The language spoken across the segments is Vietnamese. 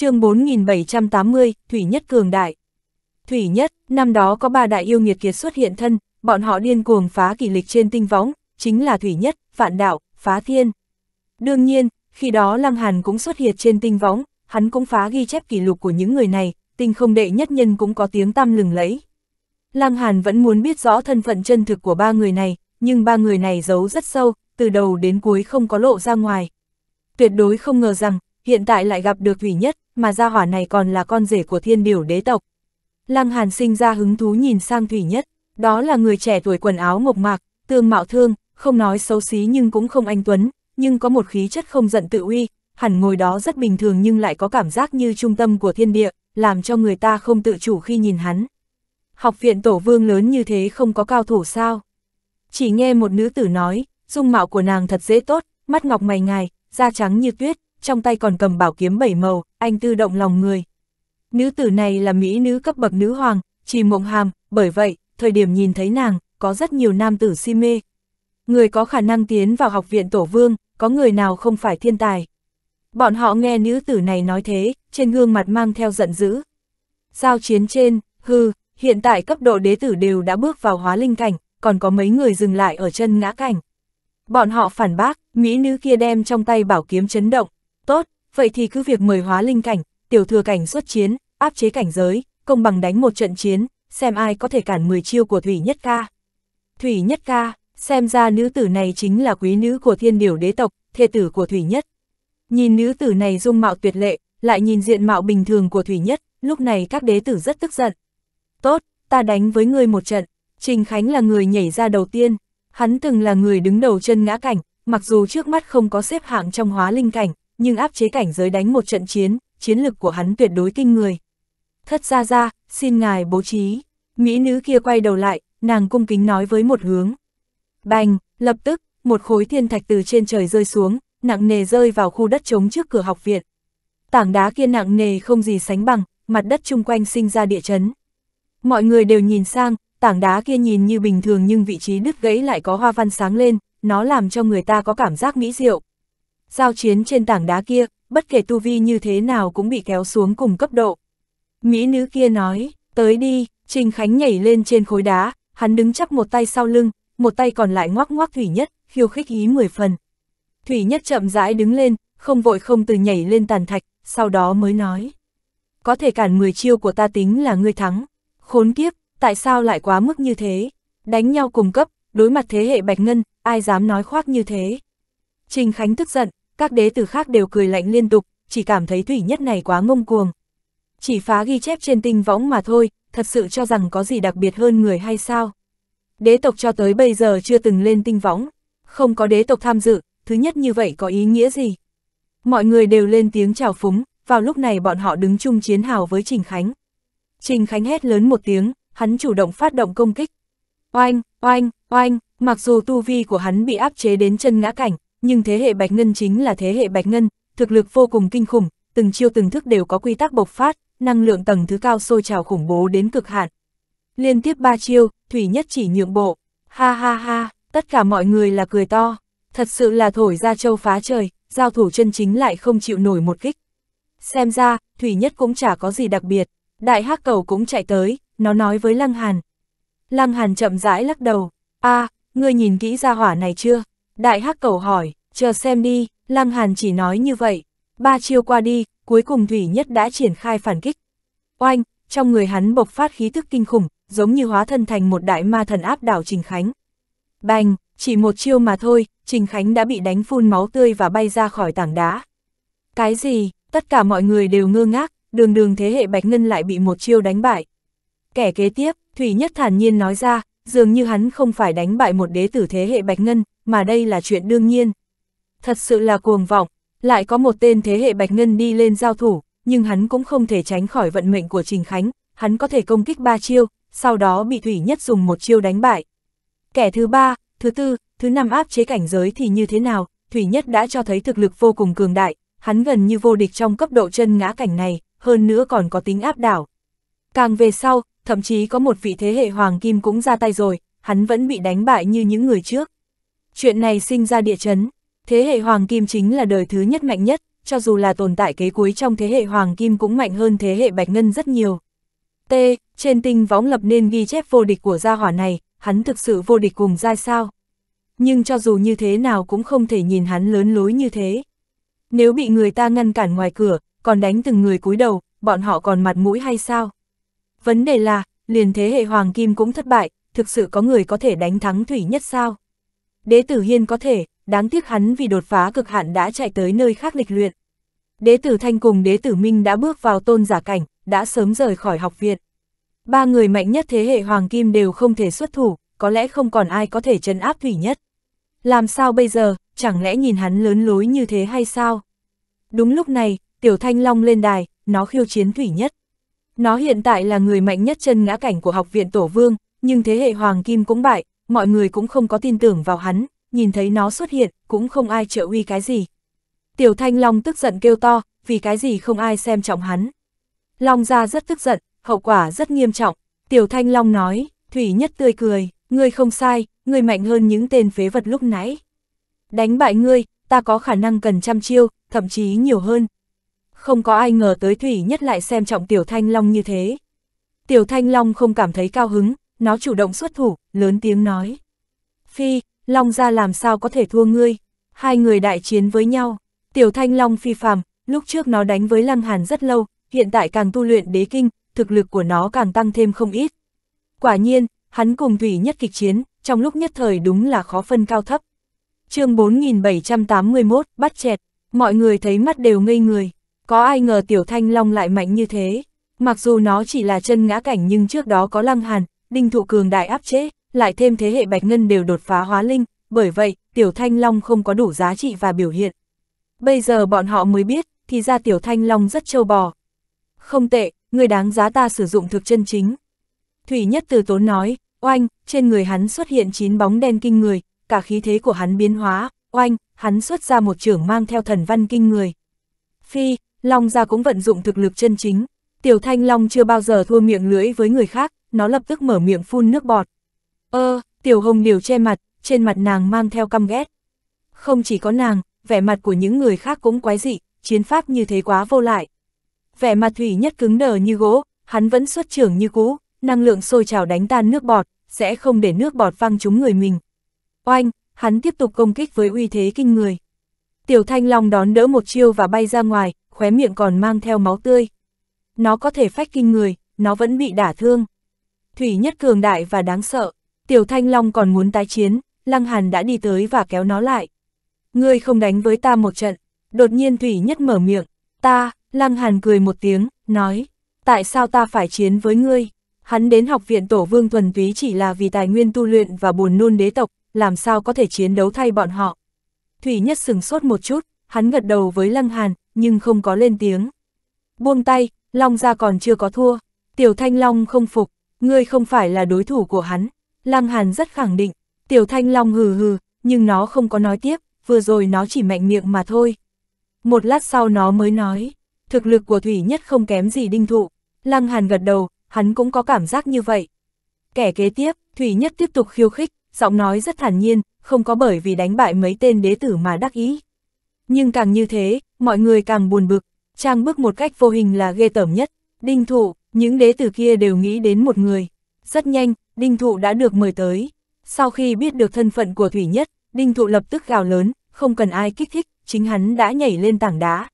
chương 4780, Thủy Nhất Cường Đại. Thủy Nhất, năm đó có ba đại yêu nghiệt kiệt xuất hiện thân, bọn họ điên cuồng phá kỷ lịch trên tinh võng, chính là Thủy Nhất, Phạn Đạo, Phá Thiên. Đương nhiên, khi đó Lăng Hàn cũng xuất hiện trên tinh võng, hắn cũng phá ghi chép kỷ lục của những người này, tinh không đệ nhất nhân cũng có tiếng tăm lừng lấy Lăng Hàn vẫn muốn biết rõ thân phận chân thực của ba người này, nhưng ba người này giấu rất sâu, từ đầu đến cuối không có lộ ra ngoài. Tuyệt đối không ngờ rằng, hiện tại lại gặp được Thủy Nhất, mà gia hỏa này còn là con rể của thiên điểu đế tộc. Lăng Hàn sinh ra hứng thú nhìn sang Thủy Nhất, đó là người trẻ tuổi quần áo mộc mạc, tương mạo thương, không nói xấu xí nhưng cũng không anh tuấn, nhưng có một khí chất không giận tự uy, hẳn ngồi đó rất bình thường nhưng lại có cảm giác như trung tâm của thiên địa, làm cho người ta không tự chủ khi nhìn hắn. Học viện tổ vương lớn như thế không có cao thủ sao? Chỉ nghe một nữ tử nói, dung mạo của nàng thật dễ tốt, mắt ngọc mày ngài, da trắng như tuyết, trong tay còn cầm bảo kiếm bảy màu, anh tư động lòng người. Nữ tử này là mỹ nữ cấp bậc nữ hoàng, chỉ mộng hàm, bởi vậy, thời điểm nhìn thấy nàng, có rất nhiều nam tử si mê. Người có khả năng tiến vào học viện tổ vương, có người nào không phải thiên tài. Bọn họ nghe nữ tử này nói thế, trên gương mặt mang theo giận dữ. Giao chiến trên, hư, hiện tại cấp độ đế tử đều đã bước vào hóa linh cảnh, còn có mấy người dừng lại ở chân ngã cảnh. Bọn họ phản bác, mỹ nữ kia đem trong tay bảo kiếm chấn động, vậy thì cứ việc mời hóa linh cảnh, tiểu thừa cảnh xuất chiến, áp chế cảnh giới, công bằng đánh một trận chiến, xem ai có thể cản 10 chiêu của Thủy Nhất Ca. Thủy Nhất Ca, xem ra nữ tử này chính là quý nữ của thiên điểu đế tộc, thê tử của Thủy Nhất. Nhìn nữ tử này dung mạo tuyệt lệ, lại nhìn diện mạo bình thường của Thủy Nhất, lúc này các đế tử rất tức giận. Tốt, ta đánh với người một trận, Trình Khánh là người nhảy ra đầu tiên, hắn từng là người đứng đầu chân ngã cảnh, mặc dù trước mắt không có xếp hạng trong hóa linh cảnh, nhưng áp chế cảnh giới đánh một trận chiến, chiến lực của hắn tuyệt đối kinh người. Thất ra ra, xin ngài bố trí. Mỹ nữ kia quay đầu lại, nàng cung kính nói với một hướng. Bành, lập tức, một khối thiên thạch từ trên trời rơi xuống, nặng nề rơi vào khu đất trống trước cửa học viện. Tảng đá kia nặng nề không gì sánh bằng, mặt đất chung quanh sinh ra địa chấn. Mọi người đều nhìn sang, tảng đá kia nhìn như bình thường nhưng vị trí đứt gãy lại có hoa văn sáng lên, nó làm cho người ta có cảm giác mỹ diệu giao chiến trên tảng đá kia, bất kể tu vi như thế nào cũng bị kéo xuống cùng cấp độ. Mỹ nữ kia nói, tới đi, Trình Khánh nhảy lên trên khối đá, hắn đứng chắp một tay sau lưng, một tay còn lại ngoác ngoác Thủy Nhất, khiêu khích ý mười phần. Thủy Nhất chậm rãi đứng lên, không vội không từ nhảy lên tàn thạch, sau đó mới nói. Có thể cản 10 chiêu của ta tính là ngươi thắng. Khốn kiếp, tại sao lại quá mức như thế? Đánh nhau cùng cấp, đối mặt thế hệ Bạch Ngân, ai dám nói khoác như thế? Trình Khánh tức giận, các đế tử khác đều cười lạnh liên tục, chỉ cảm thấy thủy nhất này quá ngông cuồng. Chỉ phá ghi chép trên tinh võng mà thôi, thật sự cho rằng có gì đặc biệt hơn người hay sao. Đế tộc cho tới bây giờ chưa từng lên tinh võng, không có đế tộc tham dự, thứ nhất như vậy có ý nghĩa gì? Mọi người đều lên tiếng chào phúng, vào lúc này bọn họ đứng chung chiến hào với Trình Khánh. Trình Khánh hét lớn một tiếng, hắn chủ động phát động công kích. Oanh, oanh, oanh, mặc dù tu vi của hắn bị áp chế đến chân ngã cảnh, nhưng thế hệ Bạch Ngân chính là thế hệ Bạch Ngân, thực lực vô cùng kinh khủng, từng chiêu từng thức đều có quy tắc bộc phát, năng lượng tầng thứ cao sôi trào khủng bố đến cực hạn. Liên tiếp ba chiêu, Thủy Nhất chỉ nhượng bộ. Ha ha ha, tất cả mọi người là cười to. Thật sự là thổi ra châu phá trời, giao thủ chân chính lại không chịu nổi một kích. Xem ra, Thủy Nhất cũng chả có gì đặc biệt. Đại hắc cầu cũng chạy tới, nó nói với Lăng Hàn. Lăng Hàn chậm rãi lắc đầu. a à, ngươi nhìn kỹ ra hỏa này chưa? Đại hắc cầu hỏi, chờ xem đi, Lăng Hàn chỉ nói như vậy. Ba chiêu qua đi, cuối cùng Thủy Nhất đã triển khai phản kích. Oanh, trong người hắn bộc phát khí thức kinh khủng, giống như hóa thân thành một đại ma thần áp đảo Trình Khánh. Bành, chỉ một chiêu mà thôi, Trình Khánh đã bị đánh phun máu tươi và bay ra khỏi tảng đá. Cái gì, tất cả mọi người đều ngơ ngác, đường đường thế hệ Bạch Ngân lại bị một chiêu đánh bại. Kẻ kế tiếp, Thủy Nhất thản nhiên nói ra, dường như hắn không phải đánh bại một đế tử thế hệ Bạch Ngân, mà đây là chuyện đương nhiên. Thật sự là cuồng vọng, lại có một tên thế hệ Bạch Ngân đi lên giao thủ, nhưng hắn cũng không thể tránh khỏi vận mệnh của Trình Khánh, hắn có thể công kích ba chiêu, sau đó bị Thủy Nhất dùng một chiêu đánh bại. Kẻ thứ ba, thứ tư, thứ năm áp chế cảnh giới thì như thế nào, Thủy Nhất đã cho thấy thực lực vô cùng cường đại, hắn gần như vô địch trong cấp độ chân ngã cảnh này, hơn nữa còn có tính áp đảo. Càng về sau, thậm chí có một vị thế hệ Hoàng Kim cũng ra tay rồi, hắn vẫn bị đánh bại như những người trước. Chuyện này sinh ra địa chấn, thế hệ Hoàng Kim chính là đời thứ nhất mạnh nhất, cho dù là tồn tại kế cuối trong thế hệ Hoàng Kim cũng mạnh hơn thế hệ Bạch Ngân rất nhiều. T. Trên tinh võng lập nên ghi chép vô địch của gia hỏa này, hắn thực sự vô địch cùng giai sao. Nhưng cho dù như thế nào cũng không thể nhìn hắn lớn lối như thế. Nếu bị người ta ngăn cản ngoài cửa, còn đánh từng người cúi đầu, bọn họ còn mặt mũi hay sao? Vấn đề là, liền thế hệ Hoàng Kim cũng thất bại, thực sự có người có thể đánh thắng Thủy nhất sao? Đế tử Hiên có thể, đáng tiếc hắn vì đột phá cực hạn đã chạy tới nơi khác lịch luyện. Đế tử Thanh cùng đế tử Minh đã bước vào tôn giả cảnh, đã sớm rời khỏi học viện. Ba người mạnh nhất thế hệ Hoàng Kim đều không thể xuất thủ, có lẽ không còn ai có thể chấn áp thủy nhất. Làm sao bây giờ, chẳng lẽ nhìn hắn lớn lối như thế hay sao? Đúng lúc này, Tiểu Thanh Long lên đài, nó khiêu chiến thủy nhất. Nó hiện tại là người mạnh nhất chân ngã cảnh của học viện Tổ Vương, nhưng thế hệ Hoàng Kim cũng bại, mọi người cũng không có tin tưởng vào hắn, nhìn thấy nó xuất hiện, cũng không ai trợ uy cái gì. Tiểu Thanh Long tức giận kêu to, vì cái gì không ai xem trọng hắn. Long ra rất tức giận, hậu quả rất nghiêm trọng. Tiểu Thanh Long nói, Thủy Nhất tươi cười, ngươi không sai, ngươi mạnh hơn những tên phế vật lúc nãy. Đánh bại ngươi, ta có khả năng cần trăm chiêu, thậm chí nhiều hơn. Không có ai ngờ tới Thủy Nhất lại xem trọng Tiểu Thanh Long như thế. Tiểu Thanh Long không cảm thấy cao hứng, nó chủ động xuất thủ, lớn tiếng nói. Phi, Long gia làm sao có thể thua ngươi, hai người đại chiến với nhau, tiểu thanh Long phi phàm, lúc trước nó đánh với Lăng Hàn rất lâu, hiện tại càng tu luyện đế kinh, thực lực của nó càng tăng thêm không ít. Quả nhiên, hắn cùng Thủy nhất kịch chiến, trong lúc nhất thời đúng là khó phân cao thấp. chương 4781, bắt chẹt, mọi người thấy mắt đều ngây người, có ai ngờ tiểu thanh long lại mạnh như thế. Mặc dù nó chỉ là chân ngã cảnh nhưng trước đó có lăng hàn, Đinh Thụ cường đại áp chế, lại thêm thế hệ Bạch Ngân đều đột phá hóa linh, bởi vậy, Tiểu Thanh Long không có đủ giá trị và biểu hiện. Bây giờ bọn họ mới biết, thì ra Tiểu Thanh Long rất trâu bò. Không tệ, người đáng giá ta sử dụng thực chân chính. Thủy Nhất Từ Tốn nói, oanh, trên người hắn xuất hiện chín bóng đen kinh người, cả khí thế của hắn biến hóa, oanh, hắn xuất ra một trưởng mang theo thần văn kinh người. Phi, Long gia cũng vận dụng thực lực chân chính, Tiểu Thanh Long chưa bao giờ thua miệng lưỡi với người khác, nó lập tức mở miệng phun nước bọt. Ơ, ờ, tiểu hồng điều che mặt, trên mặt nàng mang theo căm ghét. Không chỉ có nàng, vẻ mặt của những người khác cũng quái dị, chiến pháp như thế quá vô lại. Vẻ mặt thủy nhất cứng đờ như gỗ, hắn vẫn xuất trưởng như cũ, năng lượng sôi trào đánh tan nước bọt, sẽ không để nước bọt văng trúng người mình. Oanh, hắn tiếp tục công kích với uy thế kinh người. Tiểu Thanh Long đón đỡ một chiêu và bay ra ngoài, khóe miệng còn mang theo máu tươi. Nó có thể phách kinh người, nó vẫn bị đả thương. Thủy nhất cường đại và đáng sợ, Tiểu Thanh Long còn muốn tái chiến, Lăng Hàn đã đi tới và kéo nó lại. Ngươi không đánh với ta một trận, đột nhiên Thủy nhất mở miệng, ta, Lăng Hàn cười một tiếng, nói, tại sao ta phải chiến với ngươi? Hắn đến học viện Tổ Vương Thuần Túy chỉ là vì tài nguyên tu luyện và buồn nôn đế tộc, làm sao có thể chiến đấu thay bọn họ. Thủy nhất sừng sốt một chút, hắn gật đầu với Lăng Hàn, nhưng không có lên tiếng. Buông tay, Long ra còn chưa có thua, Tiểu Thanh Long không phục, ngươi không phải là đối thủ của hắn. Lăng Hàn rất khẳng định, Tiểu Thanh Long hừ hừ, nhưng nó không có nói tiếp, vừa rồi nó chỉ mạnh miệng mà thôi. Một lát sau nó mới nói, thực lực của Thủy Nhất không kém gì đinh thụ. Lăng Hàn gật đầu, hắn cũng có cảm giác như vậy. Kẻ kế tiếp, Thủy Nhất tiếp tục khiêu khích, giọng nói rất thản nhiên, không có bởi vì đánh bại mấy tên đế tử mà đắc ý. Nhưng càng như thế, mọi người càng buồn bực, trang bước một cách vô hình là ghê tởm nhất, đinh thụ, những đế tử kia đều nghĩ đến một người. Rất nhanh, Đinh Thụ đã được mời tới. Sau khi biết được thân phận của Thủy Nhất, Đinh Thụ lập tức gào lớn, không cần ai kích thích, chính hắn đã nhảy lên tảng đá.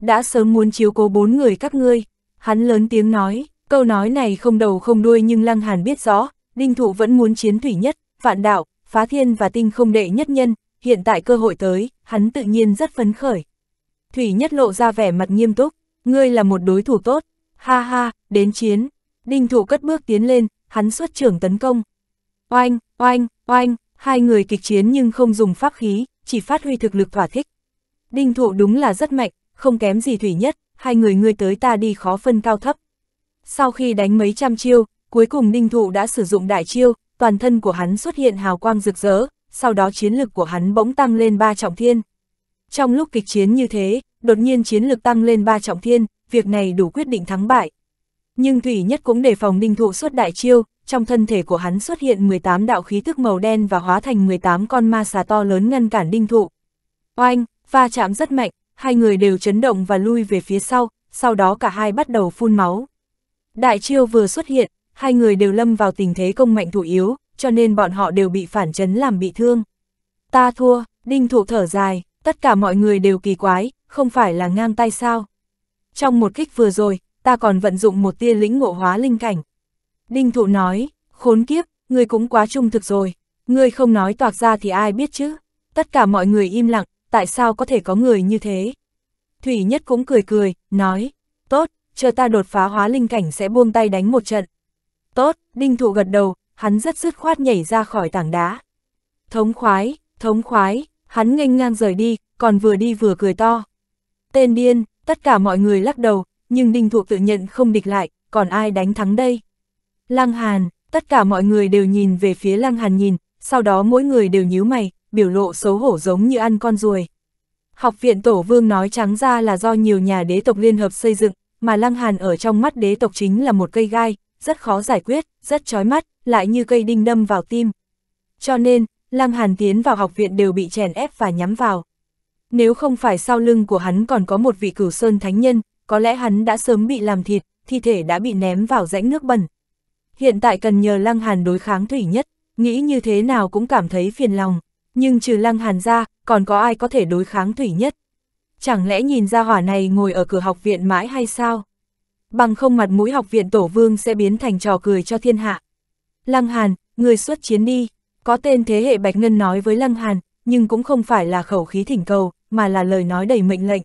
Đã sớm muốn chiếu cố bốn người các ngươi, hắn lớn tiếng nói, câu nói này không đầu không đuôi nhưng Lăng Hàn biết rõ, Đinh Thụ vẫn muốn chiến Thủy Nhất, vạn đạo, phá thiên và tinh không đệ nhất nhân, hiện tại cơ hội tới, hắn tự nhiên rất phấn khởi. Thủy Nhất lộ ra vẻ mặt nghiêm túc, ngươi là một đối thủ tốt, Ha ha, đến chiến. Đinh Thụ cất bước tiến lên, hắn xuất trưởng tấn công. Oanh, oanh, oanh, hai người kịch chiến nhưng không dùng pháp khí, chỉ phát huy thực lực thỏa thích. Đinh thụ đúng là rất mạnh, không kém gì thủy nhất, hai người ngươi tới ta đi khó phân cao thấp. Sau khi đánh mấy trăm chiêu, cuối cùng đinh thụ đã sử dụng đại chiêu, toàn thân của hắn xuất hiện hào quang rực rỡ, sau đó chiến lực của hắn bỗng tăng lên ba trọng thiên. Trong lúc kịch chiến như thế, đột nhiên chiến lực tăng lên ba trọng thiên, việc này đủ quyết định thắng bại. Nhưng Thủy Nhất cũng đề phòng Ninh Thụ xuất đại chiêu, trong thân thể của hắn xuất hiện 18 đạo khí tức màu đen và hóa thành 18 con ma xà to lớn ngăn cản đinh Thụ. Oanh, va chạm rất mạnh, hai người đều chấn động và lui về phía sau, sau đó cả hai bắt đầu phun máu. Đại chiêu vừa xuất hiện, hai người đều lâm vào tình thế công mạnh thủ yếu, cho nên bọn họ đều bị phản chấn làm bị thương. Ta thua, Đinh Thụ thở dài, tất cả mọi người đều kỳ quái, không phải là ngang tay sao trong một kích vừa rồi, ta còn vận dụng một tia lĩnh ngộ hóa linh cảnh. Đinh thụ nói, khốn kiếp, ngươi cũng quá trung thực rồi, ngươi không nói toạc ra thì ai biết chứ, tất cả mọi người im lặng, tại sao có thể có người như thế. Thủy Nhất cũng cười cười, nói, tốt, chờ ta đột phá hóa linh cảnh sẽ buông tay đánh một trận. Tốt, Đinh Thụ gật đầu, hắn rất dứt khoát nhảy ra khỏi tảng đá. Thống khoái, thống khoái, hắn nghênh ngang rời đi, còn vừa đi vừa cười to. Tên điên, tất cả mọi người lắc đầu, nhưng Đinh thuộc tự nhận không địch lại, còn ai đánh thắng đây? Lăng Hàn, tất cả mọi người đều nhìn về phía Lăng Hàn nhìn, sau đó mỗi người đều nhíu mày, biểu lộ xấu hổ giống như ăn con ruồi. Học viện Tổ Vương nói trắng ra là do nhiều nhà đế tộc liên hợp xây dựng, mà Lăng Hàn ở trong mắt đế tộc chính là một cây gai, rất khó giải quyết, rất chói mắt, lại như cây đinh đâm vào tim. Cho nên, Lăng Hàn tiến vào học viện đều bị chèn ép và nhắm vào. Nếu không phải sau lưng của hắn còn có một vị cửu sơn thánh nhân, có lẽ hắn đã sớm bị làm thịt, thi thể đã bị ném vào rãnh nước bẩn. Hiện tại cần nhờ Lăng Hàn đối kháng thủy nhất, nghĩ như thế nào cũng cảm thấy phiền lòng. Nhưng trừ Lăng Hàn ra, còn có ai có thể đối kháng thủy nhất? Chẳng lẽ nhìn ra hỏa này ngồi ở cửa học viện mãi hay sao? Bằng không mặt mũi học viện tổ vương sẽ biến thành trò cười cho thiên hạ. Lăng Hàn, người xuất chiến đi. Có tên thế hệ Bạch Ngân nói với Lăng Hàn, nhưng cũng không phải là khẩu khí thỉnh cầu, mà là lời nói đầy mệnh lệnh.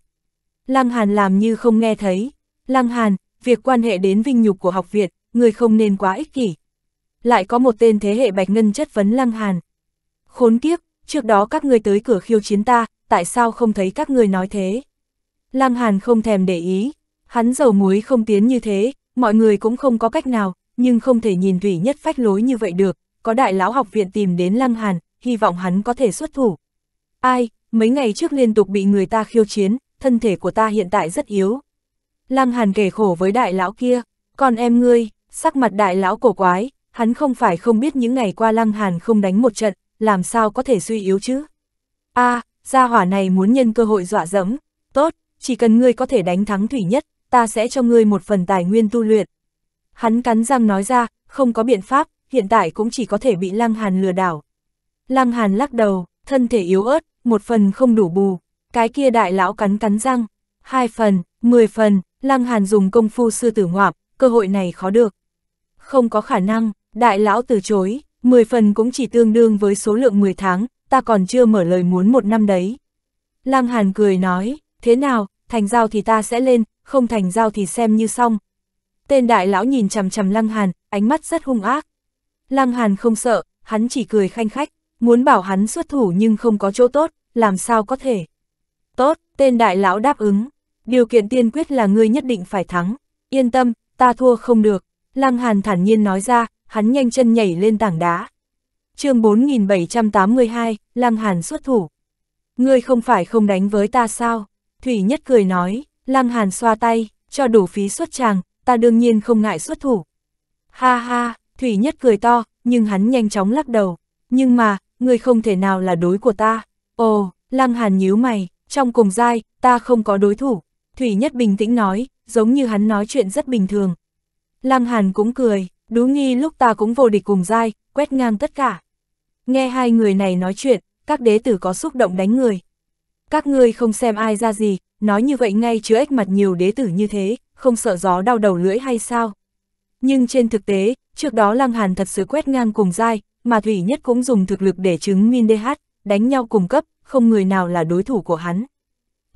Lăng Hàn làm như không nghe thấy. Lăng Hàn, việc quan hệ đến vinh nhục của học viện, người không nên quá ích kỷ. Lại có một tên thế hệ bạch ngân chất vấn Lăng Hàn. Khốn kiếp, trước đó các người tới cửa khiêu chiến ta, tại sao không thấy các người nói thế? Lăng Hàn không thèm để ý, hắn dầu muối không tiến như thế, mọi người cũng không có cách nào, nhưng không thể nhìn Thủy Nhất phách lối như vậy được, có đại lão học viện tìm đến Lăng Hàn, hy vọng hắn có thể xuất thủ. Ai, mấy ngày trước liên tục bị người ta khiêu chiến, thân thể của ta hiện tại rất yếu. Lăng Hàn kể khổ với đại lão kia, còn em ngươi, sắc mặt đại lão cổ quái, hắn không phải không biết những ngày qua Lăng Hàn không đánh một trận, làm sao có thể suy yếu chứ. a gia hỏa này muốn nhân cơ hội dọa dẫm, tốt, chỉ cần ngươi có thể đánh thắng Thủy Nhất, ta sẽ cho ngươi một phần tài nguyên tu luyện. Hắn cắn răng nói ra, không có biện pháp, hiện tại cũng chỉ có thể bị Lăng Hàn lừa đảo. Lăng Hàn lắc đầu, thân thể yếu ớt, một phần không đủ bù, cái kia đại lão cắn cắn răng, hai phần, mười phần, Lăng Hàn dùng công phu sư tử ngoạm, cơ hội này khó được. Không có khả năng, đại lão từ chối, mười phần cũng chỉ tương đương với số lượng mười tháng, ta còn chưa mở lời muốn một năm đấy. Lăng Hàn cười nói, thế nào, thành giao thì ta sẽ lên, không thành giao thì xem như xong. Tên đại lão nhìn chằm chằm Lăng Hàn, ánh mắt rất hung ác. Lăng Hàn không sợ, hắn chỉ cười khanh khách muốn bảo hắn xuất thủ nhưng không có chỗ tốt, làm sao có thể. Tốt, tên đại lão đáp ứng, điều kiện tiên quyết là ngươi nhất định phải thắng, yên tâm, ta thua không được, Lăng Hàn thản nhiên nói ra, hắn nhanh chân nhảy lên tảng đá. chương 4782, Lăng Hàn xuất thủ. Ngươi không phải không đánh với ta sao? Thủy Nhất cười nói, Lăng Hàn xoa tay, cho đủ phí xuất tràng, ta đương nhiên không ngại xuất thủ. Ha ha, Thủy Nhất cười to, nhưng hắn nhanh chóng lắc đầu. Nhưng mà, ngươi không thể nào là đối của ta. Ồ, Lăng Hàn nhíu mày, trong cùng giai, ta không có đối thủ. Thủy Nhất bình tĩnh nói, giống như hắn nói chuyện rất bình thường. Lăng Hàn cũng cười, đú nghi lúc ta cũng vô địch cùng giai, quét ngang tất cả. Nghe hai người này nói chuyện, các đế tử có xúc động đánh người. Các ngươi không xem ai ra gì, nói như vậy ngay chứa ếch mặt nhiều đế tử như thế, không sợ gió đau đầu lưỡi hay sao? Nhưng trên thực tế, trước đó Lăng Hàn thật sự quét ngang cùng dai, mà Thủy Nhất cũng dùng thực lực để chứng minh DH, đánh nhau cùng cấp, không người nào là đối thủ của hắn.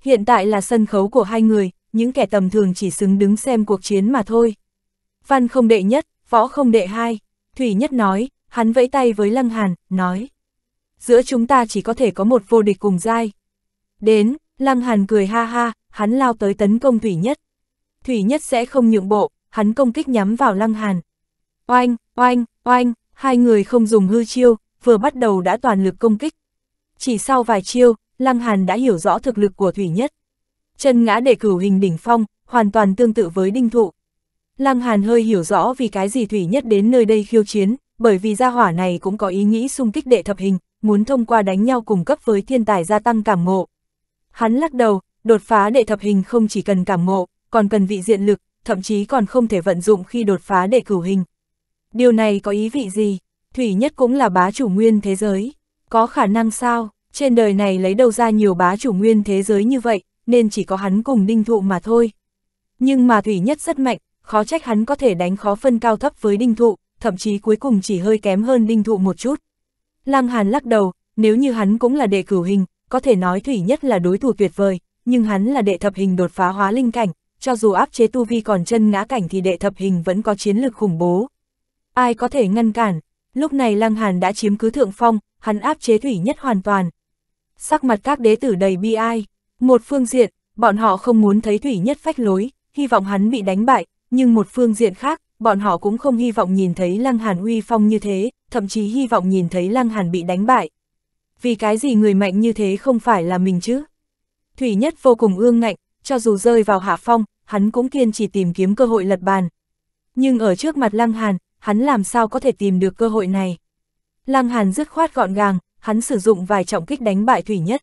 Hiện tại là sân khấu của hai người, những kẻ tầm thường chỉ xứng đứng xem cuộc chiến mà thôi. Văn không đệ nhất, võ không đệ hai, Thủy Nhất nói, hắn vẫy tay với Lăng Hàn, nói. Giữa chúng ta chỉ có thể có một vô địch cùng dai. Đến, Lăng Hàn cười ha ha, hắn lao tới tấn công Thủy Nhất. Thủy Nhất sẽ không nhượng bộ, hắn công kích nhắm vào Lăng Hàn. Oanh, oanh, oanh, Hai người không dùng hư chiêu, vừa bắt đầu đã toàn lực công kích. Chỉ sau vài chiêu, Lăng Hàn đã hiểu rõ thực lực của Thủy Nhất. Chân ngã để cửu hình đỉnh phong, hoàn toàn tương tự với đinh thụ. Lăng Hàn hơi hiểu rõ vì cái gì Thủy Nhất đến nơi đây khiêu chiến, bởi vì gia hỏa này cũng có ý nghĩ xung kích đệ thập hình, muốn thông qua đánh nhau cùng cấp với thiên tài gia tăng cảm ngộ. Hắn lắc đầu, đột phá đệ thập hình không chỉ cần cảm ngộ, còn cần vị diện lực, thậm chí còn không thể vận dụng khi đột phá đệ cửu hình. Điều này có ý vị gì? Thủy nhất cũng là bá chủ nguyên thế giới. Có khả năng sao? Trên đời này lấy đâu ra nhiều bá chủ nguyên thế giới như vậy, nên chỉ có hắn cùng đinh thụ mà thôi. Nhưng mà Thủy nhất rất mạnh, khó trách hắn có thể đánh khó phân cao thấp với đinh thụ, thậm chí cuối cùng chỉ hơi kém hơn đinh thụ một chút. Lăng Hàn lắc đầu, nếu như hắn cũng là đệ cửu hình, có thể nói Thủy nhất là đối thủ tuyệt vời, nhưng hắn là đệ thập hình đột phá hóa linh cảnh, cho dù áp chế tu vi còn chân ngã cảnh thì đệ thập hình vẫn có chiến lược khủng bố, Ai có thể ngăn cản? Lúc này Lăng Hàn đã chiếm cứ thượng phong, hắn áp chế thủy nhất hoàn toàn. Sắc mặt các đế tử đầy bi ai. Một phương diện, bọn họ không muốn thấy thủy nhất phách lối, hy vọng hắn bị đánh bại, nhưng một phương diện khác, bọn họ cũng không hy vọng nhìn thấy Lăng Hàn uy phong như thế, thậm chí hy vọng nhìn thấy Lăng Hàn bị đánh bại. Vì cái gì người mạnh như thế không phải là mình chứ? Thủy Nhất vô cùng ương ngạnh, cho dù rơi vào hạ phong, hắn cũng kiên trì tìm kiếm cơ hội lật bàn. Nhưng ở trước mặt Lăng Hàn, hắn làm sao có thể tìm được cơ hội này. Lăng Hàn dứt khoát gọn gàng, hắn sử dụng vài trọng kích đánh bại Thủy Nhất.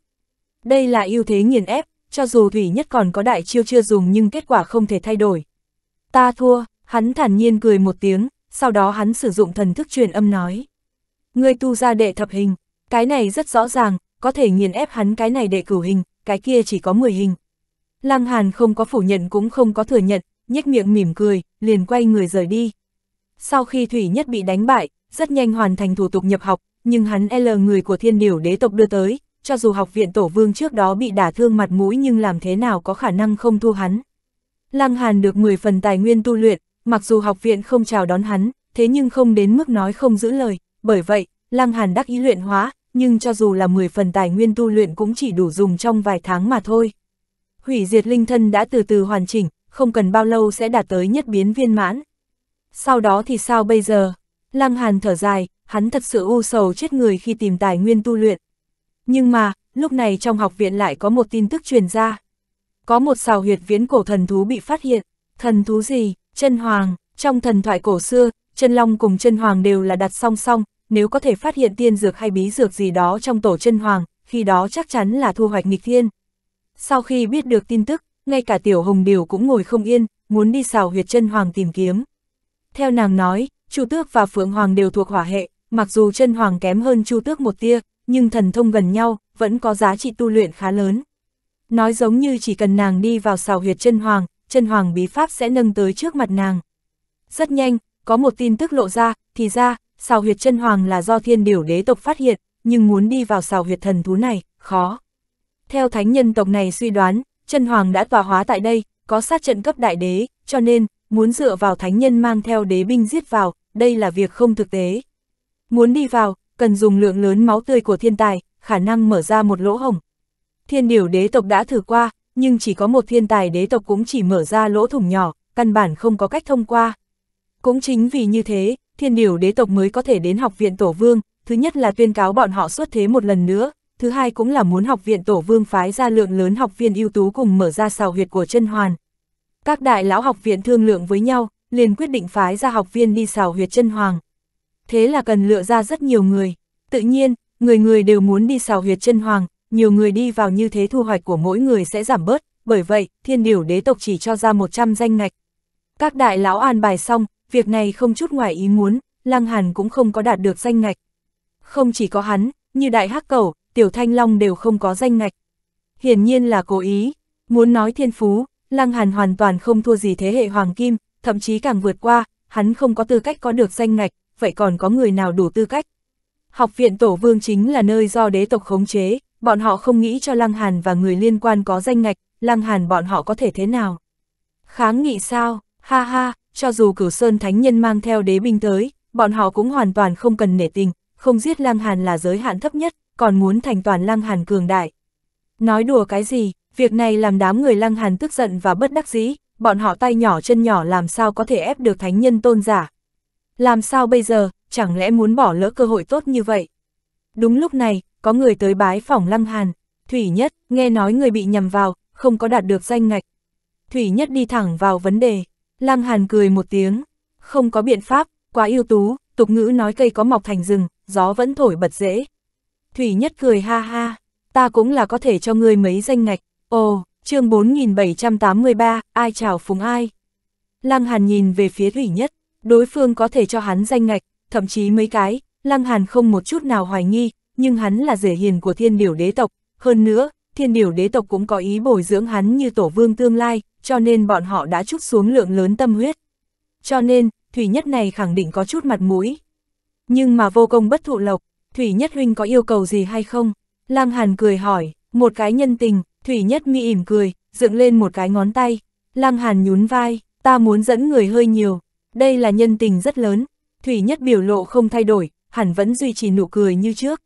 Đây là ưu thế nghiền ép, cho dù Thủy Nhất còn có đại chiêu chưa dùng nhưng kết quả không thể thay đổi. Ta thua, hắn thản nhiên cười một tiếng, sau đó hắn sử dụng thần thức truyền âm nói. Ngươi tu ra đệ thập hình, cái này rất rõ ràng, có thể nghiền ép hắn cái này đệ cửu hình, cái kia chỉ có 10 hình. Lăng Hàn không có phủ nhận cũng không có thừa nhận, nhếch miệng mỉm cười, liền quay người rời đi. Sau khi Thủy Nhất bị đánh bại, rất nhanh hoàn thành thủ tục nhập học, nhưng hắn e L người của thiên điểu đế tộc đưa tới, cho dù học viện tổ vương trước đó bị đả thương mặt mũi nhưng làm thế nào có khả năng không thu hắn. Lăng Hàn được 10 phần tài nguyên tu luyện, mặc dù học viện không chào đón hắn, thế nhưng không đến mức nói không giữ lời, bởi vậy, Lăng Hàn đắc ý luyện hóa, nhưng cho dù là 10 phần tài nguyên tu luyện cũng chỉ đủ dùng trong vài tháng mà thôi. Hủy diệt linh thân đã từ từ hoàn chỉnh, không cần bao lâu sẽ đạt tới nhất biến viên mãn, sau đó thì sao bây giờ? Lăng Hàn thở dài, hắn thật sự u sầu chết người khi tìm tài nguyên tu luyện. Nhưng mà, lúc này trong học viện lại có một tin tức truyền ra. Có một sào huyệt viễn cổ thần thú bị phát hiện. Thần thú gì? Chân Hoàng. Trong thần thoại cổ xưa, chân Long cùng chân Hoàng đều là đặt song song. Nếu có thể phát hiện tiên dược hay bí dược gì đó trong tổ chân Hoàng, khi đó chắc chắn là thu hoạch nghịch thiên. Sau khi biết được tin tức, ngay cả Tiểu Hồng Điều cũng ngồi không yên, muốn đi xào huyệt chân Hoàng tìm kiếm. Theo nàng nói, Chu Tước và Phượng Hoàng đều thuộc hỏa hệ, mặc dù chân Hoàng kém hơn Chu Tước một tia, nhưng thần thông gần nhau, vẫn có giá trị tu luyện khá lớn. Nói giống như chỉ cần nàng đi vào xào huyệt chân Hoàng, chân Hoàng bí pháp sẽ nâng tới trước mặt nàng. Rất nhanh, có một tin tức lộ ra, thì ra, xào huyệt chân Hoàng là do thiên điểu đế tộc phát hiện, nhưng muốn đi vào xào huyệt thần thú này, khó. Theo thánh nhân tộc này suy đoán, chân Hoàng đã tỏa hóa tại đây, có sát trận cấp đại đế, cho nên, muốn dựa vào thánh nhân mang theo đế binh giết vào, đây là việc không thực tế. Muốn đi vào, cần dùng lượng lớn máu tươi của thiên tài, khả năng mở ra một lỗ hổng. Thiên điều đế tộc đã thử qua, nhưng chỉ có một thiên tài đế tộc cũng chỉ mở ra lỗ thủng nhỏ, căn bản không có cách thông qua. Cũng chính vì như thế, thiên điều đế tộc mới có thể đến học viện Tổ Vương, thứ nhất là tuyên cáo bọn họ xuất thế một lần nữa, thứ hai cũng là muốn học viện Tổ Vương phái ra lượng lớn học viên ưu tú cùng mở ra sào huyệt của chân hoàn. Các đại lão học viện thương lượng với nhau, liền quyết định phái ra học viên đi xảo huyệt chân hoàng. Thế là cần lựa ra rất nhiều người. Tự nhiên, người người đều muốn đi xảo huyệt chân hoàng, nhiều người đi vào như thế thu hoạch của mỗi người sẽ giảm bớt, bởi vậy, thiên điểu đế tộc chỉ cho ra 100 danh ngạch. Các đại lão an bài xong, việc này không chút ngoài ý muốn, Lăng Hàn cũng không có đạt được danh ngạch. Không chỉ có hắn, như đại hắc cầu tiểu thanh long đều không có danh ngạch. Hiển nhiên là cố ý, muốn nói thiên phú, Lăng Hàn hoàn toàn không thua gì thế hệ Hoàng Kim, thậm chí càng vượt qua, hắn không có tư cách có được danh ngạch, vậy còn có người nào đủ tư cách? Học viện Tổ Vương chính là nơi do đế tộc khống chế, bọn họ không nghĩ cho Lăng Hàn và người liên quan có danh ngạch, Lăng Hàn bọn họ có thể thế nào? Kháng nghị sao? Ha ha, cho dù cửu Sơn Thánh Nhân mang theo đế binh tới, bọn họ cũng hoàn toàn không cần nể tình, không giết Lăng Hàn là giới hạn thấp nhất, còn muốn thành toàn Lăng Hàn cường đại. Nói đùa cái gì, Việc này làm đám người lăng hàn tức giận và bất đắc dĩ, bọn họ tay nhỏ chân nhỏ làm sao có thể ép được thánh nhân tôn giả. Làm sao bây giờ, chẳng lẽ muốn bỏ lỡ cơ hội tốt như vậy? Đúng lúc này, có người tới bái phỏng lăng hàn, Thủy Nhất, nghe nói người bị nhầm vào, không có đạt được danh ngạch. Thủy Nhất đi thẳng vào vấn đề, lăng hàn cười một tiếng, không có biện pháp, quá ưu tú, tục ngữ nói cây có mọc thành rừng, gió vẫn thổi bật dễ. Thủy Nhất cười ha ha, ta cũng là có thể cho ngươi mấy danh ngạch. Ồ, chương 4783, ai chào phúng ai? Lăng Hàn nhìn về phía Thủy Nhất, đối phương có thể cho hắn danh ngạch, thậm chí mấy cái, Lăng Hàn không một chút nào hoài nghi, nhưng hắn là rể hiền của thiên điểu đế tộc, hơn nữa, thiên điểu đế tộc cũng có ý bồi dưỡng hắn như tổ vương tương lai, cho nên bọn họ đã chút xuống lượng lớn tâm huyết. Cho nên, Thủy Nhất này khẳng định có chút mặt mũi. Nhưng mà vô công bất thụ lộc, Thủy Nhất Huynh có yêu cầu gì hay không? Lăng Hàn cười hỏi, một cái nhân tình, Thủy Nhất Mi ỉm cười, dựng lên một cái ngón tay. Lăng Hàn nhún vai, ta muốn dẫn người hơi nhiều. Đây là nhân tình rất lớn. Thủy Nhất biểu lộ không thay đổi, hẳn vẫn duy trì nụ cười như trước.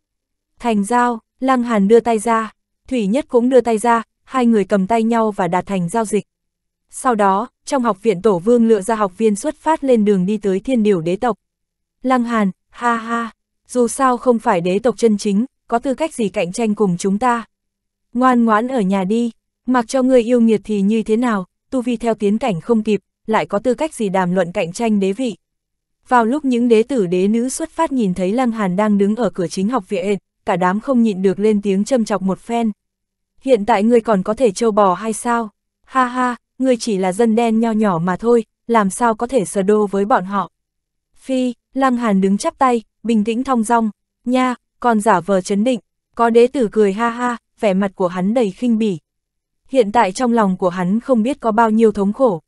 Thành giao, Lăng Hàn đưa tay ra. Thủy Nhất cũng đưa tay ra, hai người cầm tay nhau và đạt thành giao dịch. Sau đó, trong học viện Tổ Vương lựa ra học viên xuất phát lên đường đi tới thiên điều đế tộc. Lăng Hàn, ha ha, dù sao không phải đế tộc chân chính, có tư cách gì cạnh tranh cùng chúng ta, ngoan ngoãn ở nhà đi, mặc cho người yêu nghiệt thì như thế nào, tu vi theo tiến cảnh không kịp, lại có tư cách gì đàm luận cạnh tranh đế vị. Vào lúc những đế tử đế nữ xuất phát nhìn thấy Lăng Hàn đang đứng ở cửa chính học viện, cả đám không nhịn được lên tiếng châm chọc một phen. Hiện tại ngươi còn có thể trâu bò hay sao? Ha ha, ngươi chỉ là dân đen nho nhỏ mà thôi, làm sao có thể sờ đô với bọn họ? Phi, Lăng Hàn đứng chắp tay, bình tĩnh thong dong, nha, còn giả vờ chấn định, có đế tử cười ha ha, vẻ mặt của hắn đầy khinh bỉ. Hiện tại trong lòng của hắn không biết có bao nhiêu thống khổ.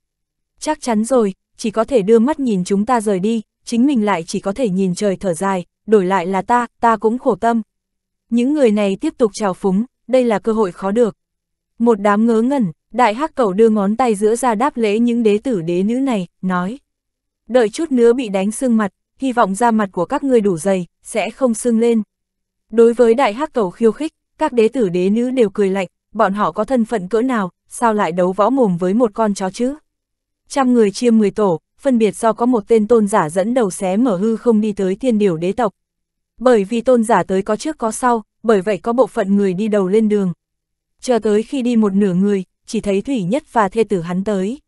Chắc chắn rồi, chỉ có thể đưa mắt nhìn chúng ta rời đi, chính mình lại chỉ có thể nhìn trời thở dài, đổi lại là ta, ta cũng khổ tâm. Những người này tiếp tục trào phúng, đây là cơ hội khó được. Một đám ngớ ngẩn, đại hắc cầu đưa ngón tay giữa ra đáp lễ những đế tử đế nữ này, nói. Đợi chút nữa bị đánh sưng mặt, hy vọng da mặt của các ngươi đủ dày, sẽ không sưng lên. Đối với đại hắc cầu khiêu khích, các đế tử đế nữ đều cười lạnh, bọn họ có thân phận cỡ nào, sao lại đấu võ mồm với một con chó chứ? Trăm người chia mười tổ, phân biệt do có một tên tôn giả dẫn đầu xé mở hư không đi tới thiên điều đế tộc. Bởi vì tôn giả tới có trước có sau, bởi vậy có bộ phận người đi đầu lên đường. Chờ tới khi đi một nửa người, chỉ thấy Thủy Nhất và thê tử hắn tới.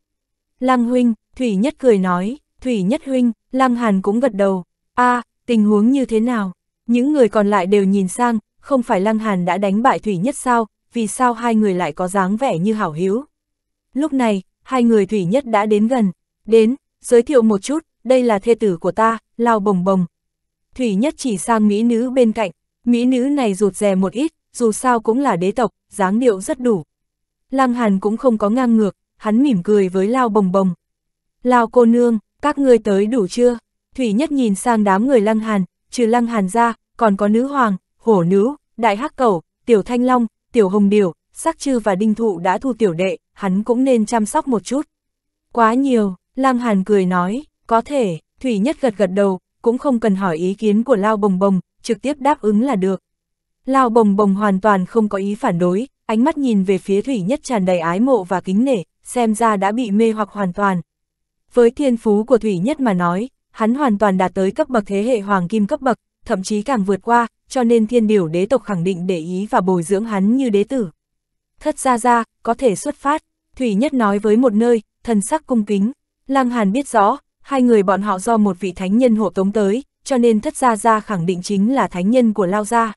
Lăng huynh, Thủy Nhất cười nói, Thủy Nhất huynh, Lăng Hàn cũng gật đầu. a à, tình huống như thế nào? Những người còn lại đều nhìn sang, không phải Lăng Hàn đã đánh bại Thủy Nhất sao, vì sao hai người lại có dáng vẻ như hảo hiếu. Lúc này, hai người Thủy Nhất đã đến gần, đến, giới thiệu một chút, đây là thê tử của ta, Lao Bồng Bồng. Thủy Nhất chỉ sang mỹ nữ bên cạnh, mỹ nữ này rụt rè một ít, dù sao cũng là đế tộc, dáng điệu rất đủ. Lăng Hàn cũng không có ngang ngược, hắn mỉm cười với Lao Bồng Bồng. Lao cô nương, các ngươi tới đủ chưa? Thủy Nhất nhìn sang đám người Lăng Hàn, trừ Lăng Hàn ra, còn có nữ hoàng, hổ nữ, đại hắc cầu, tiểu thanh long, tiểu hồng Điểu, sắc chư và đinh thụ đã thu tiểu đệ, hắn cũng nên chăm sóc một chút. Quá nhiều, Lang Hàn cười nói, có thể, Thủy Nhất gật gật đầu, cũng không cần hỏi ý kiến của Lao Bồng Bồng, trực tiếp đáp ứng là được. Lao Bồng Bồng hoàn toàn không có ý phản đối, ánh mắt nhìn về phía Thủy Nhất tràn đầy ái mộ và kính nể, xem ra đã bị mê hoặc hoàn toàn. Với thiên phú của Thủy Nhất mà nói, hắn hoàn toàn đạt tới cấp bậc thế hệ hoàng kim cấp bậc, thậm chí càng vượt qua, cho nên thiên điểu đế tộc khẳng định để ý và bồi dưỡng hắn như đế tử. Thất ra ra, có thể xuất phát, Thủy Nhất nói với một nơi, thần sắc cung kính, Lăng Hàn biết rõ, hai người bọn họ do một vị thánh nhân hộ tống tới, cho nên thất gia gia khẳng định chính là thánh nhân của Lao Gia.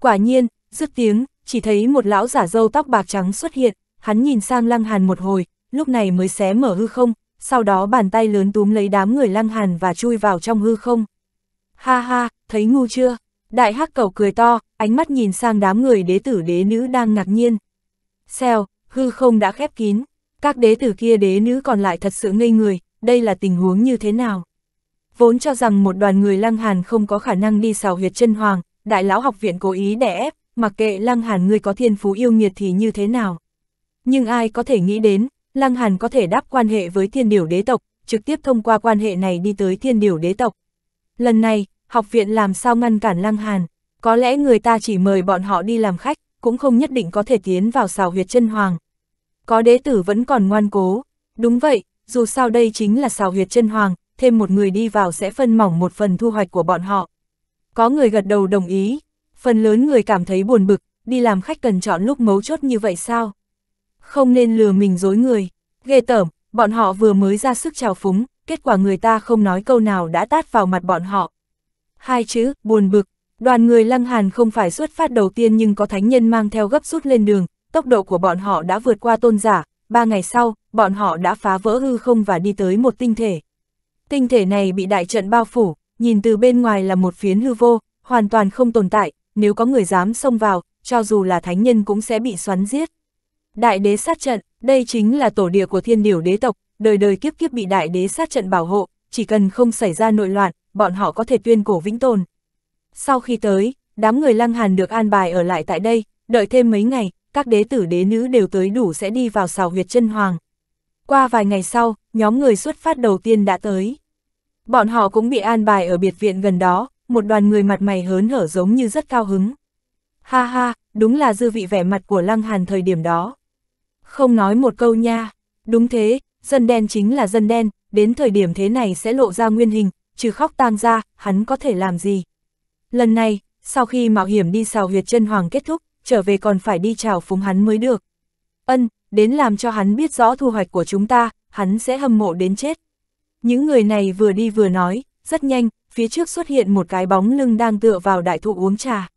Quả nhiên, dứt tiếng, chỉ thấy một lão giả dâu tóc bạc trắng xuất hiện, hắn nhìn sang Lăng Hàn một hồi, lúc này mới xé mở hư không, sau đó bàn tay lớn túm lấy đám người Lăng Hàn và chui vào trong hư không. Ha ha, thấy ngu chưa? Đại hắc cầu cười to, ánh mắt nhìn sang đám người đế tử đế nữ đang ngạc nhiên. Xèo, hư không đã khép kín, các đế tử kia đế nữ còn lại thật sự ngây người, đây là tình huống như thế nào? Vốn cho rằng một đoàn người lăng hàn không có khả năng đi xào huyệt chân hoàng, đại lão học viện cố ý đẻ ép, mặc kệ lăng hàn người có thiên phú yêu nghiệt thì như thế nào. Nhưng ai có thể nghĩ đến, lăng hàn có thể đáp quan hệ với thiên điểu đế tộc, trực tiếp thông qua quan hệ này đi tới thiên điểu đế tộc. Lần này, học viện làm sao ngăn cản Lăng Hàn, có lẽ người ta chỉ mời bọn họ đi làm khách, cũng không nhất định có thể tiến vào xào huyệt chân hoàng. Có đế tử vẫn còn ngoan cố, đúng vậy, dù sao đây chính là xào huyệt chân hoàng, thêm một người đi vào sẽ phân mỏng một phần thu hoạch của bọn họ. Có người gật đầu đồng ý, phần lớn người cảm thấy buồn bực, đi làm khách cần chọn lúc mấu chốt như vậy sao? Không nên lừa mình dối người, ghê tởm, bọn họ vừa mới ra sức trào phúng, kết quả người ta không nói câu nào đã tát vào mặt bọn họ hai chữ, buồn bực. Đoàn người Lăng Hàn không phải xuất phát đầu tiên nhưng có thánh nhân mang theo gấp rút lên đường, tốc độ của bọn họ đã vượt qua tôn giả, ba ngày sau, bọn họ đã phá vỡ hư không và đi tới một tinh thể. Tinh thể này bị đại trận bao phủ, nhìn từ bên ngoài là một phiến hư vô, hoàn toàn không tồn tại, nếu có người dám xông vào, cho dù là thánh nhân cũng sẽ bị xoắn giết. Đại đế sát trận, đây chính là tổ địa của thiên điểu đế tộc, đời đời kiếp kiếp bị đại đế sát trận bảo hộ, chỉ cần không xảy ra nội loạn, bọn họ có thể tuyên cổ vĩnh tồn. Sau khi tới, đám người lăng hàn được an bài ở lại tại đây, đợi thêm mấy ngày, các đế tử đế nữ đều tới đủ sẽ đi vào xào huyệt chân hoàng. Qua vài ngày sau, nhóm người xuất phát đầu tiên đã tới. Bọn họ cũng bị an bài ở biệt viện gần đó, một đoàn người mặt mày hớn hở giống như rất cao hứng. Ha ha, đúng là dư vị vẻ mặt của Lăng Hàn thời điểm đó. Không nói một câu nha, đúng thế, dân đen chính là dân đen, đến thời điểm thế này sẽ lộ ra nguyên hình, trừ khóc tang ra, hắn có thể làm gì. Lần này, sau khi mạo hiểm đi xào huyệt chân hoàng kết thúc, trở về còn phải đi chào phúng hắn mới được. Ân, đến làm cho hắn biết rõ thu hoạch của chúng ta, hắn sẽ hâm mộ đến chết. Những người này vừa đi vừa nói, rất nhanh, phía trước xuất hiện một cái bóng lưng đang tựa vào đại thụ uống trà.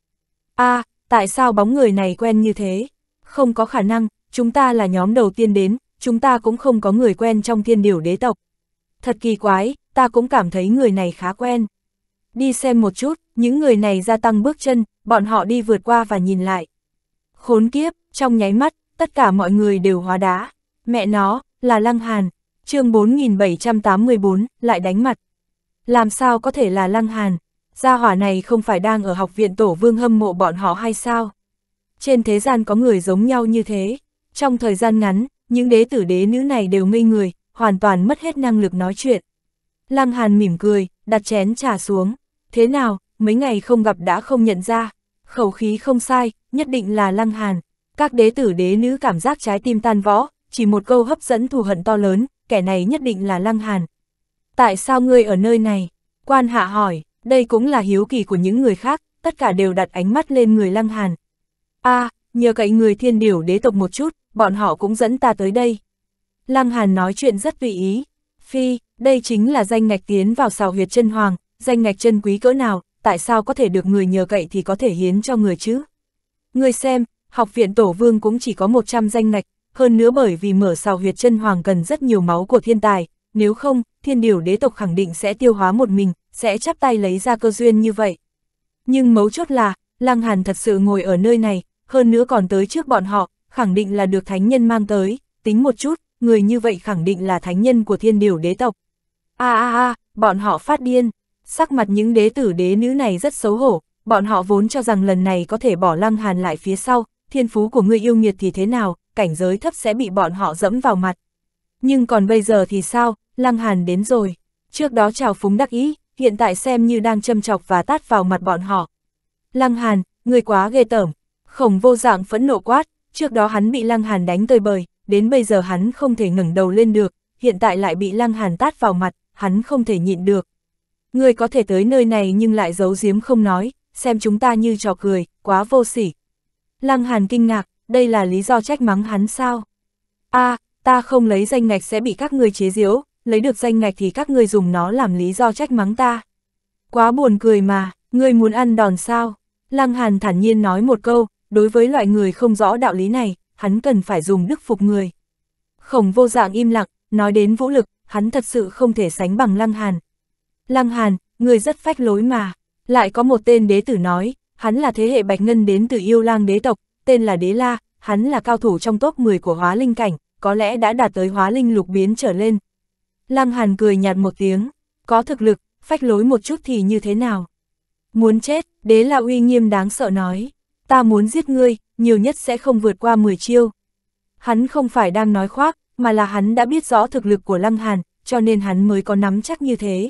a à, tại sao bóng người này quen như thế? Không có khả năng, chúng ta là nhóm đầu tiên đến, chúng ta cũng không có người quen trong thiên điều đế tộc. Thật kỳ quái, ta cũng cảm thấy người này khá quen. Đi xem một chút, những người này gia tăng bước chân, bọn họ đi vượt qua và nhìn lại. Khốn kiếp, trong nháy mắt, tất cả mọi người đều hóa đá. Mẹ nó, là Lăng Hàn, chương 4784, lại đánh mặt. Làm sao có thể là Lăng Hàn, gia hỏa này không phải đang ở học viện tổ vương hâm mộ bọn họ hay sao? Trên thế gian có người giống nhau như thế, trong thời gian ngắn, những đế tử đế nữ này đều ngây người, hoàn toàn mất hết năng lực nói chuyện. Lăng Hàn mỉm cười, đặt chén trà xuống. Thế nào, mấy ngày không gặp đã không nhận ra. Khẩu khí không sai, nhất định là Lăng Hàn. Các đế tử đế nữ cảm giác trái tim tan võ, chỉ một câu hấp dẫn thù hận to lớn, kẻ này nhất định là Lăng Hàn. Tại sao ngươi ở nơi này? Quan hạ hỏi, đây cũng là hiếu kỳ của những người khác, tất cả đều đặt ánh mắt lên người Lăng Hàn. a à, nhờ cậy người thiên điểu đế tộc một chút, bọn họ cũng dẫn ta tới đây. Lăng Hàn nói chuyện rất tùy ý. Phi, đây chính là danh ngạch tiến vào xào huyệt chân hoàng, danh ngạch chân quý cỡ nào, tại sao có thể được người nhờ cậy thì có thể hiến cho người chứ? Người xem, học viện Tổ Vương cũng chỉ có 100 danh ngạch, hơn nữa bởi vì mở xào huyệt chân hoàng cần rất nhiều máu của thiên tài, nếu không, thiên điều đế tộc khẳng định sẽ tiêu hóa một mình, sẽ chắp tay lấy ra cơ duyên như vậy. Nhưng mấu chốt là, Lăng Hàn thật sự ngồi ở nơi này, hơn nữa còn tới trước bọn họ, khẳng định là được thánh nhân mang tới, tính một chút, người như vậy khẳng định là thánh nhân của thiên điều đế tộc, a a a, bọn họ phát điên. Sắc mặt những đế tử đế nữ này rất xấu hổ, bọn họ vốn cho rằng lần này có thể bỏ lăng hàn lại phía sau, thiên phú của người yêu nghiệt thì thế nào, cảnh giới thấp sẽ bị bọn họ dẫm vào mặt. Nhưng còn bây giờ thì sao, lăng hàn đến rồi. Trước đó chào phúng đắc ý, hiện tại xem như đang châm chọc và tát vào mặt bọn họ. Lăng hàn, người quá ghê tởm. Khổng vô dạng phẫn nộ quát, trước đó hắn bị lăng hàn đánh tơi bời, đến bây giờ hắn không thể ngẩng đầu lên được, hiện tại lại bị lăng hàn tát vào mặt, hắn không thể nhịn được. Ngươi có thể tới nơi này nhưng lại giấu giếm không nói, xem chúng ta như trò cười, quá vô sỉ. Lăng Hàn kinh ngạc, đây là lý do trách mắng hắn sao? a à, ta không lấy danh ngạch sẽ bị các ngươi chế giễu, lấy được danh ngạch thì các ngươi dùng nó làm lý do trách mắng ta. Quá buồn cười mà, ngươi muốn ăn đòn sao? Lăng Hàn thản nhiên nói một câu, đối với loại người không rõ đạo lý này, hắn cần phải dùng đức phục người. Khổng vô dạng im lặng, nói đến vũ lực, hắn thật sự không thể sánh bằng Lăng Hàn. Lăng Hàn, người rất phách lối mà. Lại có một tên đế tử nói, hắn là thế hệ Bạch Ngân đến từ yêu lang đế tộc, tên là Đế La, hắn là cao thủ trong top 10 của hóa linh cảnh, có lẽ đã đạt tới hóa linh lục biến trở lên. Lăng Hàn cười nhạt một tiếng, có thực lực, phách lối một chút thì như thế nào? Muốn chết, đế la uy nghiêm đáng sợ nói, ta muốn giết ngươi, nhiều nhất sẽ không vượt qua 10 chiêu. Hắn không phải đang nói khoác, mà là hắn đã biết rõ thực lực của Lăng Hàn, cho nên hắn mới có nắm chắc như thế.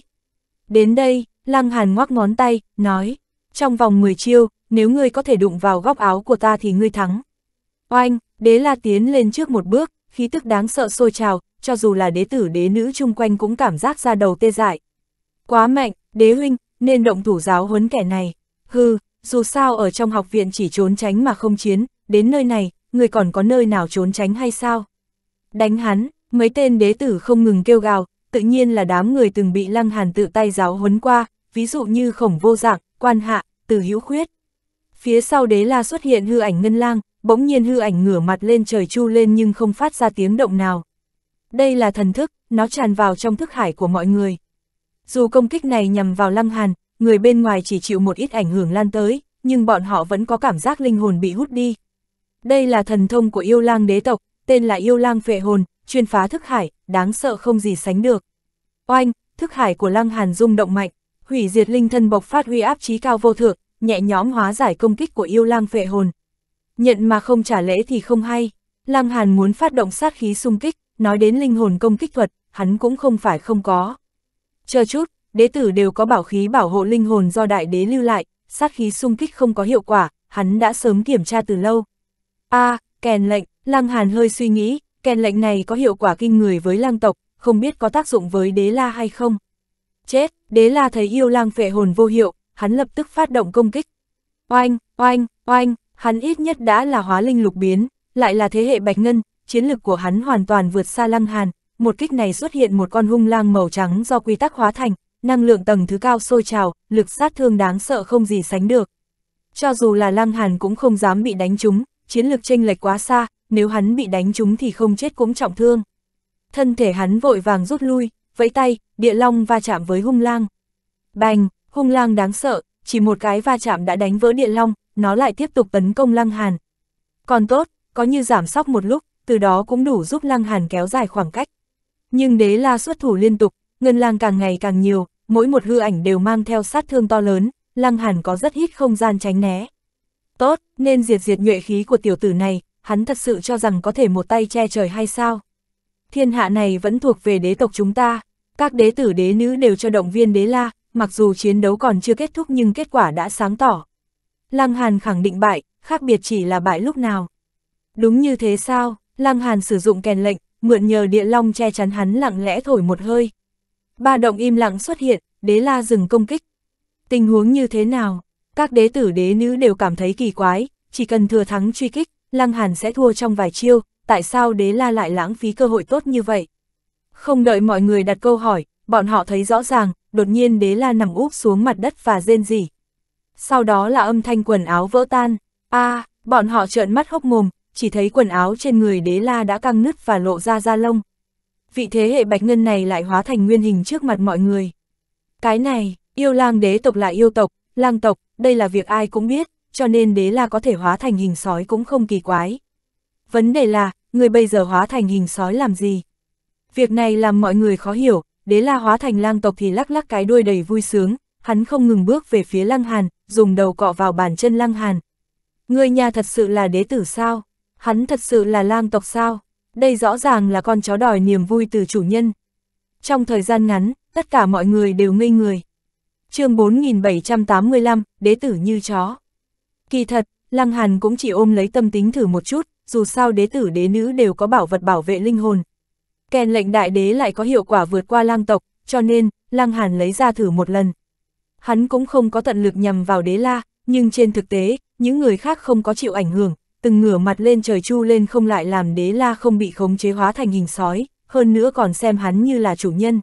Đến đây, Lăng Hàn ngoắc ngón tay, nói, trong vòng 10 chiêu, nếu ngươi có thể đụng vào góc áo của ta thì ngươi thắng. Oanh, đế la tiến lên trước một bước, khí tức đáng sợ sôi trào, cho dù là đế tử đế nữ chung quanh cũng cảm giác ra đầu tê dại. Quá mạnh, đế huynh, nên động thủ giáo huấn kẻ này. Hừ, dù sao ở trong học viện chỉ trốn tránh mà không chiến, đến nơi này, người còn có nơi nào trốn tránh hay sao? Đánh hắn, mấy tên đế tử không ngừng kêu gào, tự nhiên là đám người từng bị lăng hàn tự tay giáo huấn qua, ví dụ như khổng vô dạng, quan hạ, từ hữu khuyết. Phía sau đế la xuất hiện hư ảnh ngân lang, bỗng nhiên hư ảnh ngửa mặt lên trời chu lên nhưng không phát ra tiếng động nào. Đây là thần thức, nó tràn vào trong thức hải của mọi người. Dù công kích này nhằm vào lăng hàn, người bên ngoài chỉ chịu một ít ảnh hưởng lan tới, nhưng bọn họ vẫn có cảm giác linh hồn bị hút đi. Đây là thần thông của yêu lang đế tộc, tên là yêu lang vệ hồn, chuyên phá thức hải, đáng sợ không gì sánh được. Oanh, thức hải của Lăng Hàn rung động mạnh, hủy diệt linh thân bộc phát huy áp chí cao vô thượng, nhẹ nhõm hóa giải công kích của yêu lang vệ hồn. Nhận mà không trả lễ thì không hay, Lăng Hàn muốn phát động sát khí xung kích, nói đến linh hồn công kích thuật, hắn cũng không phải không có. Chờ chút, đế tử đều có bảo khí bảo hộ linh hồn do đại đế lưu lại, sát khí xung kích không có hiệu quả, hắn đã sớm kiểm tra từ lâu. A, à, kèn lệnh, Lăng Hàn hơi suy nghĩ, kèn lệnh này có hiệu quả kinh người với lang tộc, không biết có tác dụng với đế la hay không. Chết, đế la thấy yêu lang phệ hồn vô hiệu, hắn lập tức phát động công kích. Oanh, oanh, oanh, hắn ít nhất đã là hóa linh lục biến, lại là thế hệ bạch ngân, chiến lực của hắn hoàn toàn vượt xa lăng hàn. Một kích này xuất hiện một con hung lang màu trắng do quy tắc hóa thành, năng lượng tầng thứ cao sôi trào, lực sát thương đáng sợ không gì sánh được. Cho dù là lăng hàn cũng không dám bị đánh trúng, chiến lực chênh lệch quá xa, nếu hắn bị đánh trúng thì không chết cũng trọng thương. Thân thể hắn vội vàng rút lui, vẫy tay, địa long va chạm với hung lang. Bành, hung lang đáng sợ, chỉ một cái va chạm đã đánh vỡ địa long, nó lại tiếp tục tấn công lăng hàn. Còn tốt, có như giảm sóc một lúc, từ đó cũng đủ giúp lăng hàn kéo dài khoảng cách. Nhưng đế la xuất thủ liên tục, ngân lang càng ngày càng nhiều, mỗi một hư ảnh đều mang theo sát thương to lớn, lăng hàn có rất ít không gian tránh né. Tốt, nên diệt diệt nhuệ khí của tiểu tử này, hắn thật sự cho rằng có thể một tay che trời hay sao? Thiên hạ này vẫn thuộc về đế tộc chúng ta, các đế tử đế nữ đều cho động viên đế la, mặc dù chiến đấu còn chưa kết thúc nhưng kết quả đã sáng tỏ. Lăng Hàn khẳng định bại, khác biệt chỉ là bại lúc nào. Đúng như thế sao, Lăng Hàn sử dụng kèn lệnh, mượn nhờ địa long che chắn hắn lặng lẽ thổi một hơi. Ba động im lặng xuất hiện, đế la dừng công kích. Tình huống như thế nào, các đế tử đế nữ đều cảm thấy kỳ quái, chỉ cần thừa thắng truy kích, Lăng Hàn sẽ thua trong vài chiêu, tại sao đế la lại lãng phí cơ hội tốt như vậy? Không đợi mọi người đặt câu hỏi, bọn họ thấy rõ ràng, đột nhiên đế la nằm úp xuống mặt đất và rên rỉ. Sau đó là âm thanh quần áo vỡ tan. a à, bọn họ trợn mắt hốc mồm, chỉ thấy quần áo trên người đế la đã căng nứt và lộ ra da lông. Vị thế hệ bạch ngân này lại hóa thành nguyên hình trước mặt mọi người. Cái này, yêu lang đế tộc là yêu tộc, lang tộc, đây là việc ai cũng biết cho nên đế la có thể hóa thành hình sói cũng không kỳ quái. Vấn đề là, người bây giờ hóa thành hình sói làm gì? Việc này làm mọi người khó hiểu, đế la hóa thành lang tộc thì lắc lắc cái đuôi đầy vui sướng, hắn không ngừng bước về phía lăng hàn, dùng đầu cọ vào bàn chân lăng hàn. Người nhà thật sự là đế tử sao? Hắn thật sự là lang tộc sao? Đây rõ ràng là con chó đòi niềm vui từ chủ nhân. Trong thời gian ngắn, tất cả mọi người đều ngây người. chương 4785, đế tử như chó. Kỳ thật, Lăng Hàn cũng chỉ ôm lấy tâm tính thử một chút, dù sao đế tử đế nữ đều có bảo vật bảo vệ linh hồn. Kèn lệnh đại đế lại có hiệu quả vượt qua lang tộc, cho nên, Lăng Hàn lấy ra thử một lần. Hắn cũng không có tận lực nhằm vào đế la, nhưng trên thực tế, những người khác không có chịu ảnh hưởng, từng ngửa mặt lên trời chu lên không lại làm đế la không bị khống chế hóa thành hình sói, hơn nữa còn xem hắn như là chủ nhân.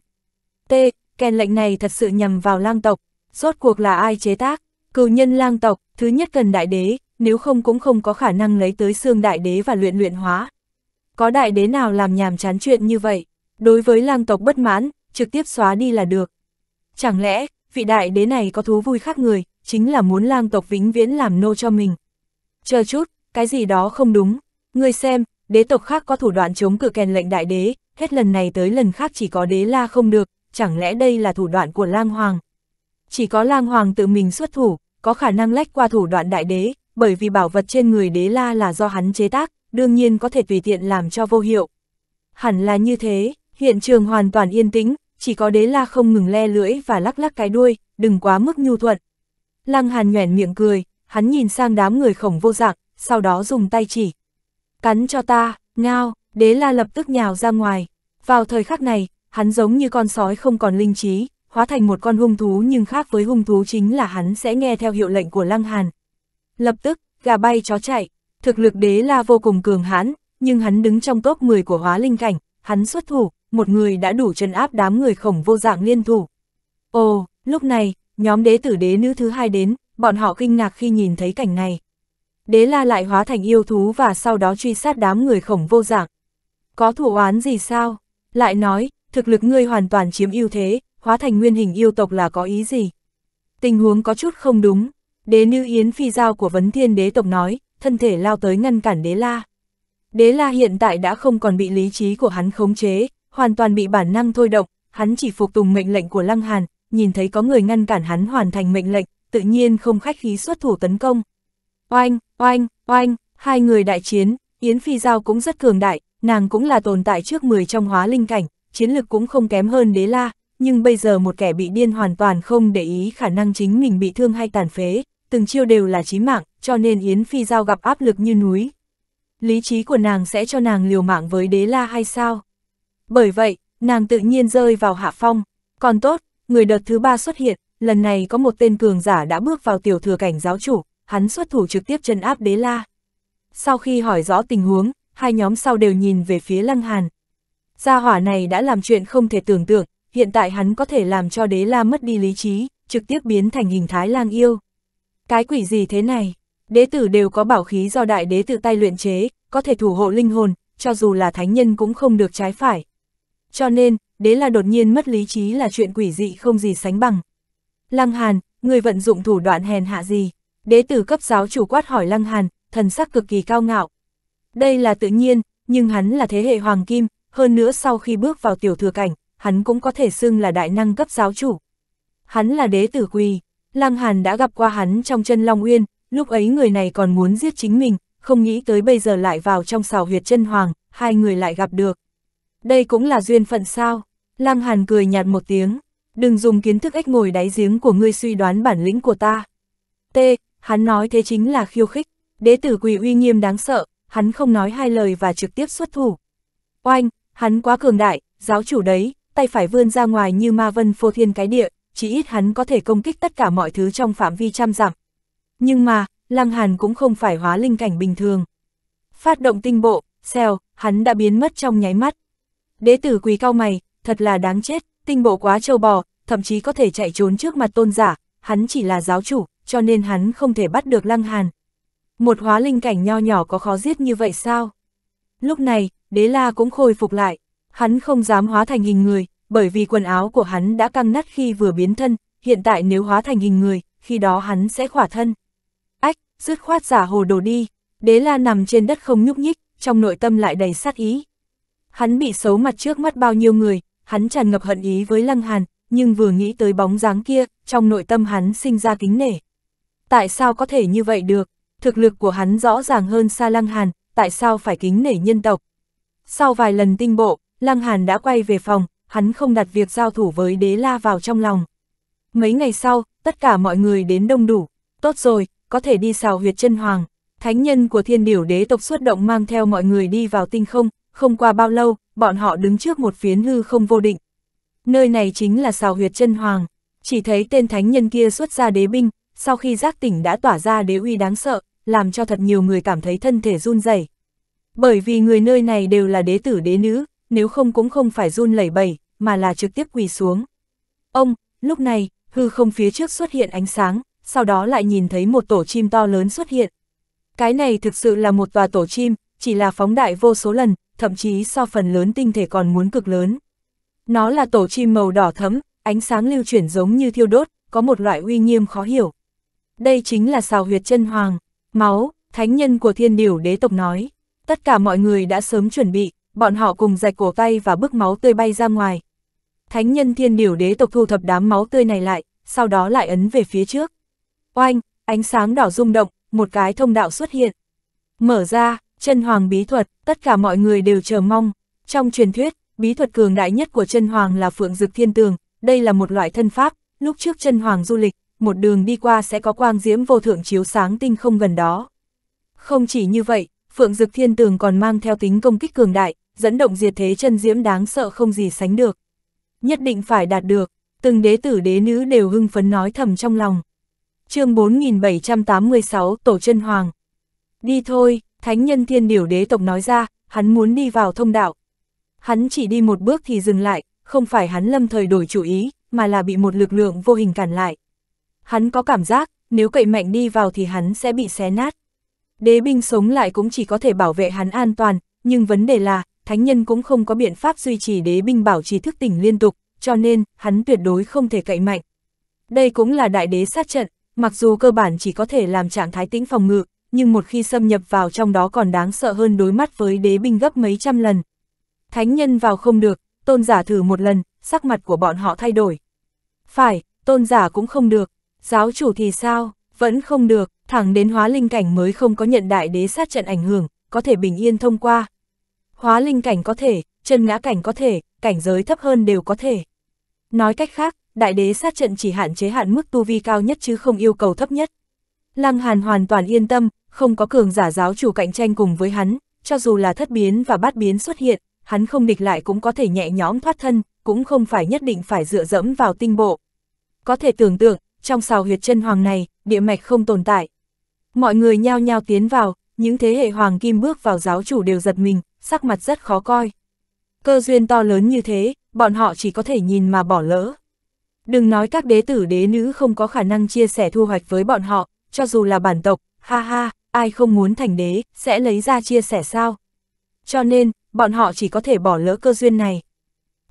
T. Kèn lệnh này thật sự nhằm vào lang tộc, rốt cuộc là ai chế tác? Cửu nhân lang tộc, thứ nhất cần đại đế, nếu không cũng không có khả năng lấy tới xương đại đế và luyện luyện hóa. Có đại đế nào làm nhàm chán chuyện như vậy? Đối với lang tộc bất mãn, trực tiếp xóa đi là được. Chẳng lẽ, vị đại đế này có thú vui khác người, chính là muốn lang tộc vĩnh viễn làm nô cho mình. Chờ chút, cái gì đó không đúng. Người xem, đế tộc khác có thủ đoạn chống cự kèn lệnh đại đế, hết lần này tới lần khác chỉ có đế la không được, chẳng lẽ đây là thủ đoạn của lang hoàng. Chỉ có lang hoàng tự mình xuất thủ, có khả năng lách qua thủ đoạn đại đế, bởi vì bảo vật trên người đế la là do hắn chế tác, đương nhiên có thể tùy tiện làm cho vô hiệu. Hẳn là như thế, hiện trường hoàn toàn yên tĩnh, chỉ có đế la không ngừng le lưỡi và lắc lắc cái đuôi, đừng quá mức nhu thuận. Lăng hàn nhoẻn miệng cười, hắn nhìn sang đám người khổng vô dạng, sau đó dùng tay chỉ. Cắn cho ta, ngao, đế la lập tức nhào ra ngoài. Vào thời khắc này, hắn giống như con sói không còn linh trí, hóa thành một con hung thú nhưng khác với hung thú chính là hắn sẽ nghe theo hiệu lệnh của Lăng Hàn. Lập tức, gà bay chó chạy, thực lực đế la vô cùng cường hãn, nhưng hắn đứng trong top 10 của hóa linh cảnh, hắn xuất thủ, một người đã đủ trấn áp đám người khổng vô dạng liên thủ. Ồ, lúc này, nhóm đế tử đế nữ thứ hai đến, bọn họ kinh ngạc khi nhìn thấy cảnh này. Đế la lại hóa thành yêu thú và sau đó truy sát đám người khổng vô dạng. Có thủ oán gì sao? Lại nói, thực lực ngươi hoàn toàn chiếm ưu thế, hóa thành nguyên hình yêu tộc là có ý gì? Tình huống có chút không đúng, đế nữ yến phi giao của vấn thiên đế tộc nói, thân thể lao tới ngăn cản đế la. Đế la hiện tại đã không còn bị lý trí của hắn khống chế, hoàn toàn bị bản năng thôi động, hắn chỉ phục tùng mệnh lệnh của Lăng Hàn, nhìn thấy có người ngăn cản hắn hoàn thành mệnh lệnh, tự nhiên không khách khí xuất thủ tấn công. Oanh, oanh, oanh, hai người đại chiến, Yến Phi Giao cũng rất cường đại, nàng cũng là tồn tại trước 10 trong hóa linh cảnh, chiến lực cũng không kém hơn đế la, nhưng bây giờ một kẻ bị điên hoàn toàn không để ý khả năng chính mình bị thương hay tàn phế, từng chiêu đều là chí mạng, cho nên Yến Phi Giao gặp áp lực như núi. Lý trí của nàng sẽ cho nàng liều mạng với đế la hay sao? Bởi vậy, nàng tự nhiên rơi vào hạ phong. Còn tốt, người đợt thứ ba xuất hiện, lần này có một tên cường giả đã bước vào tiểu thừa cảnh giáo chủ, hắn xuất thủ trực tiếp chân áp đế la. Sau khi hỏi rõ tình huống, hai nhóm sau đều nhìn về phía Lăng Hàn. Gia hỏa này đã làm chuyện không thể tưởng tượng, hiện tại hắn có thể làm cho đế la mất đi lý trí, trực tiếp biến thành hình thái lang yêu. Cái quỷ gì thế này? Đế tử đều có bảo khí do đại đế tự tay luyện chế, có thể thủ hộ linh hồn, cho dù là thánh nhân cũng không được trái phải. Cho nên, đế la đột nhiên mất lý trí là chuyện quỷ dị không gì sánh bằng. Lăng Hàn, người vận dụng thủ đoạn hèn hạ gì? Đế tử cấp giáo chủ quát hỏi Lăng Hàn, thần sắc cực kỳ cao ngạo. Đây là tự nhiên, nhưng hắn là thế hệ hoàng kim, hơn nữa sau khi bước vào tiểu thừa cảnh, hắn cũng có thể xưng là đại năng cấp giáo chủ. Hắn là đế tử quỳ, Lăng Hàn đã gặp qua hắn trong chân Long Uyên, lúc ấy người này còn muốn giết chính mình, không nghĩ tới bây giờ lại vào trong xào huyệt chân hoàng, hai người lại gặp được. Đây cũng là duyên phận sao? Lăng Hàn cười nhạt một tiếng, đừng dùng kiến thức ếch ngồi đáy giếng của ngươi suy đoán bản lĩnh của ta. T, hắn nói thế chính là khiêu khích, đế tử quỳ uy nghiêm đáng sợ, hắn không nói hai lời và trực tiếp xuất thủ. Oanh, hắn quá cường đại, giáo chủ đấy, tay phải vươn ra ngoài như ma vân phô thiên cái địa, chỉ ít hắn có thể công kích tất cả mọi thứ trong phạm vi trăm dặm. Nhưng mà, Lăng Hàn cũng không phải hóa linh cảnh bình thường. Phát động tinh bộ, xèo, hắn đã biến mất trong nháy mắt. Đế tử quỳ cao mày, thật là đáng chết, tinh bộ quá trâu bò, thậm chí có thể chạy trốn trước mặt tôn giả, hắn chỉ là giáo chủ, cho nên hắn không thể bắt được Lăng Hàn. Một hóa linh cảnh nho nhỏ có khó giết như vậy sao? Lúc này, đế la cũng khôi phục lại. Hắn không dám hóa thành hình người, bởi vì quần áo của hắn đã căng nát khi vừa biến thân, hiện tại nếu hóa thành hình người, khi đó hắn sẽ khỏa thân. Ách, dứt khoát giả hồ đồ đi, đế la nằm trên đất không nhúc nhích, trong nội tâm lại đầy sát ý. Hắn bị xấu mặt trước mắt bao nhiêu người, hắn tràn ngập hận ý với Lăng Hàn, nhưng vừa nghĩ tới bóng dáng kia, trong nội tâm hắn sinh ra kính nể. Tại sao có thể như vậy được? Thực lực của hắn rõ ràng hơn xa Lăng Hàn, tại sao phải kính nể nhân tộc? Sau vài lần tinh bộ, Lăng Hàn đã quay về phòng, hắn không đặt việc giao thủ với đế la vào trong lòng. Mấy ngày sau, tất cả mọi người đến đông đủ. Tốt rồi, có thể đi xào huyệt chân hoàng. Thánh nhân của thiên điểu đế tộc xuất động mang theo mọi người đi vào tinh không, không qua bao lâu, bọn họ đứng trước một phiến hư không vô định. Nơi này chính là xào huyệt chân hoàng. Chỉ thấy tên thánh nhân kia xuất ra đế binh, sau khi giác tỉnh đã tỏa ra đế uy đáng sợ, làm cho thật nhiều người cảm thấy thân thể run rẩy. Bởi vì người nơi này đều là đế tử đế nữ, nếu không cũng không phải run lẩy bẩy, mà là trực tiếp quỳ xuống. Ông, lúc này, hư không phía trước xuất hiện ánh sáng, sau đó lại nhìn thấy một tổ chim to lớn xuất hiện. Cái này thực sự là một tòa tổ chim, chỉ là phóng đại vô số lần, thậm chí so phần lớn tinh thể còn muốn cực lớn. Nó là tổ chim màu đỏ thẫm, ánh sáng lưu chuyển giống như thiêu đốt, có một loại uy nghiêm khó hiểu. Đây chính là xào huyệt chân hoàng, máu, thánh nhân của thiên điểu đế tộc nói. Tất cả mọi người đã sớm chuẩn bị, bọn họ cùng rạch cổ tay và bức máu tươi bay ra ngoài. Thánh nhân thiên điểu đế tộc thu thập đám máu tươi này lại, sau đó lại ấn về phía trước. Oanh, ánh sáng đỏ rung động, một cái thông đạo xuất hiện. Mở ra, chân hoàng bí thuật, tất cả mọi người đều chờ mong. Trong truyền thuyết, bí thuật cường đại nhất của chân hoàng là phượng dực thiên tường, đây là một loại thân pháp, lúc trước chân hoàng du lịch, một đường đi qua sẽ có quang diễm vô thượng chiếu sáng tinh không gần đó. Không chỉ như vậy, phượng dực thiên tường còn mang theo tính công kích cường đại, dẫn động diệt thế chân diễm đáng sợ không gì sánh được. Nhất định phải đạt được, từng đế tử đế nữ đều hưng phấn nói thầm trong lòng. chương 4786 Tổ chân Hoàng Đi thôi, thánh nhân thiên điểu đế tộc nói ra, hắn muốn đi vào thông đạo. Hắn chỉ đi một bước thì dừng lại, không phải hắn lâm thời đổi chủ ý, mà là bị một lực lượng vô hình cản lại. Hắn có cảm giác, nếu cậy mạnh đi vào thì hắn sẽ bị xé nát. Đế binh sống lại cũng chỉ có thể bảo vệ hắn an toàn, nhưng vấn đề là, thánh nhân cũng không có biện pháp duy trì đế binh bảo trì thức tỉnh liên tục, cho nên, hắn tuyệt đối không thể cậy mạnh. Đây cũng là đại đế sát trận, mặc dù cơ bản chỉ có thể làm trạng thái tĩnh phòng ngự, nhưng một khi xâm nhập vào trong đó còn đáng sợ hơn đối mắt với đế binh gấp mấy trăm lần. Thánh nhân vào không được, tôn giả thử một lần, sắc mặt của bọn họ thay đổi. Phải, tôn giả cũng không được, giáo chủ thì sao, vẫn không được, thẳng đến hóa linh cảnh mới không có nhận đại đế sát trận ảnh hưởng, có thể bình yên thông qua, Hóa linh cảnh có thể, chân ngã cảnh có thể, cảnh giới thấp hơn đều có thể. Nói cách khác, đại đế sát trận chỉ hạn chế hạn mức tu vi cao nhất chứ không yêu cầu thấp nhất. Lăng Hàn hoàn toàn yên tâm, không có cường giả giáo chủ cạnh tranh cùng với hắn, cho dù là thất biến và bát biến xuất hiện, hắn không địch lại cũng có thể nhẹ nhõm thoát thân, cũng không phải nhất định phải dựa dẫm vào tinh bộ. Có thể tưởng tượng, trong sào huyệt chân hoàng này, địa mạch không tồn tại. Mọi người nhao nhao tiến vào, những thế hệ hoàng kim bước vào giáo chủ đều giật mình, sắc mặt rất khó coi. Cơ duyên to lớn như thế, bọn họ chỉ có thể nhìn mà bỏ lỡ. Đừng nói các đế tử đế nữ không có khả năng chia sẻ thu hoạch với bọn họ, cho dù là bản tộc, ha ha, ai không muốn thành đế, sẽ lấy ra chia sẻ sao. Cho nên, bọn họ chỉ có thể bỏ lỡ cơ duyên này.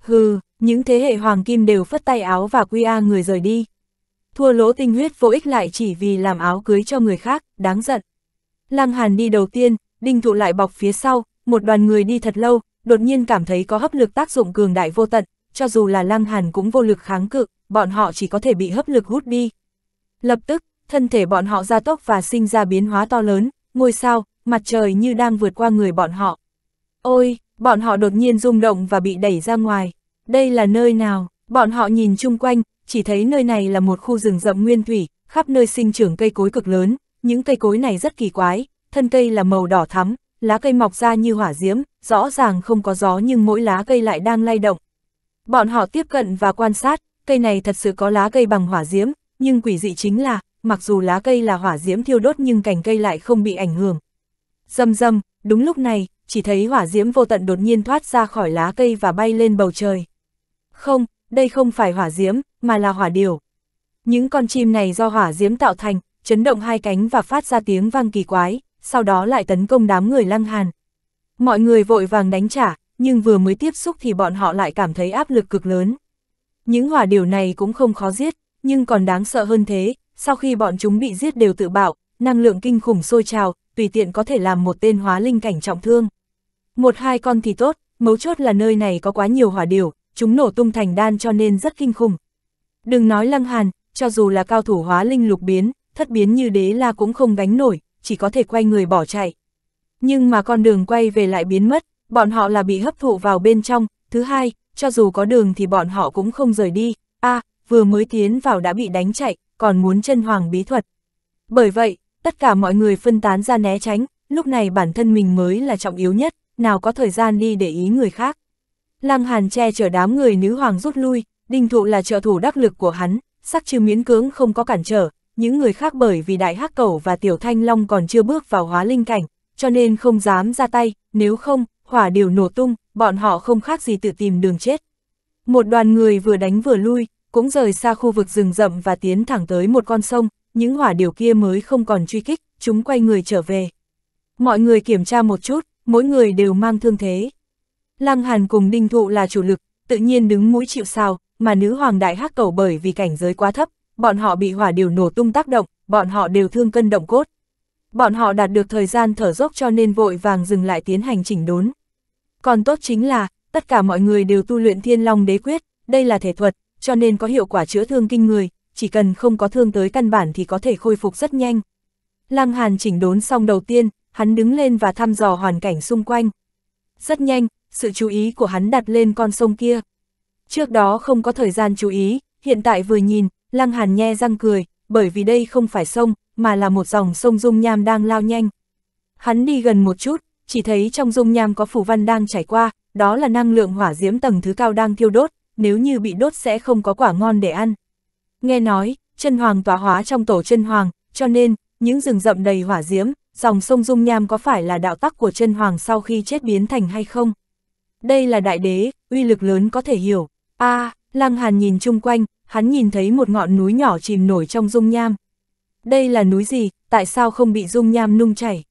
Hừ, những thế hệ hoàng kim đều phất tay áo và quy a người rời đi. Thua lỗ tinh huyết vô ích lại chỉ vì làm áo cưới cho người khác, đáng giận. Lăng Hàn đi đầu tiên, đinh thụ lại bọc phía sau, một đoàn người đi thật lâu, đột nhiên cảm thấy có hấp lực tác dụng cường đại vô tận, cho dù là Lăng Hàn cũng vô lực kháng cự, bọn họ chỉ có thể bị hấp lực hút đi. Lập tức, thân thể bọn họ ra tốc và sinh ra biến hóa to lớn, ngôi sao, mặt trời như đang vượt qua người bọn họ. Ôi, bọn họ đột nhiên rung động và bị đẩy ra ngoài. Đây là nơi nào? Bọn họ nhìn chung quanh, chỉ thấy nơi này là một khu rừng rậm nguyên thủy, khắp nơi sinh trưởng cây cối cực lớn, những cây cối này rất kỳ quái, thân cây là màu đỏ thắm, lá cây mọc ra như hỏa diễm, rõ ràng không có gió nhưng mỗi lá cây lại đang lay động. Bọn họ tiếp cận và quan sát, cây này thật sự có lá cây bằng hỏa diễm, nhưng quỷ dị chính là, mặc dù lá cây là hỏa diễm thiêu đốt nhưng cành cây lại không bị ảnh hưởng. Dâm dâm, đúng lúc này, chỉ thấy hỏa diễm vô tận đột nhiên thoát ra khỏi lá cây và bay lên bầu trời. Không, đây không phải hỏa diễm, mà là hỏa điều. Những con chim này do hỏa diễm tạo thành, chấn động hai cánh và phát ra tiếng vang kỳ quái, sau đó lại tấn công đám người lăng hàn. Mọi người vội vàng đánh trả, nhưng vừa mới tiếp xúc thì bọn họ lại cảm thấy áp lực cực lớn. Những hỏa điều này cũng không khó giết, nhưng còn đáng sợ hơn thế, sau khi bọn chúng bị giết đều tự bạo, năng lượng kinh khủng sôi trào, tùy tiện có thể làm một tên hóa linh cảnh trọng thương. Một hai con thì tốt, mấu chốt là nơi này có quá nhiều hỏa điều, chúng nổ tung thành đan cho nên rất kinh khủng. Đừng nói lăng hàn, cho dù là cao thủ hóa linh lục biến, thất biến như đế la cũng không gánh nổi, chỉ có thể quay người bỏ chạy. Nhưng mà con đường quay về lại biến mất, bọn họ là bị hấp thụ vào bên trong, thứ hai, cho dù có đường thì bọn họ cũng không rời đi, a à, vừa mới tiến vào đã bị đánh chạy, còn muốn chân hoàng bí thuật. Bởi vậy, tất cả mọi người phân tán ra né tránh, lúc này bản thân mình mới là trọng yếu nhất, nào có thời gian đi để ý người khác. Lăng Hàn che chở đám người nữ hoàng rút lui, đinh thụ là trợ thủ đắc lực của hắn, sắc chứ miễn cưỡng không có cản trở, những người khác bởi vì đại hắc cẩu và tiểu thanh long còn chưa bước vào hóa linh cảnh, cho nên không dám ra tay, nếu không, hỏa điều nổ tung, bọn họ không khác gì tự tìm đường chết. Một đoàn người vừa đánh vừa lui, cũng rời xa khu vực rừng rậm và tiến thẳng tới một con sông, những hỏa điều kia mới không còn truy kích, chúng quay người trở về. Mọi người kiểm tra một chút, mỗi người đều mang thương thế. Lăng Hàn cùng Đinh Thụ là chủ lực, tự nhiên đứng mũi chịu sao, mà nữ hoàng đại hắc cầu bởi vì cảnh giới quá thấp, bọn họ bị hỏa điều nổ tung tác động, bọn họ đều thương cân động cốt. Bọn họ đạt được thời gian thở dốc cho nên vội vàng dừng lại tiến hành chỉnh đốn. Còn tốt chính là, tất cả mọi người đều tu luyện thiên long đế quyết, đây là thể thuật, cho nên có hiệu quả chữa thương kinh người, chỉ cần không có thương tới căn bản thì có thể khôi phục rất nhanh. Lăng Hàn chỉnh đốn xong đầu tiên, hắn đứng lên và thăm dò hoàn cảnh xung quanh. Rất nhanh, sự chú ý của hắn đặt lên con sông kia. Trước đó không có thời gian chú ý, hiện tại vừa nhìn, Lăng Hàn nhe răng cười, bởi vì đây không phải sông, mà là một dòng sông dung nham đang lao nhanh. Hắn đi gần một chút, chỉ thấy trong dung nham có phủ văn đang chảy qua, đó là năng lượng hỏa diễm tầng thứ cao đang thiêu đốt, nếu như bị đốt sẽ không có quả ngon để ăn. Nghe nói, chân hoàng tỏa hóa trong tổ chân hoàng, cho nên, những rừng rậm đầy hỏa diễm, dòng sông dung nham có phải là đạo tắc của chân hoàng sau khi chết biến thành hay không? Đây là đại đế, uy lực lớn có thể hiểu. a à, Lăng Hàn nhìn chung quanh, hắn nhìn thấy một ngọn núi nhỏ chìm nổi trong dung nham. Đây là núi gì, tại sao không bị dung nham nung chảy?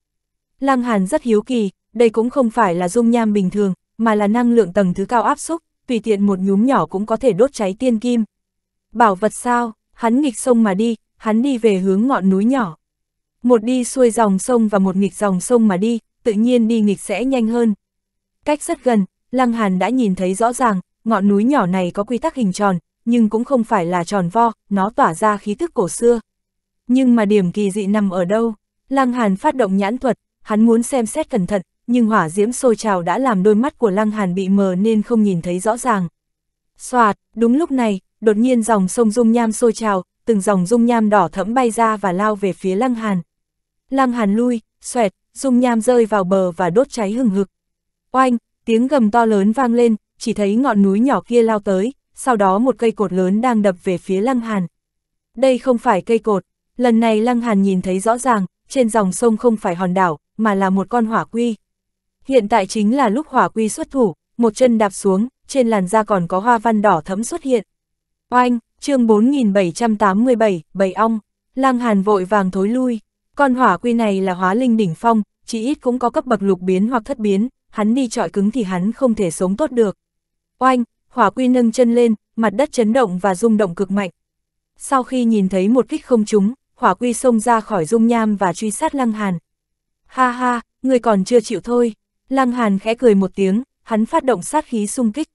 Lăng Hàn rất hiếu kỳ, đây cũng không phải là dung nham bình thường, mà là năng lượng tầng thứ cao áp xúc, tùy tiện một nhúm nhỏ cũng có thể đốt cháy tiên kim. Bảo vật sao, hắn nghịch sông mà đi, hắn đi về hướng ngọn núi nhỏ. Một đi xuôi dòng sông và một nghịch dòng sông mà đi, tự nhiên đi nghịch sẽ nhanh hơn. Cách rất gần, Lăng Hàn đã nhìn thấy rõ ràng, ngọn núi nhỏ này có quy tắc hình tròn, nhưng cũng không phải là tròn vo, nó tỏa ra khí thức cổ xưa. Nhưng mà điểm kỳ dị nằm ở đâu? Lăng Hàn phát động nhãn thuật, hắn muốn xem xét cẩn thận, nhưng hỏa diễm sôi trào đã làm đôi mắt của Lăng Hàn bị mờ nên không nhìn thấy rõ ràng. Xoạt, đúng lúc này, đột nhiên dòng sông dung nham sôi trào, từng dòng dung nham đỏ thẫm bay ra và lao về phía Lăng Hàn. Lăng Hàn lui, xoẹt, dung nham rơi vào bờ và đốt cháy hừng hực. Oanh, tiếng gầm to lớn vang lên, chỉ thấy ngọn núi nhỏ kia lao tới, sau đó một cây cột lớn đang đập về phía Lăng Hàn. Đây không phải cây cột, lần này Lăng Hàn nhìn thấy rõ ràng, trên dòng sông không phải hòn đảo, mà là một con hỏa quy. Hiện tại chính là lúc hỏa quy xuất thủ, một chân đạp xuống, trên làn da còn có hoa văn đỏ thẫm xuất hiện. Oanh, chương 4787, bầy ong, Lăng Hàn vội vàng thối lui, con hỏa quy này là hóa linh đỉnh phong, chỉ ít cũng có cấp bậc lục biến hoặc thất biến, hắn đi trọi cứng thì hắn không thể sống tốt được. Oanh, hỏa quy nâng chân lên, mặt đất chấn động và rung động cực mạnh. Sau khi nhìn thấy một kích không trúng, hỏa quy xông ra khỏi dung nham và truy sát Lăng Hàn. Ha ha, người còn chưa chịu thôi. Lăng Hàn khẽ cười một tiếng, hắn phát động sát khí xung kích.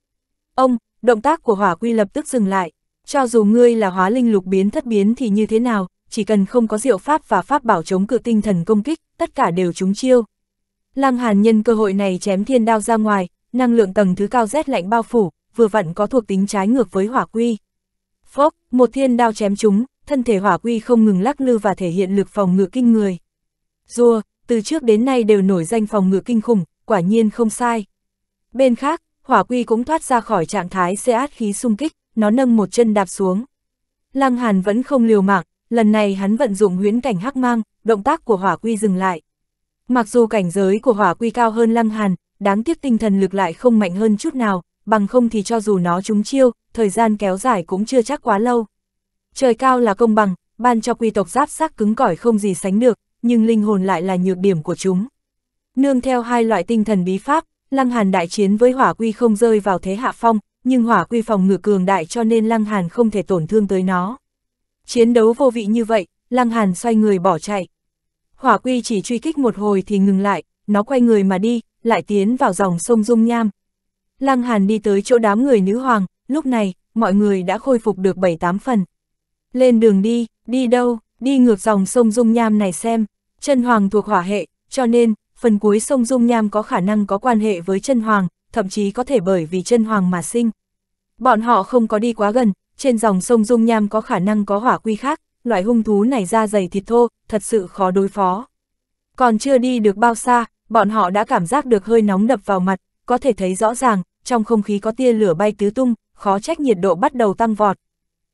Ông, động tác của hỏa quy lập tức dừng lại. Cho dù ngươi là hóa linh lục biến thất biến thì như thế nào, chỉ cần không có diệu pháp và pháp bảo chống cự tinh thần công kích, tất cả đều trúng chiêu. Lăng Hàn nhân cơ hội này chém thiên đao ra ngoài, năng lượng tầng thứ cao rét lạnh bao phủ, vừa vặn có thuộc tính trái ngược với hỏa quy. Phốc, một thiên đao chém chúng, thân thể hỏa quy không ngừng lắc lư và thể hiện lực phòng ngự kinh người. Rùa, từ trước đến nay đều nổi danh phòng ngự kinh khủng, quả nhiên không sai. Bên khác, hỏa quy cũng thoát ra khỏi trạng thái xe át khí xung kích, nó nâng một chân đạp xuống. Lăng Hàn vẫn không liều mạng, lần này hắn vận dụng huyễn cảnh hắc mang, động tác của hỏa quy dừng lại. Mặc dù cảnh giới của hỏa quy cao hơn Lăng Hàn, đáng tiếc tinh thần lực lại không mạnh hơn chút nào, bằng không thì cho dù nó trúng chiêu, thời gian kéo dài cũng chưa chắc quá lâu. Trời cao là công bằng, ban cho quy tộc giáp xác cứng cỏi không gì sánh được, nhưng linh hồn lại là nhược điểm của chúng. Nương theo hai loại tinh thần bí pháp, Lăng Hàn đại chiến với hỏa quy không rơi vào thế hạ phong, nhưng hỏa quy phòng ngự cường đại cho nên Lăng Hàn không thể tổn thương tới nó. Chiến đấu vô vị như vậy, Lăng Hàn xoay người bỏ chạy. Hỏa quy chỉ truy kích một hồi thì ngừng lại, nó quay người mà đi, lại tiến vào dòng sông Dung Nham, Lăng Hàn đi tới chỗ đám người nữ hoàng, lúc này, mọi người đã khôi phục được 7-8 phần. Lên đường đi, đi đâu, đi ngược dòng sông Dung Nham này xem, chân hoàng thuộc hỏa hệ, cho nên, phần cuối sông Dung Nham có khả năng có quan hệ với chân hoàng, thậm chí có thể bởi vì chân hoàng mà sinh. Bọn họ không có đi quá gần, trên dòng sông Dung Nham có khả năng có hỏa quy khác, loại hung thú này da dày thịt thô, thật sự khó đối phó. Còn chưa đi được bao xa, bọn họ đã cảm giác được hơi nóng đập vào mặt, có thể thấy rõ ràng, trong không khí có tia lửa bay tứ tung, khó trách nhiệt độ bắt đầu tăng vọt.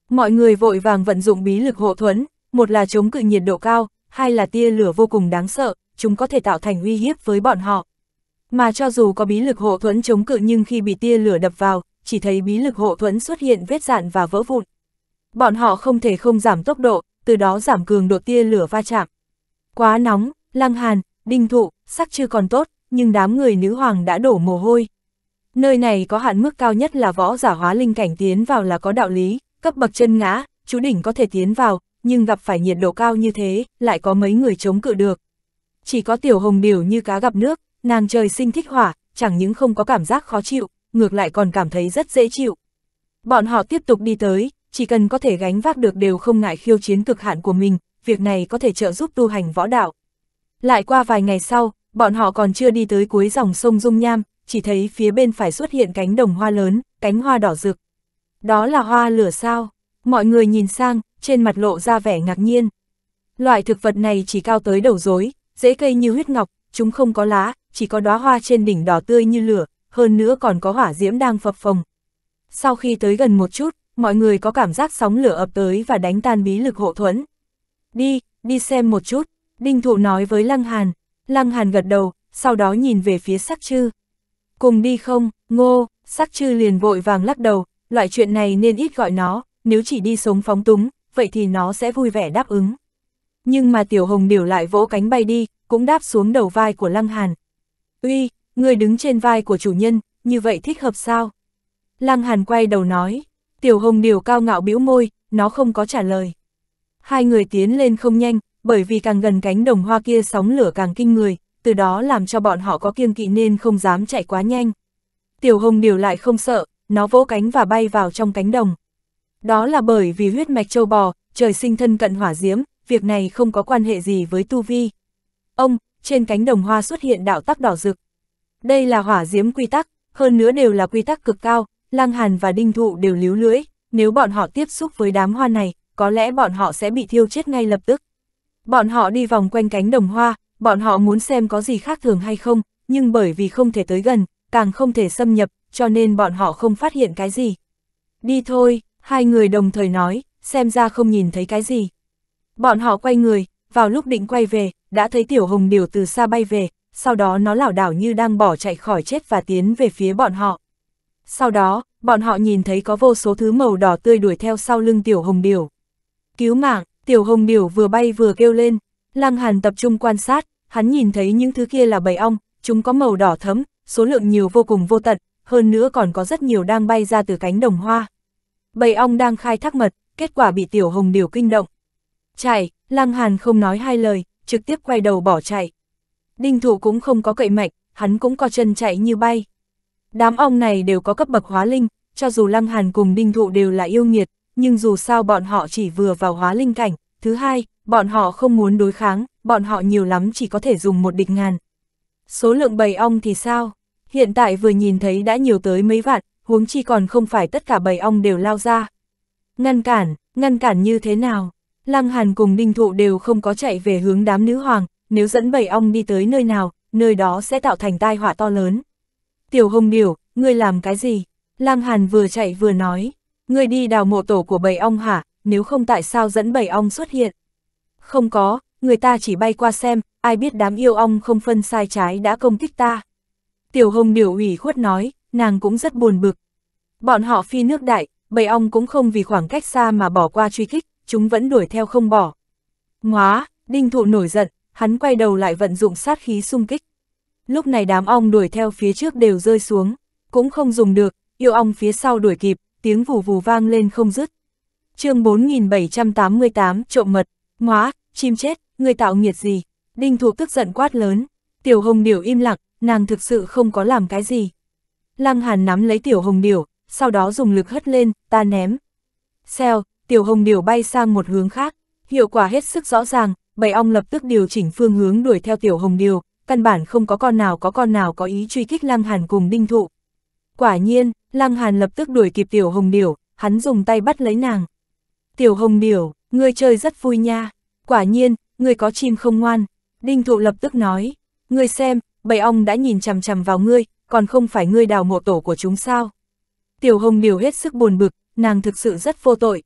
Mọi người vội vàng vận dụng bí lực hộ thuẫn, một là chống cự nhiệt độ cao, hai là tia lửa vô cùng đáng sợ, chúng có thể tạo thành uy hiếp với bọn họ. Mà cho dù có bí lực hộ thuẫn chống cự nhưng khi bị tia lửa đập vào, chỉ thấy bí lực hộ thuẫn xuất hiện vết dạn và vỡ vụn. Bọn họ không thể không giảm tốc độ, từ đó giảm cường độ tia lửa va chạm. Quá nóng, lăng hàn, đinh thụ, sắc chưa còn tốt, nhưng đám người nữ hoàng đã đổ mồ hôi. Nơi này có hạn mức cao nhất là võ giả hóa linh cảnh tiến vào là có đạo lý, cấp bậc chân ngã, chú đỉnh có thể tiến vào, nhưng gặp phải nhiệt độ cao như thế, lại có mấy người chống cự được. Chỉ có tiểu hồng biểu như cá gặp nước, nàng trời sinh thích hỏa, chẳng những không có cảm giác khó chịu, ngược lại còn cảm thấy rất dễ chịu. Bọn họ tiếp tục đi tới, chỉ cần có thể gánh vác được đều không ngại khiêu chiến cực hạn của mình, việc này có thể trợ giúp tu hành võ đạo. Lại qua vài ngày sau, Bọn họ còn chưa đi tới cuối dòng sông Dung Nham, chỉ thấy phía bên phải xuất hiện cánh đồng hoa lớn, cánh hoa đỏ rực. Đó là hoa lửa sao? Mọi người nhìn sang, trên mặt lộ ra vẻ ngạc nhiên. Loại thực vật này chỉ cao tới đầu rối, dễ cây như huyết ngọc, chúng không có lá, chỉ có đóa hoa trên đỉnh đỏ tươi như lửa, hơn nữa còn có hỏa diễm đang phập phồng. Sau khi tới gần một chút, mọi người có cảm giác sóng lửa ập tới và đánh tan bí lực hộ thuẫn. Đi, đi xem một chút, Đinh Thụ nói với Lăng Hàn, Lăng Hàn gật đầu, sau đó nhìn về phía sắc chư. Cùng đi không, ngô, sắc chư liền vội vàng lắc đầu, loại chuyện này nên ít gọi nó, nếu chỉ đi sống phóng túng, vậy thì nó sẽ vui vẻ đáp ứng. Nhưng mà tiểu hồng điểu lại vỗ cánh bay đi, cũng đáp xuống đầu vai của Lăng Hàn. Uy, người đứng trên vai của chủ nhân, như vậy thích hợp sao? Lăng Hàn quay đầu nói, tiểu hồng điểu cao ngạo bĩu môi, nó không có trả lời. Hai người tiến lên không nhanh, bởi vì càng gần cánh đồng hoa kia sóng lửa càng kinh người, từ đó làm cho bọn họ có kiêng kỵ nên không dám chạy quá nhanh. Tiểu hồng điều lại không sợ, nó vỗ cánh và bay vào trong cánh đồng. Đó là bởi vì huyết mạch châu bò, trời sinh thân cận hỏa diễm, việc này không có quan hệ gì với tu vi. Ông, trên cánh đồng hoa xuất hiện đạo tắc đỏ rực. Đây là hỏa diễm quy tắc, hơn nữa đều là quy tắc cực cao, Lang Hàn và Đinh Thụ đều líu lưỡi, nếu bọn họ tiếp xúc với đám hoa này, có lẽ bọn họ sẽ bị thiêu chết ngay lập tức. Bọn họ đi vòng quanh cánh đồng hoa, bọn họ muốn xem có gì khác thường hay không, nhưng bởi vì không thể tới gần, càng không thể xâm nhập, cho nên bọn họ không phát hiện cái gì. Đi thôi, hai người đồng thời nói, xem ra không nhìn thấy cái gì. Bọn họ quay người, vào lúc định quay về, đã thấy tiểu hồng điều từ xa bay về, sau đó nó lảo đảo như đang bỏ chạy khỏi chết và tiến về phía bọn họ. Sau đó, bọn họ nhìn thấy có vô số thứ màu đỏ tươi đuổi theo sau lưng tiểu hồng điều. Cứu mạng, tiểu hồng điểu vừa bay vừa kêu lên, Lăng Hàn tập trung quan sát, hắn nhìn thấy những thứ kia là bầy ong, chúng có màu đỏ thấm, số lượng nhiều vô cùng vô tận, hơn nữa còn có rất nhiều đang bay ra từ cánh đồng hoa. Bầy ong đang khai thác mật, kết quả bị tiểu hồng điểu kinh động. Chạy, Lăng Hàn không nói hai lời, trực tiếp quay đầu bỏ chạy. Đinh thủ cũng không có cậy mạnh, hắn cũng co chân chạy như bay. Đám ong này đều có cấp bậc hóa linh, cho dù Lăng Hàn cùng Đinh Thụ đều là yêu nghiệt, nhưng dù sao bọn họ chỉ vừa vào hóa linh cảnh, thứ hai, bọn họ không muốn đối kháng, bọn họ nhiều lắm chỉ có thể dùng một địch ngàn. Số lượng bầy ong thì sao? Hiện tại vừa nhìn thấy đã nhiều tới mấy vạn, huống chi còn không phải tất cả bầy ong đều lao ra. Ngăn cản, ngăn cản như thế nào? Lăng Hàn cùng Đinh Thụ đều không có chạy về hướng đám nữ hoàng, nếu dẫn bầy ong đi tới nơi nào, nơi đó sẽ tạo thành tai họa to lớn. Tiểu Hồng Điểu, ngươi làm cái gì? Lăng Hàn vừa chạy vừa nói, ngươi đi đào mộ tổ của bầy ong hả, nếu không tại sao dẫn bầy ong xuất hiện? Không có, người ta chỉ bay qua xem, ai biết đám yêu ong không phân sai trái đã công kích ta. Tiểu hồng điều ủy khuất nói, nàng cũng rất buồn bực. Bọn họ phi nước đại, bầy ong cũng không vì khoảng cách xa mà bỏ qua truy kích, chúng vẫn đuổi theo không bỏ. Ngóa, đinh thụ nổi giận, hắn quay đầu lại vận dụng sát khí xung kích. Lúc này đám ong đuổi theo phía trước đều rơi xuống, cũng không dùng được, yêu ong phía sau đuổi kịp, tiếng vù vù vang lên không dứt. chương 4788, trộm mật, ngóa, chim chết, người tạo nghiệt gì, đinh thuộc tức giận quát lớn, tiểu hồng điểu im lặng, nàng thực sự không có làm cái gì. Lăng hàn nắm lấy tiểu hồng điểu, sau đó dùng lực hất lên, ta ném. xeo tiểu hồng điểu bay sang một hướng khác, hiệu quả hết sức rõ ràng, bầy ong lập tức điều chỉnh phương hướng đuổi theo tiểu hồng điểu, căn bản không có con nào có con nào có ý truy kích lăng hàn cùng đinh thụ. Quả nhiên, Lăng Hàn lập tức đuổi kịp Tiểu Hồng Điểu, hắn dùng tay bắt lấy nàng. Tiểu Hồng Điểu, ngươi chơi rất vui nha. Quả nhiên, ngươi có chim không ngoan. Đinh Thụ lập tức nói, ngươi xem, bầy ong đã nhìn chằm chằm vào ngươi, còn không phải ngươi đào mộ tổ của chúng sao. Tiểu Hồng Điểu hết sức buồn bực, nàng thực sự rất vô tội.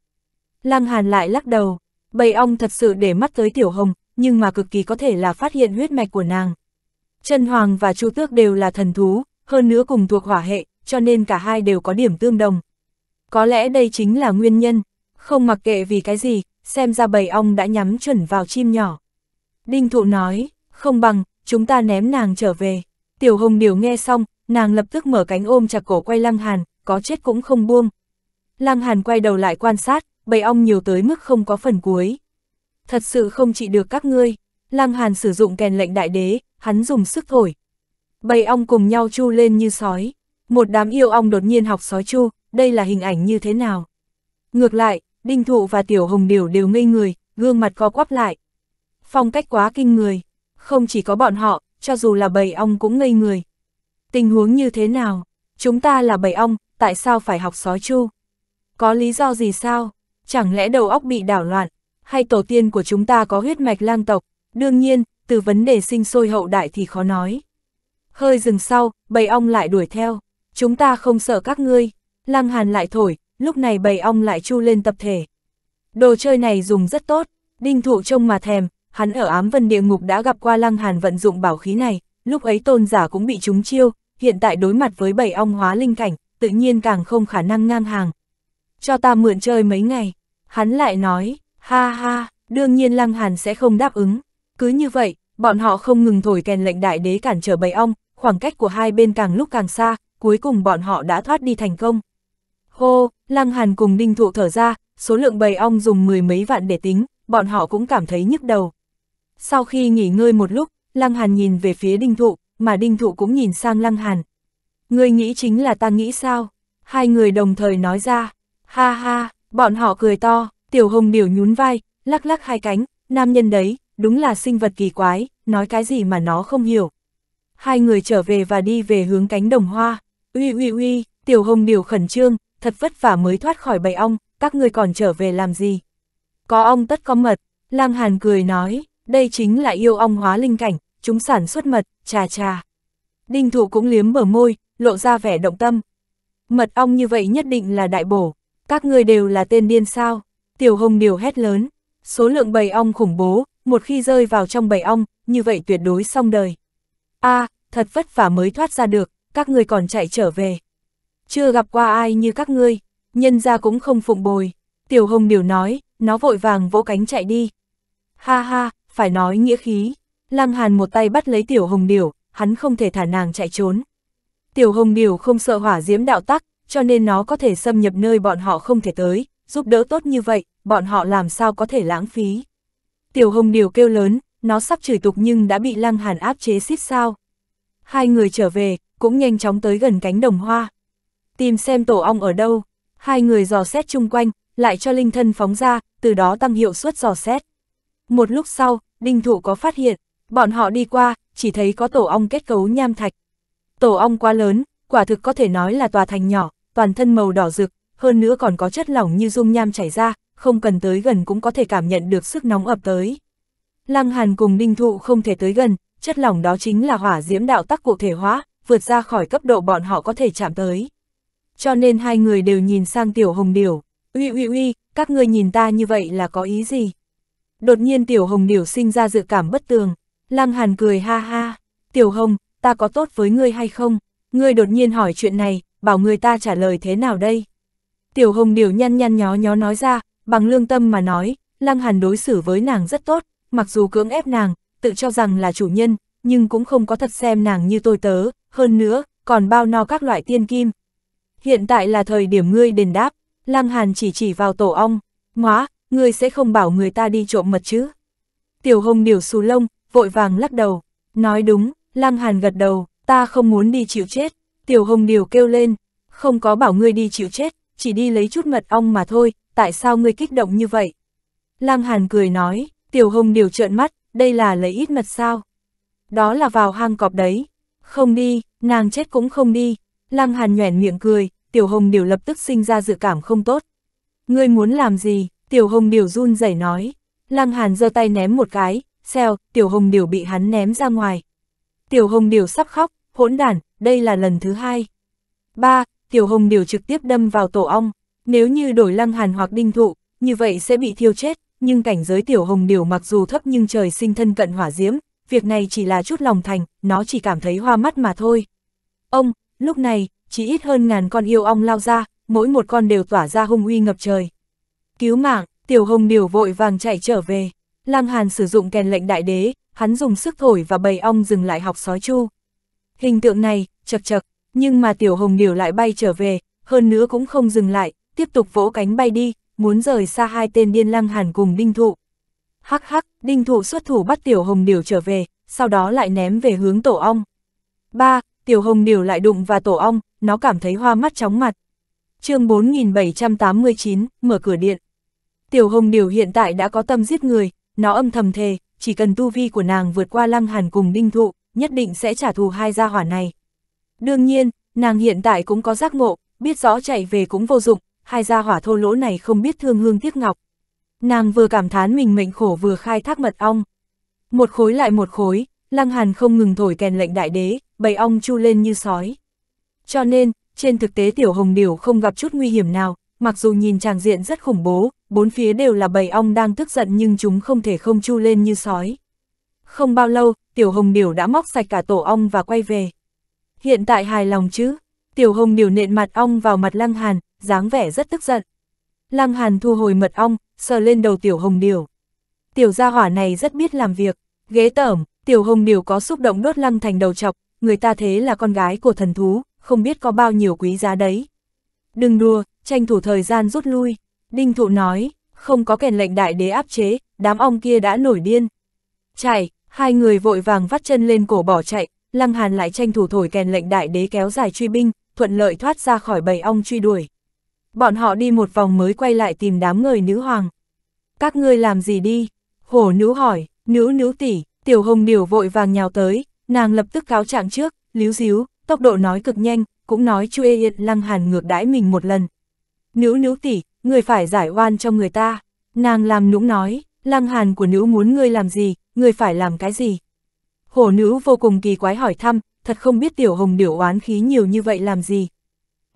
Lăng Hàn lại lắc đầu, bầy ong thật sự để mắt tới Tiểu Hồng, nhưng mà cực kỳ có thể là phát hiện huyết mạch của nàng. Trần Hoàng và Chu Tước đều là thần thú, hơn nữa cùng thuộc hỏa hệ, cho nên cả hai đều có điểm tương đồng. Có lẽ đây chính là nguyên nhân, không mặc kệ vì cái gì, xem ra bầy ong đã nhắm chuẩn vào chim nhỏ. Đinh thụ nói, không bằng, chúng ta ném nàng trở về. Tiểu hồng điều nghe xong, nàng lập tức mở cánh ôm chặt cổ quay lăng hàn, có chết cũng không buông. Lăng hàn quay đầu lại quan sát, bầy ong nhiều tới mức không có phần cuối. Thật sự không trị được các ngươi. Lăng hàn sử dụng kèn lệnh đại đế, hắn dùng sức thổi. Bầy ong cùng nhau chu lên như sói, một đám yêu ong đột nhiên học sói chu, đây là hình ảnh như thế nào? Ngược lại, Đinh Thụ và Tiểu Hồng điều đều ngây người, gương mặt co quắp lại. Phong cách quá kinh người, không chỉ có bọn họ, cho dù là bầy ong cũng ngây người. Tình huống như thế nào? Chúng ta là bầy ong, tại sao phải học sói chu? Có lý do gì sao? Chẳng lẽ đầu óc bị đảo loạn? Hay tổ tiên của chúng ta có huyết mạch lang tộc? Đương nhiên, từ vấn đề sinh sôi hậu đại thì khó nói. Hơi dừng sau, bầy ong lại đuổi theo chúng ta không sợ các ngươi. Lăng Hàn lại thổi, lúc này bầy ong lại chu lên tập thể. Đồ chơi này dùng rất tốt, đinh thụ trông mà thèm, hắn ở ám vân địa ngục đã gặp qua Lăng Hàn vận dụng bảo khí này, lúc ấy tôn giả cũng bị trúng chiêu, hiện tại đối mặt với bầy ong hóa linh cảnh, tự nhiên càng không khả năng ngang hàng. Cho ta mượn chơi mấy ngày, hắn lại nói, ha ha, đương nhiên Lăng Hàn sẽ không đáp ứng. Cứ như vậy, bọn họ không ngừng thổi kèn lệnh đại đế cản trở bầy ong, khoảng cách của hai bên càng lúc càng xa, cuối cùng bọn họ đã thoát đi thành công. Hô, Lăng Hàn cùng Đinh Thụ thở ra, số lượng bầy ong dùng mười mấy vạn để tính, bọn họ cũng cảm thấy nhức đầu. Sau khi nghỉ ngơi một lúc, Lăng Hàn nhìn về phía Đinh Thụ, mà Đinh Thụ cũng nhìn sang Lăng Hàn. Người nghĩ chính là ta nghĩ sao? Hai người đồng thời nói ra. Ha ha, bọn họ cười to, tiểu hồng điểu nhún vai, lắc lắc hai cánh, nam nhân đấy, đúng là sinh vật kỳ quái, nói cái gì mà nó không hiểu. Hai người trở về và đi về hướng cánh đồng hoa uy uy uy, tiểu hồng điều khẩn trương, thật vất vả mới thoát khỏi bầy ong, các ngươi còn trở về làm gì? Có ong tất có mật, lang hàn cười nói, đây chính là yêu ong hóa linh cảnh, chúng sản xuất mật, trà trà. Đinh thụ cũng liếm bờ môi, lộ ra vẻ động tâm. Mật ong như vậy nhất định là đại bổ, các ngươi đều là tên điên sao, tiểu hồng điều hét lớn, số lượng bầy ong khủng bố, một khi rơi vào trong bầy ong, như vậy tuyệt đối xong đời. a à, thật vất vả mới thoát ra được, các ngươi còn chạy trở về. Chưa gặp qua ai như các ngươi, nhân ra cũng không phụng bồi. Tiểu hồng điều nói, nó vội vàng vỗ cánh chạy đi. Ha ha, phải nói nghĩa khí. Lăng Hàn một tay bắt lấy Tiểu Hồng Điểu, hắn không thể thả nàng chạy trốn. Tiểu Hồng Điểu không sợ hỏa diễm đạo tắc, cho nên nó có thể xâm nhập nơi bọn họ không thể tới, giúp đỡ tốt như vậy, bọn họ làm sao có thể lãng phí. Tiểu Hồng Điểu kêu lớn, nó sắp chửi tục nhưng đã bị Lăng Hàn áp chế xít sao. Hai người trở về, cũng nhanh chóng tới gần cánh đồng hoa. Tìm xem tổ ong ở đâu, hai người dò xét chung quanh, lại cho linh thân phóng ra, từ đó tăng hiệu suất dò xét. Một lúc sau, đinh thụ có phát hiện, bọn họ đi qua, chỉ thấy có tổ ong kết cấu nham thạch. Tổ ong quá lớn, quả thực có thể nói là tòa thành nhỏ, toàn thân màu đỏ rực, hơn nữa còn có chất lỏng như dung nham chảy ra, không cần tới gần cũng có thể cảm nhận được sức nóng ập tới. Lăng Hàn cùng Đinh Thụ không thể tới gần, chất lỏng đó chính là hỏa diễm đạo tắc cụ thể hóa, vượt ra khỏi cấp độ bọn họ có thể chạm tới. Cho nên hai người đều nhìn sang Tiểu Hồng Điểu, uy uy uy, các ngươi nhìn ta như vậy là có ý gì? Đột nhiên Tiểu Hồng Điểu sinh ra dự cảm bất tường, Lăng Hàn cười ha ha, Tiểu Hồng, ta có tốt với ngươi hay không? Ngươi đột nhiên hỏi chuyện này, bảo người ta trả lời thế nào đây? Tiểu Hồng Điểu nhăn nhăn nhó nhó nói ra, bằng lương tâm mà nói, Lăng Hàn đối xử với nàng rất tốt, mặc dù cưỡng ép nàng, tự cho rằng là chủ nhân, nhưng cũng không có thật xem nàng như tôi tớ, hơn nữa, còn bao no các loại tiên kim. Hiện tại là thời điểm ngươi đền đáp, Lăng Hàn chỉ chỉ vào tổ ong, ngóa, ngươi sẽ không bảo người ta đi trộm mật chứ. Tiểu hồng điều xù lông, vội vàng lắc đầu, nói đúng, Lăng Hàn gật đầu, ta không muốn đi chịu chết. Tiểu hồng điều kêu lên, không có bảo ngươi đi chịu chết, chỉ đi lấy chút mật ong mà thôi, tại sao ngươi kích động như vậy? Lăng Hàn cười nói, tiểu hồng điều trợn mắt, đây là lấy ít mật sao? đó là vào hang cọp đấy. Không đi, nàng chết cũng không đi. Lăng Hàn nhoẻn miệng cười, Tiểu Hồng Điều lập tức sinh ra dự cảm không tốt. Ngươi muốn làm gì? Tiểu Hồng Điều run rẩy nói. Lăng Hàn giơ tay ném một cái, xèo, Tiểu Hồng Điều bị hắn ném ra ngoài. Tiểu Hồng Điều sắp khóc, hỗn đản, đây là lần thứ hai. Ba, Tiểu Hồng Điều trực tiếp đâm vào tổ ong. Nếu như đổi Lăng Hàn hoặc Đinh Thụ, như vậy sẽ bị thiêu chết, nhưng cảnh giới Tiểu Hồng Điều mặc dù thấp nhưng trời sinh thân cận hỏa diễm, việc này chỉ là chút lòng thành, nó chỉ cảm thấy hoa mắt mà thôi. Ông, lúc này, chỉ ít hơn ngàn con yêu ong lao ra, mỗi một con đều tỏa ra hung uy ngập trời. Cứu mạng, tiểu hồng điều vội vàng chạy trở về. lang Hàn sử dụng kèn lệnh đại đế, hắn dùng sức thổi và bầy ong dừng lại học sói chu. Hình tượng này, chật chật, nhưng mà tiểu hồng điều lại bay trở về, hơn nữa cũng không dừng lại, tiếp tục vỗ cánh bay đi, muốn rời xa hai tên điên lang Hàn cùng đinh thụ. Hắc hắc, đinh thủ xuất thủ bắt tiểu hồng điều trở về, sau đó lại ném về hướng tổ ong. ba Tiểu hồng điều lại đụng vào tổ ong, nó cảm thấy hoa mắt chóng mặt. chương 4789, mở cửa điện. Tiểu hồng điều hiện tại đã có tâm giết người, nó âm thầm thề, chỉ cần tu vi của nàng vượt qua lăng hàn cùng đinh thụ, nhất định sẽ trả thù hai gia hỏa này. Đương nhiên, nàng hiện tại cũng có giác ngộ, biết rõ chạy về cũng vô dụng, hai gia hỏa thô lỗ này không biết thương hương tiếc ngọc, Nàng vừa cảm thán mình mệnh khổ vừa khai thác mật ong. Một khối lại một khối, Lăng Hàn không ngừng thổi kèn lệnh đại đế, bầy ong chu lên như sói. Cho nên, trên thực tế Tiểu Hồng Điểu không gặp chút nguy hiểm nào, mặc dù nhìn tràng diện rất khủng bố, bốn phía đều là bầy ong đang tức giận nhưng chúng không thể không chu lên như sói. Không bao lâu, Tiểu Hồng Điểu đã móc sạch cả tổ ong và quay về. Hiện tại hài lòng chứ? Tiểu Hồng Điểu nện mặt ong vào mặt Lăng Hàn, dáng vẻ rất tức giận. Lăng Hàn thu hồi mật ong, sờ lên đầu tiểu hồng điều. Tiểu gia hỏa này rất biết làm việc, ghế tởm, tiểu hồng điều có xúc động đốt lăng thành đầu chọc, người ta thế là con gái của thần thú, không biết có bao nhiêu quý giá đấy. Đừng đùa, tranh thủ thời gian rút lui, đinh thụ nói, không có kèn lệnh đại đế áp chế, đám ong kia đã nổi điên. Chạy, hai người vội vàng vắt chân lên cổ bỏ chạy, lăng hàn lại tranh thủ thổi kèn lệnh đại đế kéo dài truy binh, thuận lợi thoát ra khỏi bầy ong truy đuổi. Bọn họ đi một vòng mới quay lại tìm đám người nữ hoàng. Các ngươi làm gì đi? Hổ nữ hỏi, nữ nữ tỷ, tiểu hồng điểu vội vàng nhào tới, nàng lập tức cáo trạng trước, líu díu, tốc độ nói cực nhanh, cũng nói chu ê yên lăng hàn ngược đãi mình một lần. Nữ nữ tỷ, người phải giải oan cho người ta. Nàng làm nũng nói, lăng hàn của nữ muốn ngươi làm gì, ngươi phải làm cái gì? Hổ nữ vô cùng kỳ quái hỏi thăm, thật không biết tiểu hồng điểu oán khí nhiều như vậy làm gì.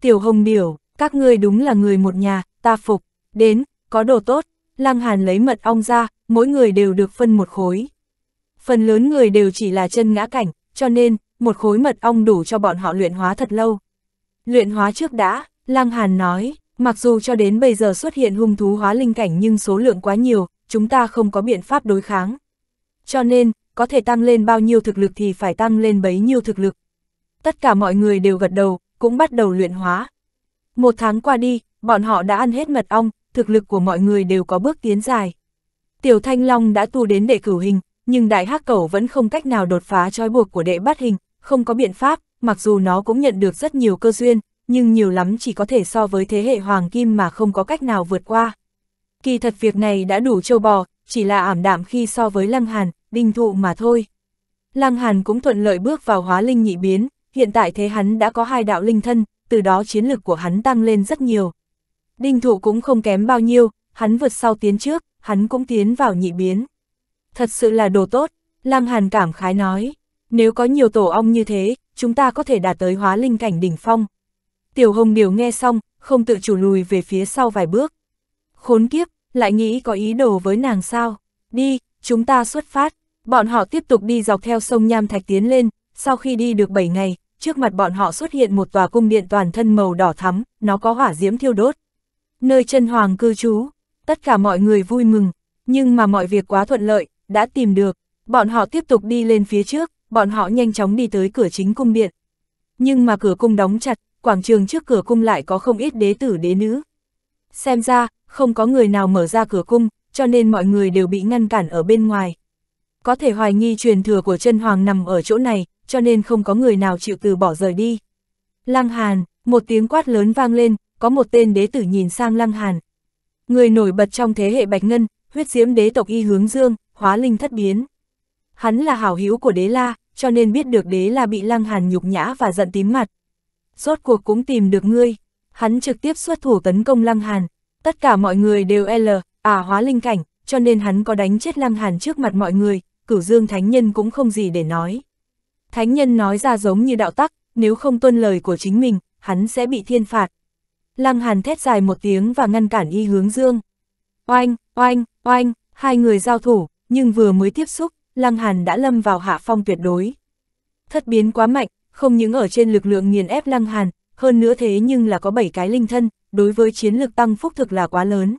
Tiểu hồng điểu, các ngươi đúng là người một nhà, ta phục, đến, có đồ tốt, Lăng Hàn lấy mật ong ra, mỗi người đều được phân một khối. Phần lớn người đều chỉ là chân ngã cảnh, cho nên, một khối mật ong đủ cho bọn họ luyện hóa thật lâu. Luyện hóa trước đã, Lăng Hàn nói, mặc dù cho đến bây giờ xuất hiện hung thú hóa linh cảnh nhưng số lượng quá nhiều, chúng ta không có biện pháp đối kháng. Cho nên, có thể tăng lên bao nhiêu thực lực thì phải tăng lên bấy nhiêu thực lực. Tất cả mọi người đều gật đầu, cũng bắt đầu luyện hóa. Một tháng qua đi, bọn họ đã ăn hết mật ong, thực lực của mọi người đều có bước tiến dài. Tiểu Thanh Long đã tu đến đệ cửu hình, nhưng đại hắc cẩu vẫn không cách nào đột phá trói buộc của đệ bát hình, không có biện pháp, mặc dù nó cũng nhận được rất nhiều cơ duyên, nhưng nhiều lắm chỉ có thể so với thế hệ hoàng kim mà không có cách nào vượt qua. Kỳ thật việc này đã đủ châu bò, chỉ là ảm đạm khi so với Lăng Hàn, đinh thụ mà thôi. Lăng Hàn cũng thuận lợi bước vào hóa linh nhị biến, hiện tại thế hắn đã có hai đạo linh thân, từ đó chiến lực của hắn tăng lên rất nhiều. Đinh thụ cũng không kém bao nhiêu, hắn vượt sau tiến trước, hắn cũng tiến vào nhị biến. Thật sự là đồ tốt, Lăng Hàn cảm khái nói, nếu có nhiều tổ ong như thế, chúng ta có thể đạt tới hóa linh cảnh đỉnh phong. Tiểu Hồng Điều nghe xong, không tự chủ lùi về phía sau vài bước. Khốn kiếp, lại nghĩ có ý đồ với nàng sao? Đi, chúng ta xuất phát. Bọn họ tiếp tục đi dọc theo sông Nham Thạch tiến lên, sau khi đi được 7 ngày, trước mặt bọn họ xuất hiện một tòa cung điện toàn thân màu đỏ thắm, nó có hỏa diễm thiêu đốt. Nơi chân hoàng cư trú, tất cả mọi người vui mừng, nhưng mà mọi việc quá thuận lợi, đã tìm được, bọn họ tiếp tục đi lên phía trước, bọn họ nhanh chóng đi tới cửa chính cung điện. Nhưng mà cửa cung đóng chặt, quảng trường trước cửa cung lại có không ít đế tử đế nữ. Xem ra, không có người nào mở ra cửa cung, cho nên mọi người đều bị ngăn cản ở bên ngoài. Có thể hoài nghi truyền thừa của chân hoàng nằm ở chỗ này, cho nên không có người nào chịu từ bỏ rời đi. Lăng Hàn, một tiếng quát lớn vang lên, có một tên đế tử nhìn sang Lăng Hàn. Người nổi bật trong thế hệ Bạch Ngân, huyết diễm đế tộc y hướng dương, hóa linh thất biến. Hắn là hảo hữu của đế la, cho nên biết được đế la bị Lăng Hàn nhục nhã và giận tím mặt. Rốt cuộc cũng tìm được ngươi, hắn trực tiếp xuất thủ tấn công Lăng Hàn. Tất cả mọi người đều L, à hóa linh cảnh, cho nên hắn có đánh chết Lăng Hàn trước mặt mọi người, cửu dương thánh nhân cũng không gì để nói. Thánh nhân nói ra giống như đạo tắc, nếu không tuân lời của chính mình, hắn sẽ bị thiên phạt. Lăng Hàn thét dài một tiếng và ngăn cản y hướng dương. Oanh, oanh, oanh, hai người giao thủ, nhưng vừa mới tiếp xúc, Lăng Hàn đã lâm vào hạ phong tuyệt đối. Thất biến quá mạnh, không những ở trên lực lượng nghiền ép Lăng Hàn, hơn nữa thế nhưng là có bảy cái linh thân, đối với chiến lực tăng phúc thực là quá lớn.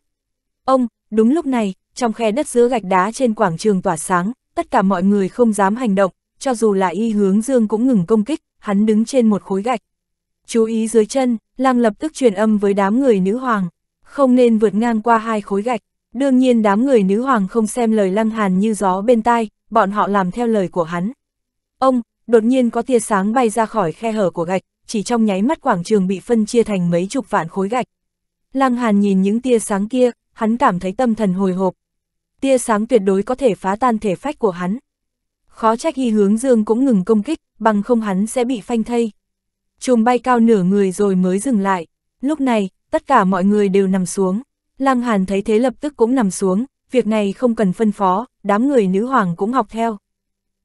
Ông, đúng lúc này, trong khe đất giữa gạch đá trên quảng trường tỏa sáng, tất cả mọi người không dám hành động, cho dù là y hướng dương cũng ngừng công kích, hắn đứng trên một khối gạch. Chú ý dưới chân, lang lập tức truyền âm với đám người nữ hoàng, không nên vượt ngang qua hai khối gạch. Đương nhiên đám người nữ hoàng không xem lời lăng hàn như gió bên tai, bọn họ làm theo lời của hắn. Ông, đột nhiên có tia sáng bay ra khỏi khe hở của gạch, chỉ trong nháy mắt quảng trường bị phân chia thành mấy chục vạn khối gạch. Lăng hàn nhìn những tia sáng kia, hắn cảm thấy tâm thần hồi hộp, tia sáng tuyệt đối có thể phá tan thể phách của hắn. Khó trách y hướng dương cũng ngừng công kích, bằng không hắn sẽ bị phanh thây. Chùm bay cao nửa người rồi mới dừng lại. Lúc này, tất cả mọi người đều nằm xuống. Lăng Hàn thấy thế lập tức cũng nằm xuống, việc này không cần phân phó, đám người nữ hoàng cũng học theo.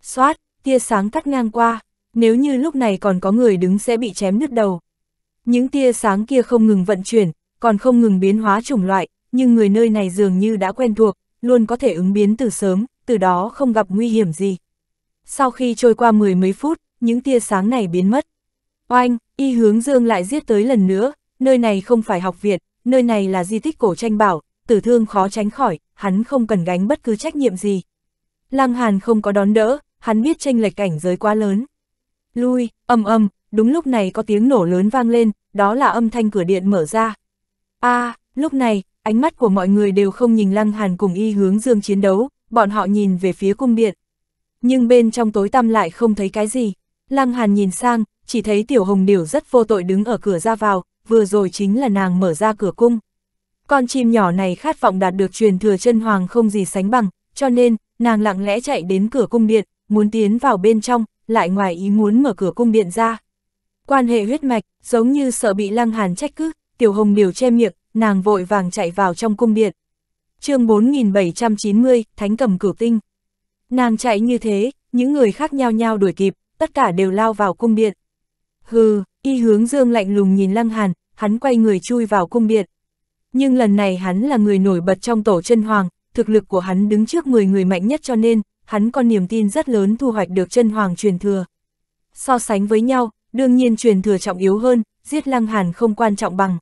Xoát, tia sáng cắt ngang qua, nếu như lúc này còn có người đứng sẽ bị chém nứt đầu. Những tia sáng kia không ngừng vận chuyển, còn không ngừng biến hóa chủng loại, nhưng người nơi này dường như đã quen thuộc, luôn có thể ứng biến từ sớm, từ đó không gặp nguy hiểm gì. Sau khi trôi qua mười mấy phút, những tia sáng này biến mất. Oanh, y hướng dương lại giết tới lần nữa, nơi này không phải học viện, nơi này là di tích cổ tranh bảo, tử thương khó tránh khỏi, hắn không cần gánh bất cứ trách nhiệm gì. Lăng Hàn không có đón đỡ, hắn biết tranh lệch cảnh giới quá lớn. Lui, ầm ầm, đúng lúc này có tiếng nổ lớn vang lên, đó là âm thanh cửa điện mở ra. A, à, Lúc này, ánh mắt của mọi người đều không nhìn Lăng Hàn cùng y hướng dương chiến đấu, bọn họ nhìn về phía cung điện. Nhưng bên trong tối tăm lại không thấy cái gì. Lăng Hàn nhìn sang, chỉ thấy Tiểu Hồng Điểu rất vô tội đứng ở cửa ra vào, vừa rồi chính là nàng mở ra cửa cung. Con chim nhỏ này khát vọng đạt được truyền thừa chân hoàng không gì sánh bằng, cho nên, nàng lặng lẽ chạy đến cửa cung điện, muốn tiến vào bên trong, lại ngoài ý muốn mở cửa cung điện ra. Quan hệ huyết mạch, giống như sợ bị Lăng Hàn trách cứ, Tiểu Hồng Điểu che miệng, nàng vội vàng chạy vào trong cung điện. chương 4790, Thánh cầm cửu tinh. Nàng chạy như thế, những người khác nhau nhau đuổi kịp, tất cả đều lao vào cung điện. Hừ, y hướng dương lạnh lùng nhìn lăng hàn, hắn quay người chui vào cung điện. Nhưng lần này hắn là người nổi bật trong tổ chân hoàng, thực lực của hắn đứng trước 10 người mạnh nhất cho nên, hắn có niềm tin rất lớn thu hoạch được chân hoàng truyền thừa. So sánh với nhau, đương nhiên truyền thừa trọng yếu hơn, giết lăng hàn không quan trọng bằng.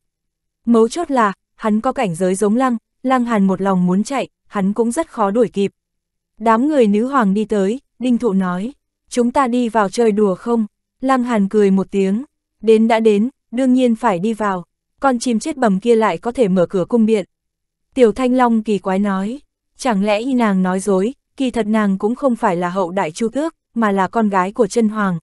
Mấu chốt là, hắn có cảnh giới giống lăng, lăng hàn một lòng muốn chạy, hắn cũng rất khó đuổi kịp. Đám người nữ hoàng đi tới, đinh thụ nói, chúng ta đi vào chơi đùa không? Lăng hàn cười một tiếng, đến đã đến, đương nhiên phải đi vào, con chim chết bầm kia lại có thể mở cửa cung điện. Tiểu thanh long kỳ quái nói, chẳng lẽ y nàng nói dối, kỳ thật nàng cũng không phải là hậu đại chu tước, mà là con gái của chân hoàng.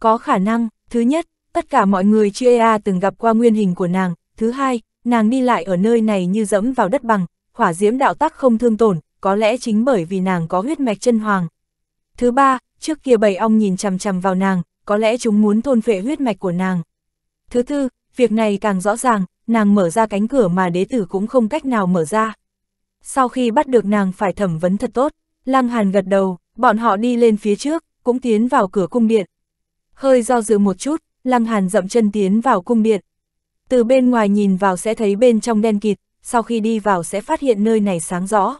Có khả năng, thứ nhất, tất cả mọi người chưa e từng gặp qua nguyên hình của nàng, Thứ hai, nàng đi lại ở nơi này như dẫm vào đất bằng, hỏa diễm đạo tắc không thương tổn, có lẽ chính bởi vì nàng có huyết mạch chân hoàng. Thứ ba, trước kia bầy ong nhìn chằm chằm vào nàng, có lẽ chúng muốn thôn phệ huyết mạch của nàng. Thứ tư, việc này càng rõ ràng, nàng mở ra cánh cửa mà đế tử cũng không cách nào mở ra. Sau khi bắt được nàng phải thẩm vấn thật tốt, Lăng Hàn gật đầu, bọn họ đi lên phía trước, cũng tiến vào cửa cung điện. Hơi do dự một chút, Lăng Hàn dậm chân tiến vào cung điện. Từ bên ngoài nhìn vào sẽ thấy bên trong đen kịt, sau khi đi vào sẽ phát hiện nơi này sáng rõ.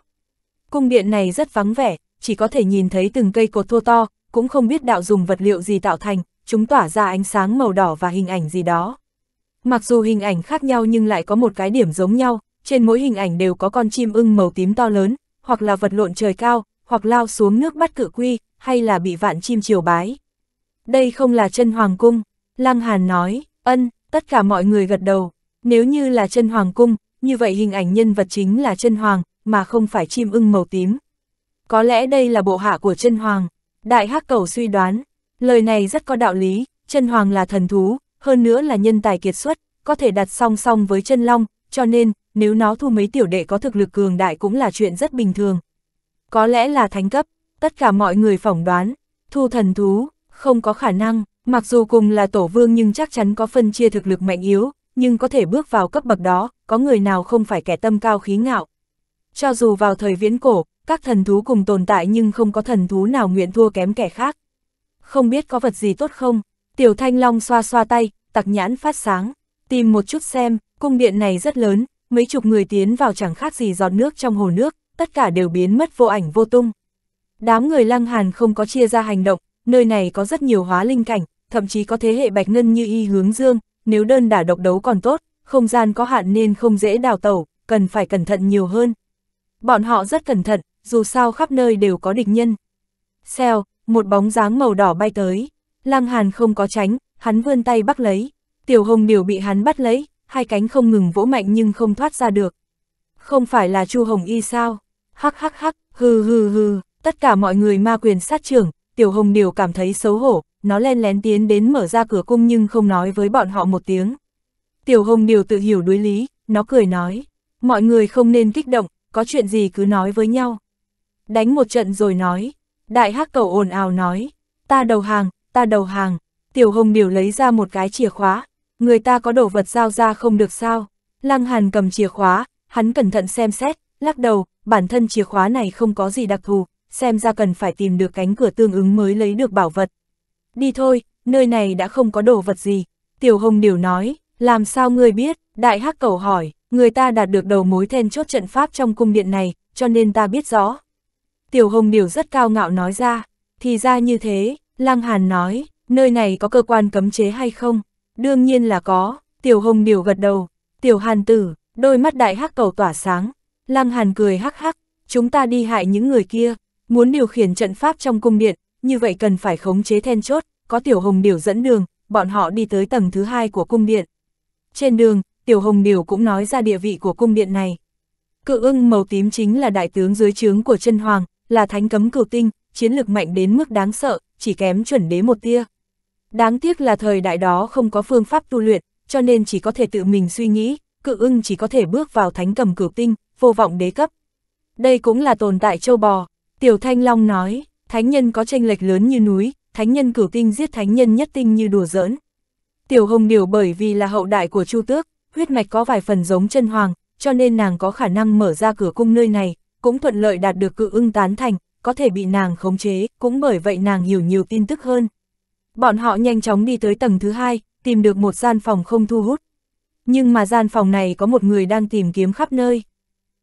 Cung điện này rất vắng vẻ, chỉ có thể nhìn thấy từng cây cột thô to, cũng không biết đạo dùng vật liệu gì tạo thành, chúng tỏa ra ánh sáng màu đỏ và hình ảnh gì đó. Mặc dù hình ảnh khác nhau nhưng lại có một cái điểm giống nhau, trên mỗi hình ảnh đều có con chim ưng màu tím to lớn, hoặc là vật lộn trời cao, hoặc lao xuống nước bắt cự quy, hay là bị vạn chim chiều bái. Đây không là chân hoàng cung, Lăng Hàn nói, ân, tất cả mọi người gật đầu. Nếu như là chân hoàng cung, như vậy hình ảnh nhân vật chính là chân hoàng, mà không phải chim ưng màu tím. Có lẽ đây là bộ hạ của chân hoàng. Đại hắc cầu suy đoán, lời này rất có đạo lý, chân hoàng là thần thú, hơn nữa là nhân tài kiệt xuất, có thể đặt song song với chân long, cho nên, nếu nó thu mấy tiểu đệ có thực lực cường đại cũng là chuyện rất bình thường. Có lẽ là thánh cấp, tất cả mọi người phỏng đoán, thu thần thú, không có khả năng, Mặc dù cùng là tổ vương nhưng chắc chắn có phân chia thực lực mạnh yếu, nhưng có thể bước vào cấp bậc đó, có người nào không phải kẻ tâm cao khí ngạo. Cho dù vào thời viễn cổ, các thần thú cùng tồn tại nhưng không có thần thú nào nguyện thua kém kẻ khác. Không biết có vật gì tốt không? Tiểu Thanh Long xoa xoa tay, tặc nhãn phát sáng, tìm một chút xem, cung điện này rất lớn, mấy chục người tiến vào chẳng khác gì giọt nước trong hồ nước, tất cả đều biến mất vô ảnh vô tung. Đám người lăng hàn không có chia ra hành động, nơi này có rất nhiều hóa linh cảnh, thậm chí có thế hệ bạch ngân như y hướng dương, nếu đơn đả độc đấu còn tốt, không gian có hạn nên không dễ đào tẩu, cần phải cẩn thận nhiều hơn. Bọn họ rất cẩn thận, dù sao khắp nơi đều có địch nhân. Xèo, một bóng dáng màu đỏ bay tới, Lăng Hàn không có tránh, hắn vươn tay bắt lấy, Tiểu Hồng Điều bị hắn bắt lấy, hai cánh không ngừng vỗ mạnh nhưng không thoát ra được. Không phải là Chu Hồng Y sao? Hắc hắc hắc, hừ hừ hừ, tất cả mọi người ma quyền sát trưởng, Tiểu Hồng Điều cảm thấy xấu hổ, nó len lén tiến đến mở ra cửa cung nhưng không nói với bọn họ một tiếng. Tiểu Hồng Điều tự hiểu đối lý, nó cười nói, mọi người không nên kích động, có chuyện gì cứ nói với nhau. Đánh một trận rồi nói, đại hắc cầu ồn ào nói, ta đầu hàng, ta đầu hàng, Tiểu Hồng Điều lấy ra một cái chìa khóa, người ta có đồ vật giao ra không được sao. Lăng Hàn cầm chìa khóa, hắn cẩn thận xem xét, lắc đầu, bản thân chìa khóa này không có gì đặc thù, xem ra cần phải tìm được cánh cửa tương ứng mới lấy được bảo vật đi thôi, nơi này đã không có đồ vật gì. Tiểu Hồng Điều nói, làm sao ngươi biết, Đại Hắc Cầu hỏi, người ta đạt được đầu mối then chốt trận pháp trong cung điện này, cho nên ta biết rõ. Tiểu Hồng Điều rất cao ngạo nói ra, thì ra như thế, Lăng Hàn nói, nơi này có cơ quan cấm chế hay không? Đương nhiên là có, Tiểu Hồng Điều gật đầu, Tiểu Hàn tử, đôi mắt Đại Hắc Cầu tỏa sáng, Lăng Hàn cười hắc hắc, chúng ta đi hại những người kia, muốn điều khiển trận pháp trong cung điện, như vậy cần phải khống chế then chốt, có Tiểu Hồng điều dẫn đường, bọn họ đi tới tầng thứ hai của cung điện. Trên đường, Tiểu Hồng điều cũng nói ra địa vị của cung điện này. Cự ưng màu tím chính là đại tướng dưới trướng của chân Hoàng, là thánh cấm cửu tinh, chiến lực mạnh đến mức đáng sợ, chỉ kém chuẩn đế một tia. Đáng tiếc là thời đại đó không có phương pháp tu luyện, cho nên chỉ có thể tự mình suy nghĩ, cự ưng chỉ có thể bước vào thánh cầm cửu tinh, vô vọng đế cấp. Đây cũng là tồn tại châu bò, Tiểu Thanh Long nói. Thánh nhân có tranh lệch lớn như núi, thánh nhân cửu tinh giết thánh nhân nhất tinh như đùa giỡn. Tiểu Hồng Điều bởi vì là hậu đại của Chu Tước, huyết mạch có vài phần giống chân hoàng, cho nên nàng có khả năng mở ra cửa cung nơi này, cũng thuận lợi đạt được cự ưng tán thành, có thể bị nàng khống chế, cũng bởi vậy nàng hiểu nhiều tin tức hơn. Bọn họ nhanh chóng đi tới tầng thứ hai, tìm được một gian phòng không thu hút. Nhưng mà gian phòng này có một người đang tìm kiếm khắp nơi.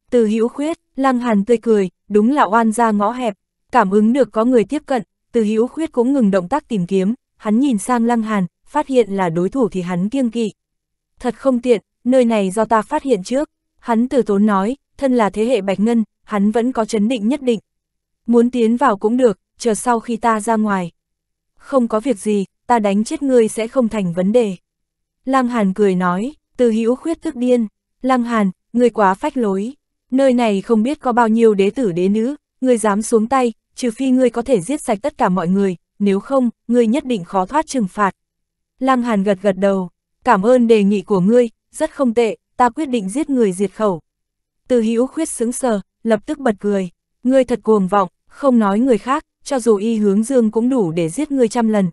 Từ hữu khuyết, lăng hàn tươi cười, đúng là oan ra ngõ hẹp, Cảm ứng được có người tiếp cận, từ hữu khuyết cũng ngừng động tác tìm kiếm, hắn nhìn sang lăng hàn, phát hiện là đối thủ thì hắn kiêng kỵ. Thật không tiện, nơi này do ta phát hiện trước, hắn từ tốn nói, thân là thế hệ bạch ngân, hắn vẫn có chấn định nhất định. Muốn tiến vào cũng được, chờ sau khi ta ra ngoài. Không có việc gì, ta đánh chết ngươi sẽ không thành vấn đề. Lăng Hàn cười nói, từ hữu khuyết tức điên. Lăng Hàn, ngươi quá phách lối. Nơi này không biết có bao nhiêu đế tử đế nữ, ngươi dám xuống tay, trừ phi ngươi có thể giết sạch tất cả mọi người, nếu không, ngươi nhất định khó thoát trừng phạt. Lăng Hàn gật gật đầu, cảm ơn đề nghị của ngươi, rất không tệ, ta quyết định giết người diệt khẩu. Từ hữu khuyết sững sờ, lập tức bật cười, ngươi thật cuồng vọng, không nói người khác, cho dù y hướng dương cũng đủ để giết ngươi trăm lần.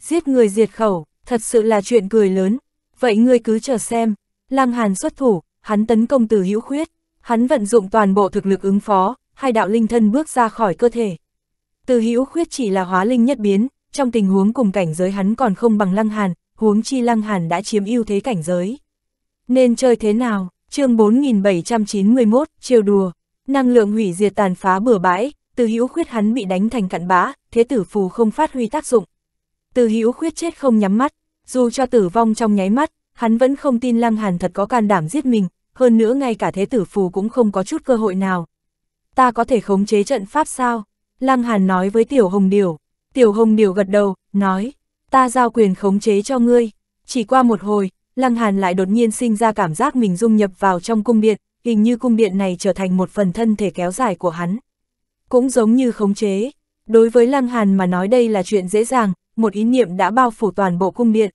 Giết người diệt khẩu, thật sự là chuyện cười lớn, vậy ngươi cứ chờ xem, Lăng Hàn xuất thủ, hắn tấn công từ hữu khuyết, hắn vận dụng toàn bộ thực lực ứng phó, hai đạo linh thân bước ra khỏi cơ thể. Từ hữu khuyết chỉ là hóa linh nhất biến, trong tình huống cùng cảnh giới hắn còn không bằng lăng hàn, huống chi lăng hàn đã chiếm ưu thế cảnh giới. Nên chơi thế nào? chương 4791, chiều đùa, năng lượng hủy diệt tàn phá bừa bãi, từ hữu khuyết hắn bị đánh thành cặn bã, thế tử phù không phát huy tác dụng. Từ hữu khuyết chết không nhắm mắt, dù cho tử vong trong nháy mắt, hắn vẫn không tin lăng hàn thật có can đảm giết mình, hơn nữa ngay cả thế tử phù cũng không có chút cơ hội nào ta có thể khống chế trận pháp sao? Lăng Hàn nói với Tiểu Hồng Điểu. Tiểu Hồng Điểu gật đầu, nói, ta giao quyền khống chế cho ngươi. Chỉ qua một hồi, Lăng Hàn lại đột nhiên sinh ra cảm giác mình dung nhập vào trong cung điện, hình như cung điện này trở thành một phần thân thể kéo dài của hắn. Cũng giống như khống chế, đối với Lăng Hàn mà nói đây là chuyện dễ dàng, một ý niệm đã bao phủ toàn bộ cung điện.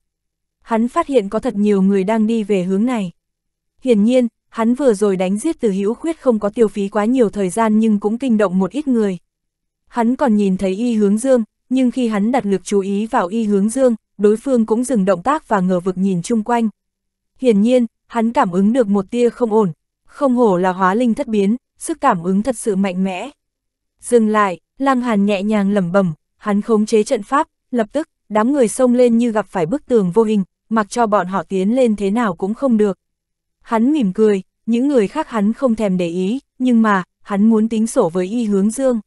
Hắn phát hiện có thật nhiều người đang đi về hướng này. Hiển nhiên, hắn vừa rồi đánh giết từ hữu khuyết không có tiêu phí quá nhiều thời gian nhưng cũng kinh động một ít người. Hắn còn nhìn thấy y hướng dương, nhưng khi hắn đặt lực chú ý vào y hướng dương, đối phương cũng dừng động tác và ngờ vực nhìn chung quanh. Hiển nhiên, hắn cảm ứng được một tia không ổn, không hổ là hóa linh thất biến, sức cảm ứng thật sự mạnh mẽ. Dừng lại, lang Hàn nhẹ nhàng lẩm bẩm, hắn khống chế trận pháp, lập tức, đám người xông lên như gặp phải bức tường vô hình, mặc cho bọn họ tiến lên thế nào cũng không được. Hắn mỉm cười, những người khác hắn không thèm để ý, nhưng mà, hắn muốn tính sổ với y hướng dương.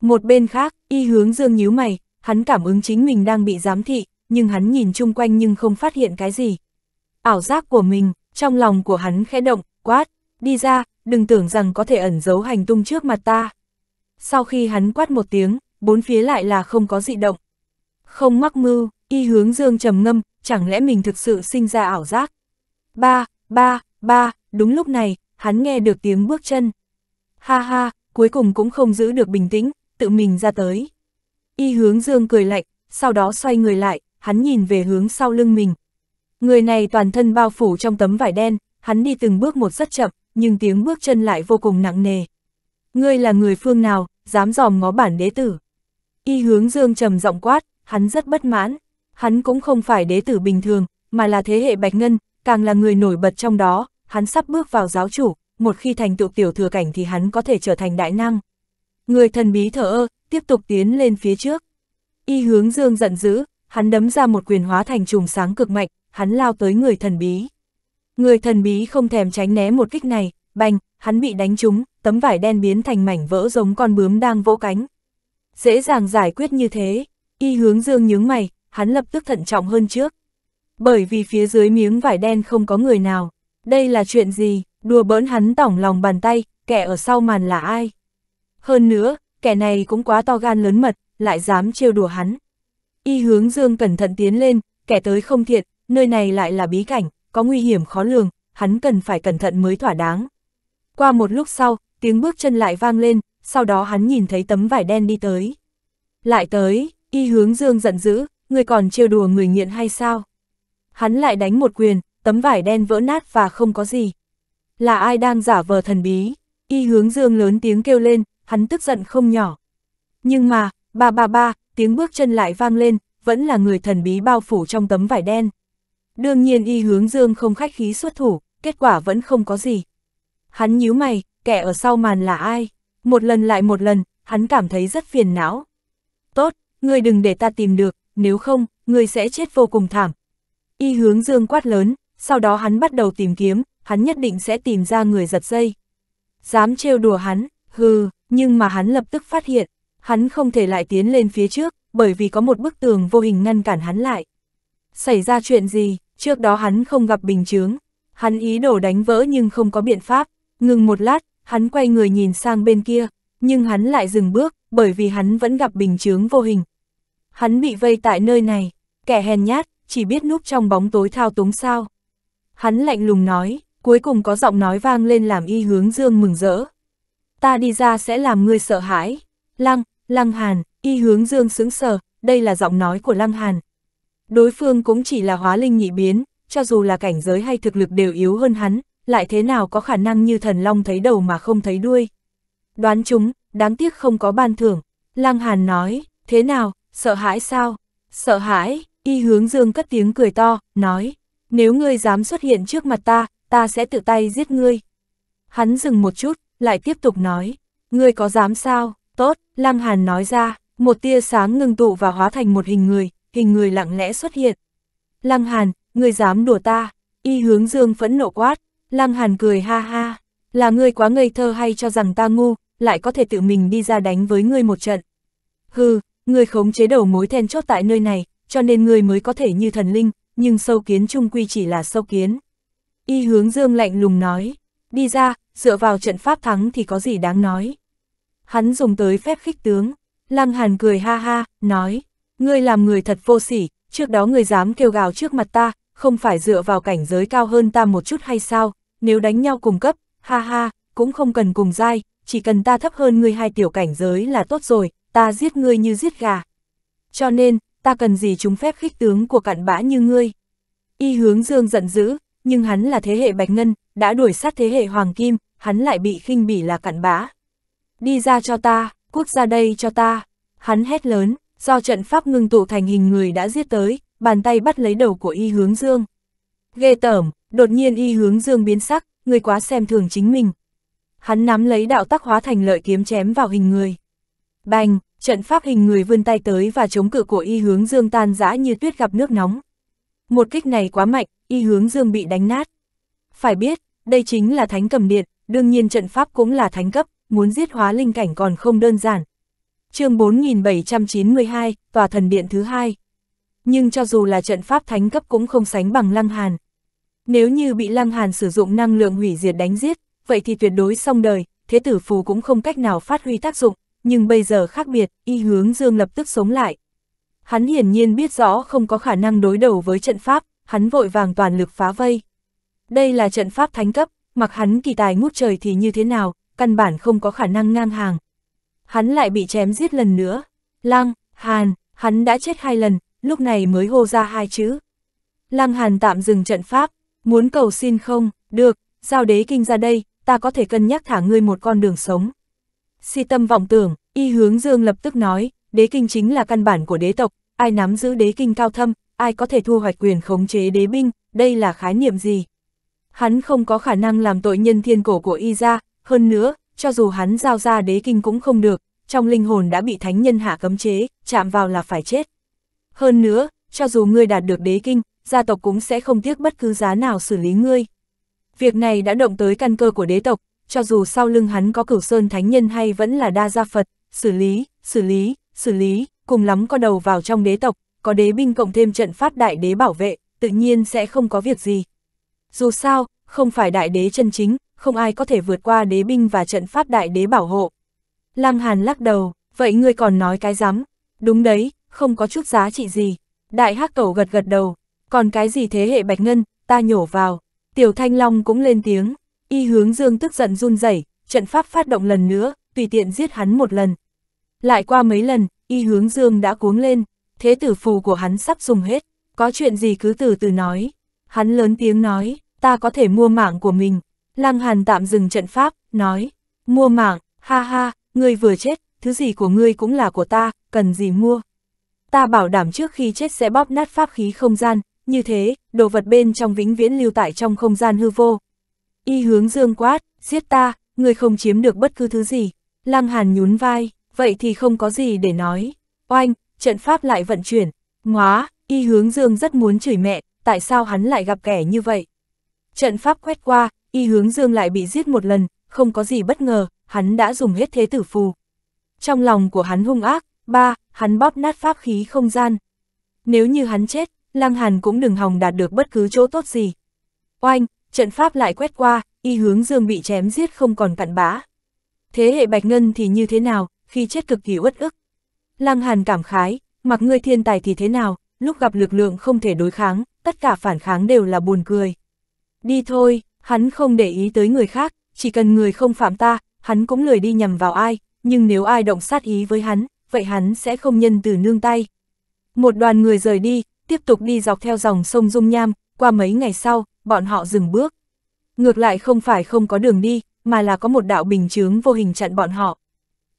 Một bên khác, y hướng dương nhíu mày, hắn cảm ứng chính mình đang bị giám thị, nhưng hắn nhìn chung quanh nhưng không phát hiện cái gì. Ảo giác của mình, trong lòng của hắn khẽ động, quát, đi ra, đừng tưởng rằng có thể ẩn giấu hành tung trước mặt ta. Sau khi hắn quát một tiếng, bốn phía lại là không có dị động. Không mắc mưu, y hướng dương trầm ngâm, chẳng lẽ mình thực sự sinh ra ảo giác. Ba, ba, ba, đúng lúc này, hắn nghe được tiếng bước chân. Ha ha, cuối cùng cũng không giữ được bình tĩnh, tự mình ra tới. Y hướng dương cười lạnh, sau đó xoay người lại, hắn nhìn về hướng sau lưng mình. Người này toàn thân bao phủ trong tấm vải đen, hắn đi từng bước một rất chậm, nhưng tiếng bước chân lại vô cùng nặng nề. Ngươi là người phương nào, dám dòm ngó bản đế tử. Y hướng dương trầm giọng quát, hắn rất bất mãn. Hắn cũng không phải đế tử bình thường, mà là thế hệ bạch ngân, càng là người nổi bật trong đó, hắn sắp bước vào giáo chủ, một khi thành tựu tiểu thừa cảnh thì hắn có thể trở thành đại năng. Người thần bí thở ơ, tiếp tục tiến lên phía trước. Y hướng dương giận dữ, hắn đấm ra một quyền hóa thành trùm sáng cực mạnh, hắn lao tới người thần bí. Người thần bí không thèm tránh né một kích này, bành, hắn bị đánh trúng, tấm vải đen biến thành mảnh vỡ giống con bướm đang vỗ cánh. Dễ dàng giải quyết như thế, y hướng dương nhướng mày, hắn lập tức thận trọng hơn trước. Bởi vì phía dưới miếng vải đen không có người nào. Đây là chuyện gì, đùa bỡn hắn tỏng lòng bàn tay, kẻ ở sau màn là ai? Hơn nữa, kẻ này cũng quá to gan lớn mật, lại dám trêu đùa hắn. Y hướng dương cẩn thận tiến lên, kẻ tới không thiện, nơi này lại là bí cảnh, có nguy hiểm khó lường, hắn cần phải cẩn thận mới thỏa đáng. Qua một lúc sau, tiếng bước chân lại vang lên, sau đó hắn nhìn thấy tấm vải đen đi tới. Lại tới, y hướng dương giận dữ, người còn trêu đùa người nghiện hay sao? hắn lại đánh một quyền, tấm vải đen vỡ nát và không có gì. Là ai đang giả vờ thần bí? Y hướng dương lớn tiếng kêu lên, hắn tức giận không nhỏ. Nhưng mà, ba ba ba, tiếng bước chân lại vang lên, vẫn là người thần bí bao phủ trong tấm vải đen. Đương nhiên y hướng dương không khách khí xuất thủ, kết quả vẫn không có gì. Hắn nhíu mày, kẻ ở sau màn là ai? Một lần lại một lần, hắn cảm thấy rất phiền não. Tốt, ngươi đừng để ta tìm được, nếu không, ngươi sẽ chết vô cùng thảm, Y hướng dương quát lớn, sau đó hắn bắt đầu tìm kiếm, hắn nhất định sẽ tìm ra người giật dây. Dám trêu đùa hắn, hừ, nhưng mà hắn lập tức phát hiện, hắn không thể lại tiến lên phía trước, bởi vì có một bức tường vô hình ngăn cản hắn lại. Xảy ra chuyện gì, trước đó hắn không gặp bình chướng, hắn ý đồ đánh vỡ nhưng không có biện pháp, ngừng một lát, hắn quay người nhìn sang bên kia, nhưng hắn lại dừng bước, bởi vì hắn vẫn gặp bình chướng vô hình. Hắn bị vây tại nơi này, kẻ hèn nhát, chỉ biết núp trong bóng tối thao túng sao. Hắn lạnh lùng nói, cuối cùng có giọng nói vang lên làm y hướng dương mừng rỡ. Ta đi ra sẽ làm ngươi sợ hãi. Lăng, Lăng Hàn, y hướng dương sững sờ, đây là giọng nói của Lăng Hàn. Đối phương cũng chỉ là hóa linh nhị biến, cho dù là cảnh giới hay thực lực đều yếu hơn hắn, lại thế nào có khả năng như thần long thấy đầu mà không thấy đuôi. Đoán chúng, đáng tiếc không có ban thưởng. Lăng Hàn nói, thế nào, sợ hãi sao? Sợ hãi, Y hướng dương cất tiếng cười to, nói, nếu ngươi dám xuất hiện trước mặt ta, ta sẽ tự tay giết ngươi. Hắn dừng một chút, lại tiếp tục nói, ngươi có dám sao, tốt, Lăng Hàn nói ra, một tia sáng ngưng tụ và hóa thành một hình người, hình người lặng lẽ xuất hiện. Lăng Hàn, ngươi dám đùa ta, y hướng dương phẫn nộ quát, Lăng Hàn cười ha ha, là ngươi quá ngây thơ hay cho rằng ta ngu, lại có thể tự mình đi ra đánh với ngươi một trận. Hừ, ngươi khống chế đầu mối then chốt tại nơi này, cho nên ngươi mới có thể như thần linh, nhưng sâu kiến trung quy chỉ là sâu kiến. Y hướng dương lạnh lùng nói, đi ra, dựa vào trận pháp thắng thì có gì đáng nói. Hắn dùng tới phép khích tướng, lăng hàn cười ha ha, nói, ngươi làm người thật vô sỉ, trước đó ngươi dám kêu gào trước mặt ta, không phải dựa vào cảnh giới cao hơn ta một chút hay sao, nếu đánh nhau cùng cấp, ha ha, cũng không cần cùng dai, chỉ cần ta thấp hơn ngươi hai tiểu cảnh giới là tốt rồi, ta giết ngươi như giết gà. Cho nên, ta cần gì chúng phép khích tướng của cặn bã như ngươi. Y hướng dương giận dữ, nhưng hắn là thế hệ bạch ngân, đã đuổi sát thế hệ hoàng kim, hắn lại bị khinh bỉ là cặn bã. Đi ra cho ta, quốc ra đây cho ta, hắn hét lớn, do trận pháp ngưng tụ thành hình người đã giết tới, bàn tay bắt lấy đầu của y hướng dương. Ghê tởm, đột nhiên y hướng dương biến sắc, người quá xem thường chính mình. Hắn nắm lấy đạo tắc hóa thành lợi kiếm chém vào hình người. Bành, trận pháp hình người vươn tay tới và chống cự của y hướng dương tan rã như tuyết gặp nước nóng. Một kích này quá mạnh, y hướng dương bị đánh nát. Phải biết, đây chính là thánh cầm điện, đương nhiên trận pháp cũng là thánh cấp, muốn giết hóa linh cảnh còn không đơn giản. chương 4792, Tòa thần điện thứ hai. Nhưng cho dù là trận pháp thánh cấp cũng không sánh bằng lăng hàn. Nếu như bị lăng hàn sử dụng năng lượng hủy diệt đánh giết, vậy thì tuyệt đối xong đời, thế tử phù cũng không cách nào phát huy tác dụng nhưng bây giờ khác biệt, y hướng dương lập tức sống lại. Hắn hiển nhiên biết rõ không có khả năng đối đầu với trận pháp, hắn vội vàng toàn lực phá vây. Đây là trận pháp thánh cấp, mặc hắn kỳ tài ngút trời thì như thế nào, căn bản không có khả năng ngang hàng. Hắn lại bị chém giết lần nữa. Lăng, Hàn, hắn đã chết hai lần, lúc này mới hô ra hai chữ. Lăng Hàn tạm dừng trận pháp, muốn cầu xin không, được, giao đế kinh ra đây, ta có thể cân nhắc thả ngươi một con đường sống si tâm vọng tưởng, y hướng dương lập tức nói, đế kinh chính là căn bản của đế tộc, ai nắm giữ đế kinh cao thâm, ai có thể thu hoạch quyền khống chế đế binh, đây là khái niệm gì? Hắn không có khả năng làm tội nhân thiên cổ của y ra, hơn nữa, cho dù hắn giao ra đế kinh cũng không được, trong linh hồn đã bị thánh nhân hạ cấm chế, chạm vào là phải chết. Hơn nữa, cho dù ngươi đạt được đế kinh, gia tộc cũng sẽ không tiếc bất cứ giá nào xử lý ngươi. Việc này đã động tới căn cơ của đế tộc, cho dù sau lưng hắn có cửu sơn thánh nhân hay vẫn là đa gia Phật, xử lý, xử lý, xử lý, cùng lắm có đầu vào trong đế tộc, có đế binh cộng thêm trận pháp đại đế bảo vệ, tự nhiên sẽ không có việc gì. Dù sao, không phải đại đế chân chính, không ai có thể vượt qua đế binh và trận pháp đại đế bảo hộ. Lam Hàn lắc đầu, vậy ngươi còn nói cái rắm Đúng đấy, không có chút giá trị gì. Đại hắc cầu gật gật đầu, còn cái gì thế hệ bạch ngân, ta nhổ vào. Tiểu Thanh Long cũng lên tiếng. Y hướng dương tức giận run rẩy, trận pháp phát động lần nữa, tùy tiện giết hắn một lần. Lại qua mấy lần, y hướng dương đã cuống lên, thế tử phù của hắn sắp dùng hết, có chuyện gì cứ từ từ nói. Hắn lớn tiếng nói, ta có thể mua mạng của mình. Lăng Hàn tạm dừng trận pháp, nói, mua mạng, ha ha, ngươi vừa chết, thứ gì của ngươi cũng là của ta, cần gì mua. Ta bảo đảm trước khi chết sẽ bóp nát pháp khí không gian, như thế, đồ vật bên trong vĩnh viễn lưu tại trong không gian hư vô, Y hướng dương quát, giết ta, người không chiếm được bất cứ thứ gì. Lăng Hàn nhún vai, vậy thì không có gì để nói. Oanh, trận pháp lại vận chuyển. Ngóa, y hướng dương rất muốn chửi mẹ, tại sao hắn lại gặp kẻ như vậy? Trận pháp quét qua, y hướng dương lại bị giết một lần, không có gì bất ngờ, hắn đã dùng hết thế tử phù. Trong lòng của hắn hung ác, ba, hắn bóp nát pháp khí không gian. Nếu như hắn chết, Lăng Hàn cũng đừng hòng đạt được bất cứ chỗ tốt gì. Oanh, trận pháp lại quét qua, y hướng dương bị chém giết không còn cặn bã. Thế hệ Bạch Ngân thì như thế nào, khi chết cực kỳ uất ức. Lăng Hàn cảm khái, mặc ngươi thiên tài thì thế nào, lúc gặp lực lượng không thể đối kháng, tất cả phản kháng đều là buồn cười. Đi thôi, hắn không để ý tới người khác, chỉ cần người không phạm ta, hắn cũng lười đi nhầm vào ai, nhưng nếu ai động sát ý với hắn, vậy hắn sẽ không nhân từ nương tay. Một đoàn người rời đi, tiếp tục đi dọc theo dòng sông Dung Nham, qua mấy ngày sau, bọn họ dừng bước. Ngược lại không phải không có đường đi, mà là có một đạo bình chướng vô hình chặn bọn họ.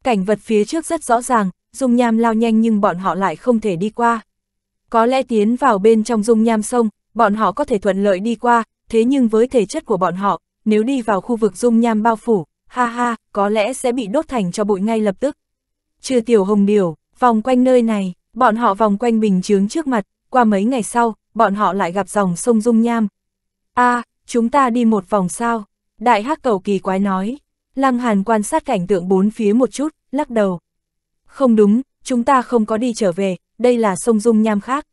Cảnh vật phía trước rất rõ ràng, dung nham lao nhanh nhưng bọn họ lại không thể đi qua. Có lẽ tiến vào bên trong dung nham sông, bọn họ có thể thuận lợi đi qua, thế nhưng với thể chất của bọn họ, nếu đi vào khu vực dung nham bao phủ, ha ha, có lẽ sẽ bị đốt thành cho bụi ngay lập tức. Trừ tiểu hồng điều, vòng quanh nơi này, bọn họ vòng quanh bình chướng trước mặt, qua mấy ngày sau, bọn họ lại gặp dòng sông dung nham a à, chúng ta đi một vòng sao, đại hắc cầu kỳ quái nói. Lăng Hàn quan sát cảnh tượng bốn phía một chút, lắc đầu. Không đúng, chúng ta không có đi trở về, đây là sông Dung Nham khác.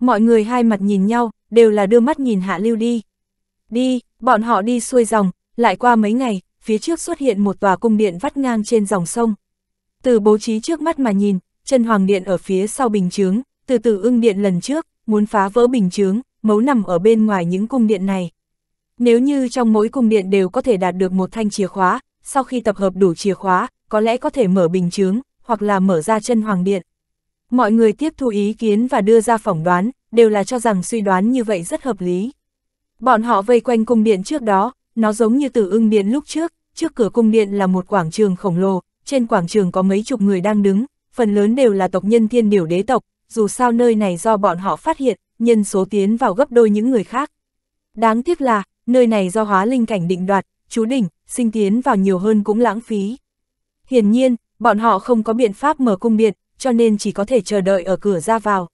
Mọi người hai mặt nhìn nhau, đều là đưa mắt nhìn Hạ Lưu đi. Đi, bọn họ đi xuôi dòng, lại qua mấy ngày, phía trước xuất hiện một tòa cung điện vắt ngang trên dòng sông. Từ bố trí trước mắt mà nhìn, chân hoàng điện ở phía sau bình chướng, từ từ ưng điện lần trước, muốn phá vỡ bình chướng, mấu nằm ở bên ngoài những cung điện này. Nếu như trong mỗi cung điện đều có thể đạt được một thanh chìa khóa, sau khi tập hợp đủ chìa khóa, có lẽ có thể mở bình chướng, hoặc là mở ra chân hoàng điện. Mọi người tiếp thu ý kiến và đưa ra phỏng đoán, đều là cho rằng suy đoán như vậy rất hợp lý. Bọn họ vây quanh cung điện trước đó, nó giống như từ ưng điện lúc trước, trước cửa cung điện là một quảng trường khổng lồ, trên quảng trường có mấy chục người đang đứng, phần lớn đều là tộc nhân thiên điểu đế tộc, dù sao nơi này do bọn họ phát hiện, nhân số tiến vào gấp đôi những người khác. Đáng tiếc là, nơi này do hóa linh cảnh định đoạt, chú đỉnh, sinh tiến vào nhiều hơn cũng lãng phí. Hiển nhiên, bọn họ không có biện pháp mở cung điện, cho nên chỉ có thể chờ đợi ở cửa ra vào.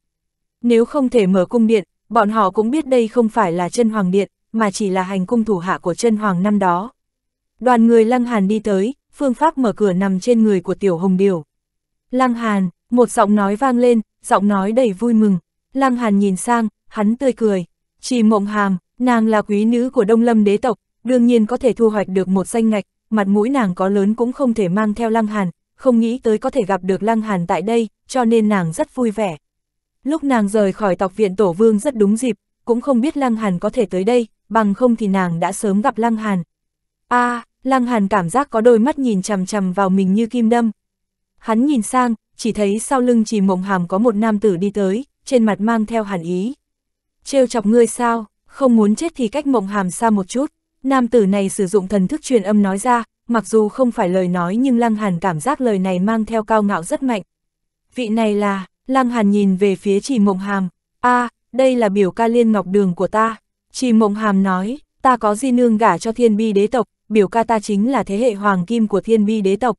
Nếu không thể mở cung điện, bọn họ cũng biết đây không phải là chân hoàng điện, mà chỉ là hành cung thủ hạ của chân hoàng năm đó. Đoàn người Lăng Hàn đi tới, phương pháp mở cửa nằm trên người của Tiểu Hồng Điều. Lăng Hàn, một giọng nói vang lên, giọng nói đầy vui mừng, Lam Hàn nhìn sang, hắn tươi cười. Chỉ mộng hàm, nàng là quý nữ của Đông Lâm đế tộc, đương nhiên có thể thu hoạch được một danh ngạch, mặt mũi nàng có lớn cũng không thể mang theo Lăng Hàn, không nghĩ tới có thể gặp được Lăng Hàn tại đây, cho nên nàng rất vui vẻ. Lúc nàng rời khỏi tộc viện Tổ Vương rất đúng dịp, cũng không biết Lăng Hàn có thể tới đây, bằng không thì nàng đã sớm gặp Lăng Hàn. a à, Lăng Hàn cảm giác có đôi mắt nhìn chằm chằm vào mình như kim đâm. Hắn nhìn sang, chỉ thấy sau lưng chỉ mộng hàm có một nam tử đi tới, trên mặt mang theo hàn ý. Trêu chọc ngươi sao, không muốn chết thì cách mộng hàm xa một chút. Nam tử này sử dụng thần thức truyền âm nói ra, mặc dù không phải lời nói nhưng Lăng Hàn cảm giác lời này mang theo cao ngạo rất mạnh. Vị này là, Lăng Hàn nhìn về phía Trì Mộng Hàm, a à, đây là biểu ca liên ngọc đường của ta. Trì Mộng Hàm nói, ta có di nương gả cho thiên bi đế tộc, biểu ca ta chính là thế hệ hoàng kim của thiên bi đế tộc.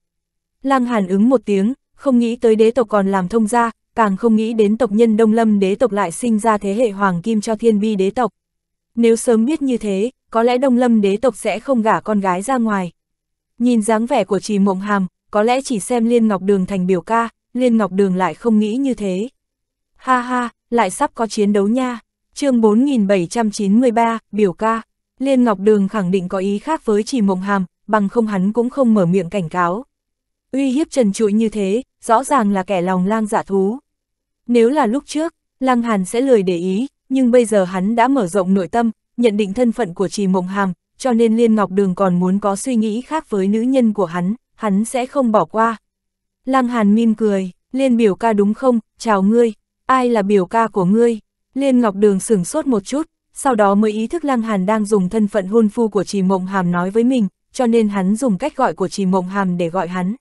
Lăng Hàn ứng một tiếng, không nghĩ tới đế tộc còn làm thông gia, càng không nghĩ đến tộc nhân Đông Lâm đế tộc lại sinh ra thế hệ hoàng kim cho thiên bi đế tộc. Nếu sớm biết như thế, có lẽ Đông Lâm đế tộc sẽ không gả con gái ra ngoài. Nhìn dáng vẻ của Trì Mộng Hàm, có lẽ chỉ xem Liên Ngọc Đường thành biểu ca, Liên Ngọc Đường lại không nghĩ như thế. Ha ha, lại sắp có chiến đấu nha. chương 4793, biểu ca. Liên Ngọc Đường khẳng định có ý khác với Trì Mộng Hàm, bằng không hắn cũng không mở miệng cảnh cáo uy hiếp trần trụi như thế, rõ ràng là kẻ lòng lang giả dạ thú. Nếu là lúc trước, Lăng Hàn sẽ lười để ý, nhưng bây giờ hắn đã mở rộng nội tâm, nhận định thân phận của Trì Mộng Hàm, cho nên Liên Ngọc Đường còn muốn có suy nghĩ khác với nữ nhân của hắn, hắn sẽ không bỏ qua. Lăng Hàn mỉm cười, Liên biểu ca đúng không, chào ngươi, ai là biểu ca của ngươi? Liên Ngọc Đường sửng sốt một chút, sau đó mới ý thức Lăng Hàn đang dùng thân phận hôn phu của Trì Mộng Hàm nói với mình, cho nên hắn dùng cách gọi của Trì Mộng Hàm để gọi hắn.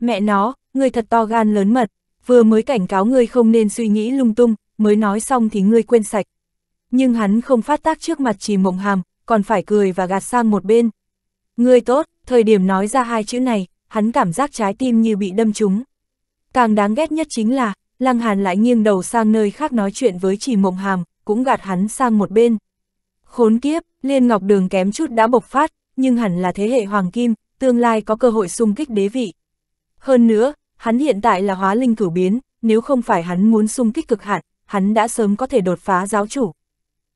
Mẹ nó, ngươi thật to gan lớn mật, vừa mới cảnh cáo ngươi không nên suy nghĩ lung tung, mới nói xong thì ngươi quên sạch. Nhưng hắn không phát tác trước mặt chỉ mộng hàm, còn phải cười và gạt sang một bên. Ngươi tốt, thời điểm nói ra hai chữ này, hắn cảm giác trái tim như bị đâm trúng. Càng đáng ghét nhất chính là, Lăng Hàn lại nghiêng đầu sang nơi khác nói chuyện với chỉ mộng hàm, cũng gạt hắn sang một bên. Khốn kiếp, Liên Ngọc Đường kém chút đã bộc phát, nhưng hẳn là thế hệ Hoàng Kim, tương lai có cơ hội xung kích đế vị. Hơn nữa, hắn hiện tại là hóa linh cửu biến, nếu không phải hắn muốn sung kích cực hạn, hắn đã sớm có thể đột phá giáo chủ.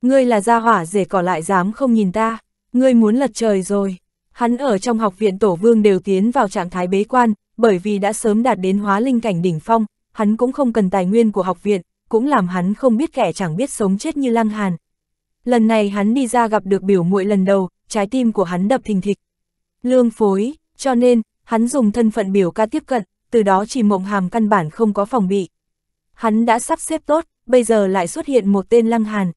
Ngươi là gia hỏa rể cỏ lại dám không nhìn ta, ngươi muốn lật trời rồi. Hắn ở trong học viện tổ vương đều tiến vào trạng thái bế quan, bởi vì đã sớm đạt đến hóa linh cảnh đỉnh phong, hắn cũng không cần tài nguyên của học viện, cũng làm hắn không biết kẻ chẳng biết sống chết như lăng hàn. Lần này hắn đi ra gặp được biểu muội lần đầu, trái tim của hắn đập thình thịch. Lương phối, cho nên, Hắn dùng thân phận biểu ca tiếp cận, từ đó chỉ mộng hàm căn bản không có phòng bị. Hắn đã sắp xếp tốt, bây giờ lại xuất hiện một tên lăng hàn.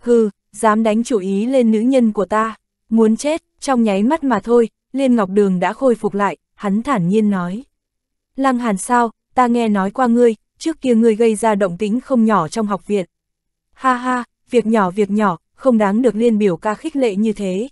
Hừ, dám đánh chủ ý lên nữ nhân của ta, muốn chết, trong nháy mắt mà thôi, Liên Ngọc Đường đã khôi phục lại, hắn thản nhiên nói. Lăng hàn sao, ta nghe nói qua ngươi, trước kia ngươi gây ra động tĩnh không nhỏ trong học viện. Ha ha, việc nhỏ việc nhỏ, không đáng được liên biểu ca khích lệ như thế.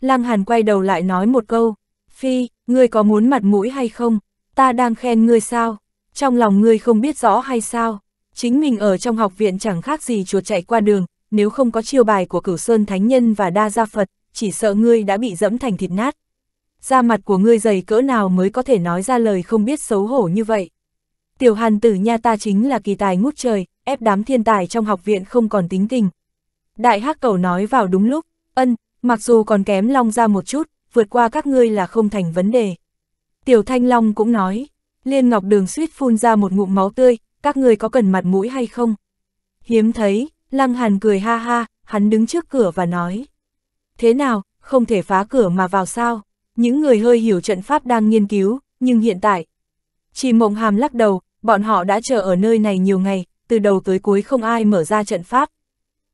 Lăng hàn quay đầu lại nói một câu. Phi, ngươi có muốn mặt mũi hay không? Ta đang khen ngươi sao? Trong lòng ngươi không biết rõ hay sao? Chính mình ở trong học viện chẳng khác gì chuột chạy qua đường, nếu không có chiêu bài của cửu sơn thánh nhân và đa gia Phật, chỉ sợ ngươi đã bị dẫm thành thịt nát. Da mặt của ngươi dày cỡ nào mới có thể nói ra lời không biết xấu hổ như vậy. Tiểu hàn tử nha ta chính là kỳ tài ngút trời, ép đám thiên tài trong học viện không còn tính tình. Đại hắc cầu nói vào đúng lúc, ân, mặc dù còn kém long ra một chút, vượt qua các ngươi là không thành vấn đề. Tiểu Thanh Long cũng nói, Liên Ngọc Đường suýt phun ra một ngụm máu tươi, các ngươi có cần mặt mũi hay không? Hiếm thấy, Lăng Hàn cười ha ha, hắn đứng trước cửa và nói. Thế nào, không thể phá cửa mà vào sao? Những người hơi hiểu trận pháp đang nghiên cứu, nhưng hiện tại. Chỉ mộng hàm lắc đầu, bọn họ đã chờ ở nơi này nhiều ngày, từ đầu tới cuối không ai mở ra trận pháp.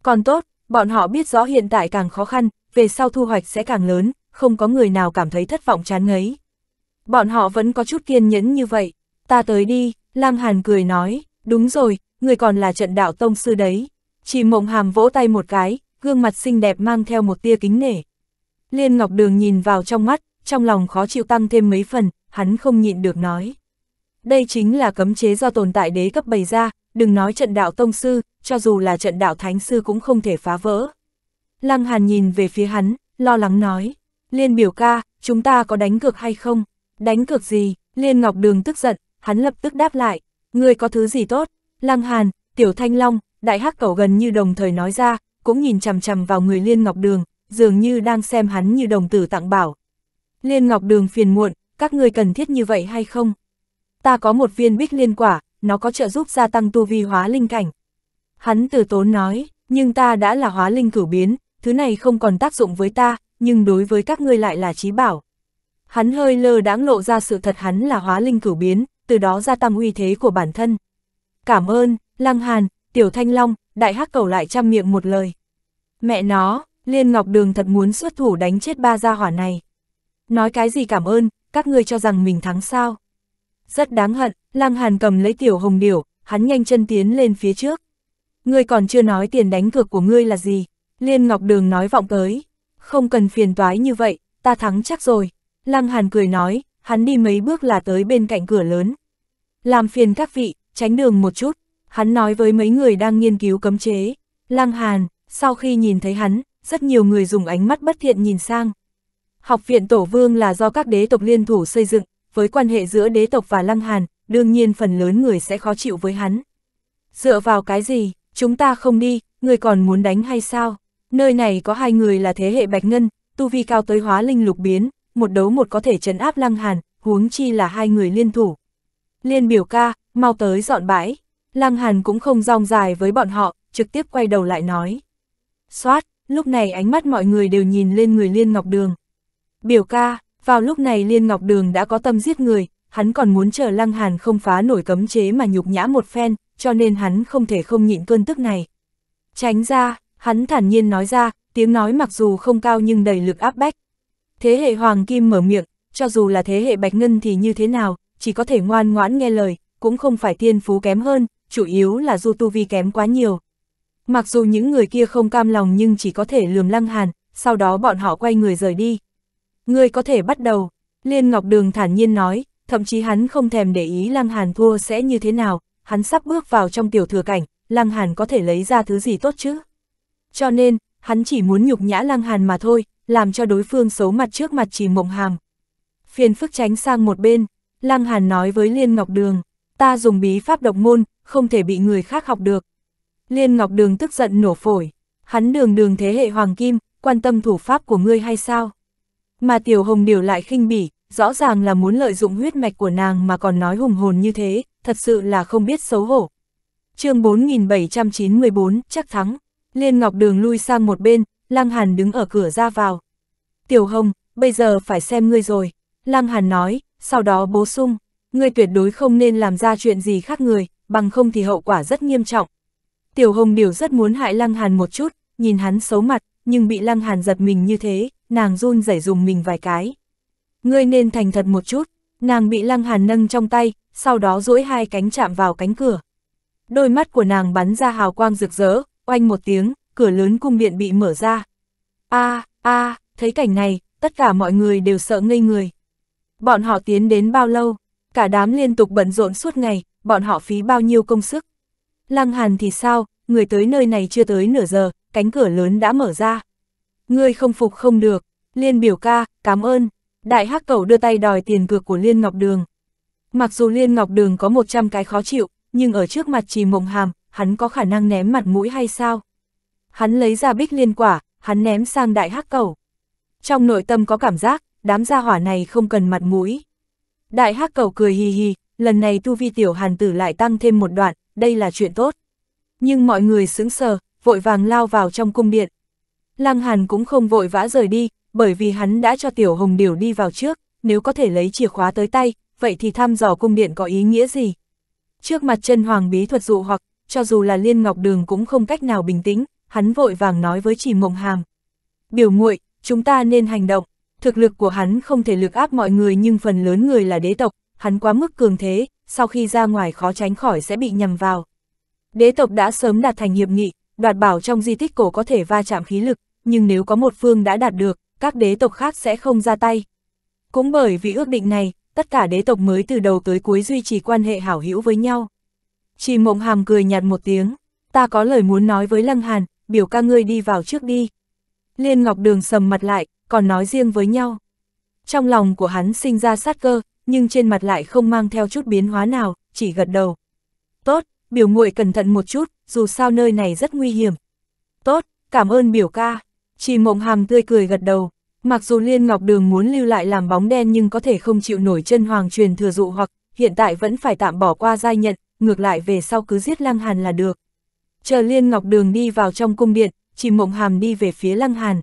Còn tốt, bọn họ biết rõ hiện tại càng khó khăn, về sau thu hoạch sẽ càng lớn, không có người nào cảm thấy thất vọng chán ngấy. Bọn họ vẫn có chút kiên nhẫn như vậy, ta tới đi, Lam Hàn cười nói, đúng rồi, người còn là trận đạo tông sư đấy. Chỉ mộng hàm vỗ tay một cái, gương mặt xinh đẹp mang theo một tia kính nể. Liên Ngọc Đường nhìn vào trong mắt, trong lòng khó chịu tăng thêm mấy phần, hắn không nhịn được nói. Đây chính là cấm chế do tồn tại đế cấp bày ra, đừng nói trận đạo tông sư, cho dù là trận đạo thánh sư cũng không thể phá vỡ. Lăng Hàn nhìn về phía hắn, lo lắng nói. Liên biểu ca, chúng ta có đánh cược hay không? Đánh cược gì? Liên Ngọc Đường tức giận, hắn lập tức đáp lại. Người có thứ gì tốt? Lăng Hàn, Tiểu Thanh Long, Đại Hắc Cẩu gần như đồng thời nói ra, cũng nhìn chằm chằm vào người Liên Ngọc Đường, dường như đang xem hắn như đồng tử tặng bảo. Liên Ngọc Đường phiền muộn, các ngươi cần thiết như vậy hay không? Ta có một viên bích liên quả, nó có trợ giúp gia tăng tu vi hóa linh cảnh. Hắn từ tốn nói, nhưng ta đã là hóa linh cửu biến, thứ này không còn tác dụng với ta, nhưng đối với các ngươi lại là trí bảo. Hắn hơi lơ đãng lộ ra sự thật hắn là hóa linh cửu biến, từ đó gia tăng uy thế của bản thân. Cảm ơn, Lăng Hàn, Tiểu Thanh Long, Đại Hắc Cầu lại chăm miệng một lời. Mẹ nó, Liên Ngọc Đường thật muốn xuất thủ đánh chết ba gia hỏa này. Nói cái gì cảm ơn, các ngươi cho rằng mình thắng sao. Rất đáng hận, Lăng Hàn cầm lấy Tiểu Hồng Điểu, hắn nhanh chân tiến lên phía trước. Ngươi còn chưa nói tiền đánh cược của ngươi là gì, Liên Ngọc Đường nói vọng tới không cần phiền toái như vậy, ta thắng chắc rồi. Lăng Hàn cười nói, hắn đi mấy bước là tới bên cạnh cửa lớn. Làm phiền các vị, tránh đường một chút, hắn nói với mấy người đang nghiên cứu cấm chế. Lăng Hàn, sau khi nhìn thấy hắn, rất nhiều người dùng ánh mắt bất thiện nhìn sang. Học viện Tổ Vương là do các đế tộc liên thủ xây dựng, với quan hệ giữa đế tộc và Lăng Hàn, đương nhiên phần lớn người sẽ khó chịu với hắn. Dựa vào cái gì, chúng ta không đi, người còn muốn đánh hay sao? Nơi này có hai người là thế hệ Bạch Ngân, tu vi cao tới hóa linh lục biến, một đấu một có thể trấn áp Lăng Hàn, huống chi là hai người liên thủ. Liên biểu ca, mau tới dọn bãi. Lăng Hàn cũng không rong dài với bọn họ, trực tiếp quay đầu lại nói. Xoát, lúc này ánh mắt mọi người đều nhìn lên người Liên Ngọc Đường. Biểu ca, vào lúc này Liên Ngọc Đường đã có tâm giết người, hắn còn muốn chờ Lăng Hàn không phá nổi cấm chế mà nhục nhã một phen, cho nên hắn không thể không nhịn cơn tức này. Tránh ra, Hắn thản nhiên nói ra, tiếng nói mặc dù không cao nhưng đầy lực áp bách. Thế hệ Hoàng Kim mở miệng, cho dù là thế hệ Bạch Ngân thì như thế nào, chỉ có thể ngoan ngoãn nghe lời, cũng không phải tiên phú kém hơn, chủ yếu là du tu vi kém quá nhiều. Mặc dù những người kia không cam lòng nhưng chỉ có thể lườm lăng hàn, sau đó bọn họ quay người rời đi. Người có thể bắt đầu, Liên Ngọc Đường thản nhiên nói, thậm chí hắn không thèm để ý lăng hàn thua sẽ như thế nào, hắn sắp bước vào trong tiểu thừa cảnh, lăng hàn có thể lấy ra thứ gì tốt chứ cho nên, hắn chỉ muốn nhục nhã lăng hàn mà thôi, làm cho đối phương xấu mặt trước mặt chỉ mộng hàm. Phiền phức tránh sang một bên, lăng hàn nói với Liên Ngọc Đường, ta dùng bí pháp độc môn, không thể bị người khác học được. Liên Ngọc Đường tức giận nổ phổi, hắn đường đường thế hệ Hoàng Kim, quan tâm thủ pháp của ngươi hay sao? Mà Tiểu Hồng Điều lại khinh bỉ, rõ ràng là muốn lợi dụng huyết mạch của nàng mà còn nói hùng hồn như thế, thật sự là không biết xấu hổ. chương 4794, chắc thắng. Liên Ngọc Đường lui sang một bên, Lăng Hàn đứng ở cửa ra vào. Tiểu Hồng, bây giờ phải xem ngươi rồi. Lăng Hàn nói, sau đó bổ sung, ngươi tuyệt đối không nên làm ra chuyện gì khác người, bằng không thì hậu quả rất nghiêm trọng. Tiểu Hồng Điều rất muốn hại Lăng Hàn một chút, nhìn hắn xấu mặt, nhưng bị Lăng Hàn giật mình như thế, nàng run rẩy dùng mình vài cái. Ngươi nên thành thật một chút, nàng bị Lăng Hàn nâng trong tay, sau đó duỗi hai cánh chạm vào cánh cửa. Đôi mắt của nàng bắn ra hào quang rực rỡ, oanh một tiếng, cửa lớn cung điện bị mở ra. a a thấy cảnh này, tất cả mọi người đều sợ ngây người. Bọn họ tiến đến bao lâu, cả đám liên tục bận rộn suốt ngày, bọn họ phí bao nhiêu công sức. Lăng Hàn thì sao, người tới nơi này chưa tới nửa giờ, cánh cửa lớn đã mở ra. Ngươi không phục không được, Liên biểu ca, cảm ơn. Đại hắc cầu đưa tay đòi tiền cược của Liên Ngọc Đường. Mặc dù Liên Ngọc Đường có 100 cái khó chịu, nhưng ở trước mặt Trì Mộng Hàm, hắn có khả năng ném mặt mũi hay sao? Hắn lấy ra bích liên quả, hắn ném sang đại hắc cầu. Trong nội tâm có cảm giác, đám gia hỏa này không cần mặt mũi. Đại hắc cầu cười hì hì, lần này tu vi tiểu hàn tử lại tăng thêm một đoạn, đây là chuyện tốt. Nhưng mọi người sững sờ, vội vàng lao vào trong cung điện. Lăng Hàn cũng không vội vã rời đi, bởi vì hắn đã cho tiểu hồng điều đi vào trước, nếu có thể lấy chìa khóa tới tay, vậy thì thăm dò cung điện có ý nghĩa gì? Trước mặt chân hoàng bí thuật dụ hoặc cho dù là Liên Ngọc Đường cũng không cách nào bình tĩnh, hắn vội vàng nói với chỉ mộng hàm. Biểu muội chúng ta nên hành động, thực lực của hắn không thể lực áp mọi người nhưng phần lớn người là đế tộc, hắn quá mức cường thế, sau khi ra ngoài khó tránh khỏi sẽ bị nhầm vào. Đế tộc đã sớm đạt thành hiệp nghị, đoạt bảo trong di tích cổ có thể va chạm khí lực, nhưng nếu có một phương đã đạt được, các đế tộc khác sẽ không ra tay. Cũng bởi vì ước định này, tất cả đế tộc mới từ đầu tới cuối duy trì quan hệ hảo hữu với nhau. Chỉ mộng hàm cười nhạt một tiếng, ta có lời muốn nói với Lăng Hàn, biểu ca ngươi đi vào trước đi. Liên Ngọc Đường sầm mặt lại, còn nói riêng với nhau. Trong lòng của hắn sinh ra sát cơ, nhưng trên mặt lại không mang theo chút biến hóa nào, chỉ gật đầu. Tốt, biểu muội cẩn thận một chút, dù sao nơi này rất nguy hiểm. Tốt, cảm ơn biểu ca. Chỉ mộng hàm tươi cười gật đầu. Mặc dù Liên Ngọc Đường muốn lưu lại làm bóng đen nhưng có thể không chịu nổi chân hoàng truyền thừa dụ hoặc hiện tại vẫn phải tạm bỏ qua giai nhận, ngược lại về sau cứ giết Lăng Hàn là được. Chờ Liên Ngọc Đường đi vào trong cung điện, chỉ mộng hàm đi về phía Lăng Hàn.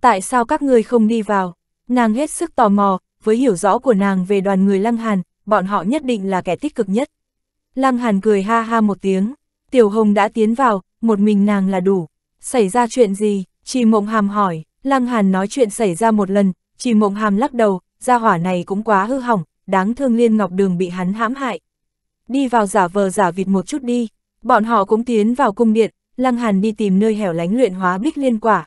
Tại sao các người không đi vào? Nàng hết sức tò mò, với hiểu rõ của nàng về đoàn người Lăng Hàn, bọn họ nhất định là kẻ tích cực nhất. Lăng Hàn cười ha ha một tiếng, Tiểu Hồng đã tiến vào, một mình nàng là đủ. Xảy ra chuyện gì? Chỉ mộng hàm hỏi, Lăng Hàn nói chuyện xảy ra một lần, chỉ mộng hàm lắc đầu, gia hỏa này cũng quá hư hỏng, đáng thương Liên Ngọc Đường bị hắn hãm hại đi vào giả vờ giả vịt một chút đi. Bọn họ cũng tiến vào cung điện, Lăng Hàn đi tìm nơi hẻo lánh luyện hóa bích liên quả.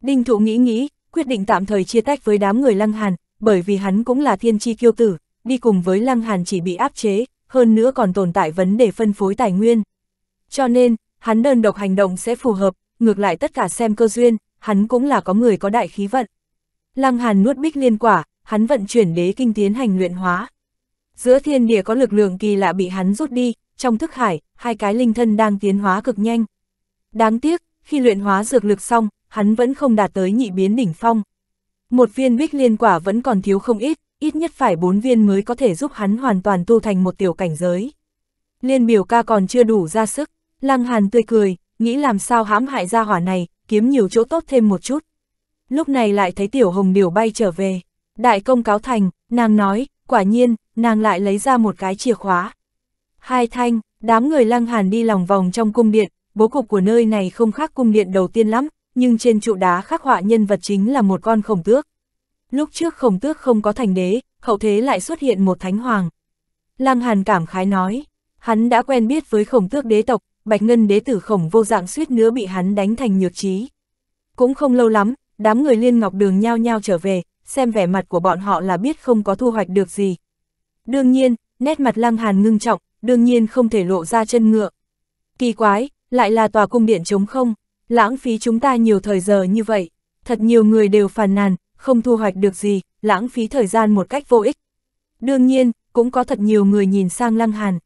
Đinh Thụ nghĩ nghĩ, quyết định tạm thời chia tách với đám người Lăng Hàn, bởi vì hắn cũng là thiên chi kiêu tử, đi cùng với Lăng Hàn chỉ bị áp chế, hơn nữa còn tồn tại vấn đề phân phối tài nguyên. Cho nên, hắn đơn độc hành động sẽ phù hợp, ngược lại tất cả xem cơ duyên, hắn cũng là có người có đại khí vận. Lăng Hàn nuốt bích liên quả, hắn vận chuyển đế kinh tiến hành luyện hóa. Giữa thiên địa có lực lượng kỳ lạ bị hắn rút đi, trong thức hải, hai cái linh thân đang tiến hóa cực nhanh. Đáng tiếc, khi luyện hóa dược lực xong, hắn vẫn không đạt tới nhị biến đỉnh phong. Một viên bích liên quả vẫn còn thiếu không ít, ít nhất phải bốn viên mới có thể giúp hắn hoàn toàn tu thành một tiểu cảnh giới. Liên biểu ca còn chưa đủ ra sức, lăng hàn tươi cười, nghĩ làm sao hãm hại gia hỏa này, kiếm nhiều chỗ tốt thêm một chút. Lúc này lại thấy tiểu hồng điều bay trở về, đại công cáo thành, nàng nói, quả nhiên, nàng lại lấy ra một cái chìa khóa. Hai thanh, đám người lăng hàn đi lòng vòng trong cung điện, bố cục của nơi này không khác cung điện đầu tiên lắm, nhưng trên trụ đá khắc họa nhân vật chính là một con khổng tước. Lúc trước khổng tước không có thành đế, hậu thế lại xuất hiện một thánh hoàng. Lăng hàn cảm khái nói, hắn đã quen biết với khổng tước đế tộc, bạch ngân đế tử khổng vô dạng suýt nữa bị hắn đánh thành nhược trí. Cũng không lâu lắm, đám người liên ngọc đường nhao nhao trở về, xem vẻ mặt của bọn họ là biết không có thu hoạch được gì, Đương nhiên, nét mặt Lăng Hàn ngưng trọng, đương nhiên không thể lộ ra chân ngựa. Kỳ quái, lại là tòa cung điện trống không, lãng phí chúng ta nhiều thời giờ như vậy, thật nhiều người đều phàn nàn, không thu hoạch được gì, lãng phí thời gian một cách vô ích. Đương nhiên, cũng có thật nhiều người nhìn sang Lăng Hàn.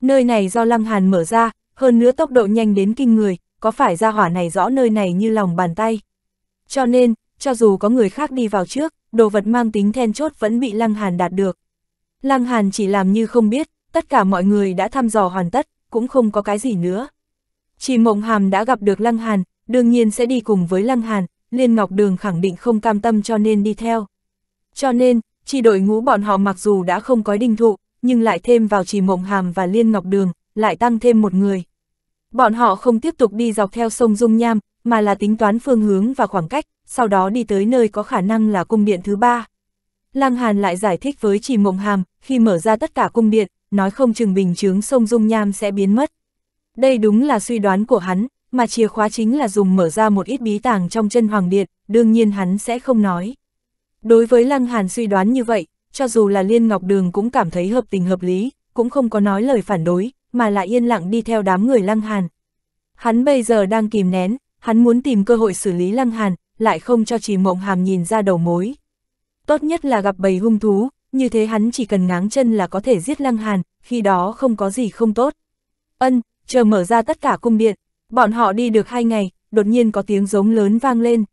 Nơi này do Lăng Hàn mở ra, hơn nữa tốc độ nhanh đến kinh người, có phải ra hỏa này rõ nơi này như lòng bàn tay. Cho nên, cho dù có người khác đi vào trước, đồ vật mang tính then chốt vẫn bị Lăng Hàn đạt được. Lăng Hàn chỉ làm như không biết, tất cả mọi người đã thăm dò hoàn tất, cũng không có cái gì nữa. Chỉ Mộng Hàm đã gặp được Lăng Hàn, đương nhiên sẽ đi cùng với Lăng Hàn, Liên Ngọc Đường khẳng định không cam tâm cho nên đi theo. Cho nên, chỉ đội ngũ bọn họ mặc dù đã không có đinh thụ, nhưng lại thêm vào Chỉ Mộng Hàm và Liên Ngọc Đường, lại tăng thêm một người. Bọn họ không tiếp tục đi dọc theo sông Dung Nham, mà là tính toán phương hướng và khoảng cách, sau đó đi tới nơi có khả năng là cung điện thứ ba. Lăng Hàn lại giải thích với Trì Mộng Hàm, khi mở ra tất cả cung điện, nói không chừng bình chướng sông Dung Nham sẽ biến mất. Đây đúng là suy đoán của hắn, mà chìa khóa chính là dùng mở ra một ít bí tàng trong chân Hoàng Điện, đương nhiên hắn sẽ không nói. Đối với Lăng Hàn suy đoán như vậy, cho dù là Liên Ngọc Đường cũng cảm thấy hợp tình hợp lý, cũng không có nói lời phản đối, mà lại yên lặng đi theo đám người Lăng Hàn. Hắn bây giờ đang kìm nén, hắn muốn tìm cơ hội xử lý Lăng Hàn, lại không cho Trì Mộng Hàm nhìn ra đầu mối tốt nhất là gặp bầy hung thú, như thế hắn chỉ cần ngáng chân là có thể giết Lăng Hàn, khi đó không có gì không tốt. Ân, chờ mở ra tất cả cung điện, bọn họ đi được hai ngày, đột nhiên có tiếng giống lớn vang lên.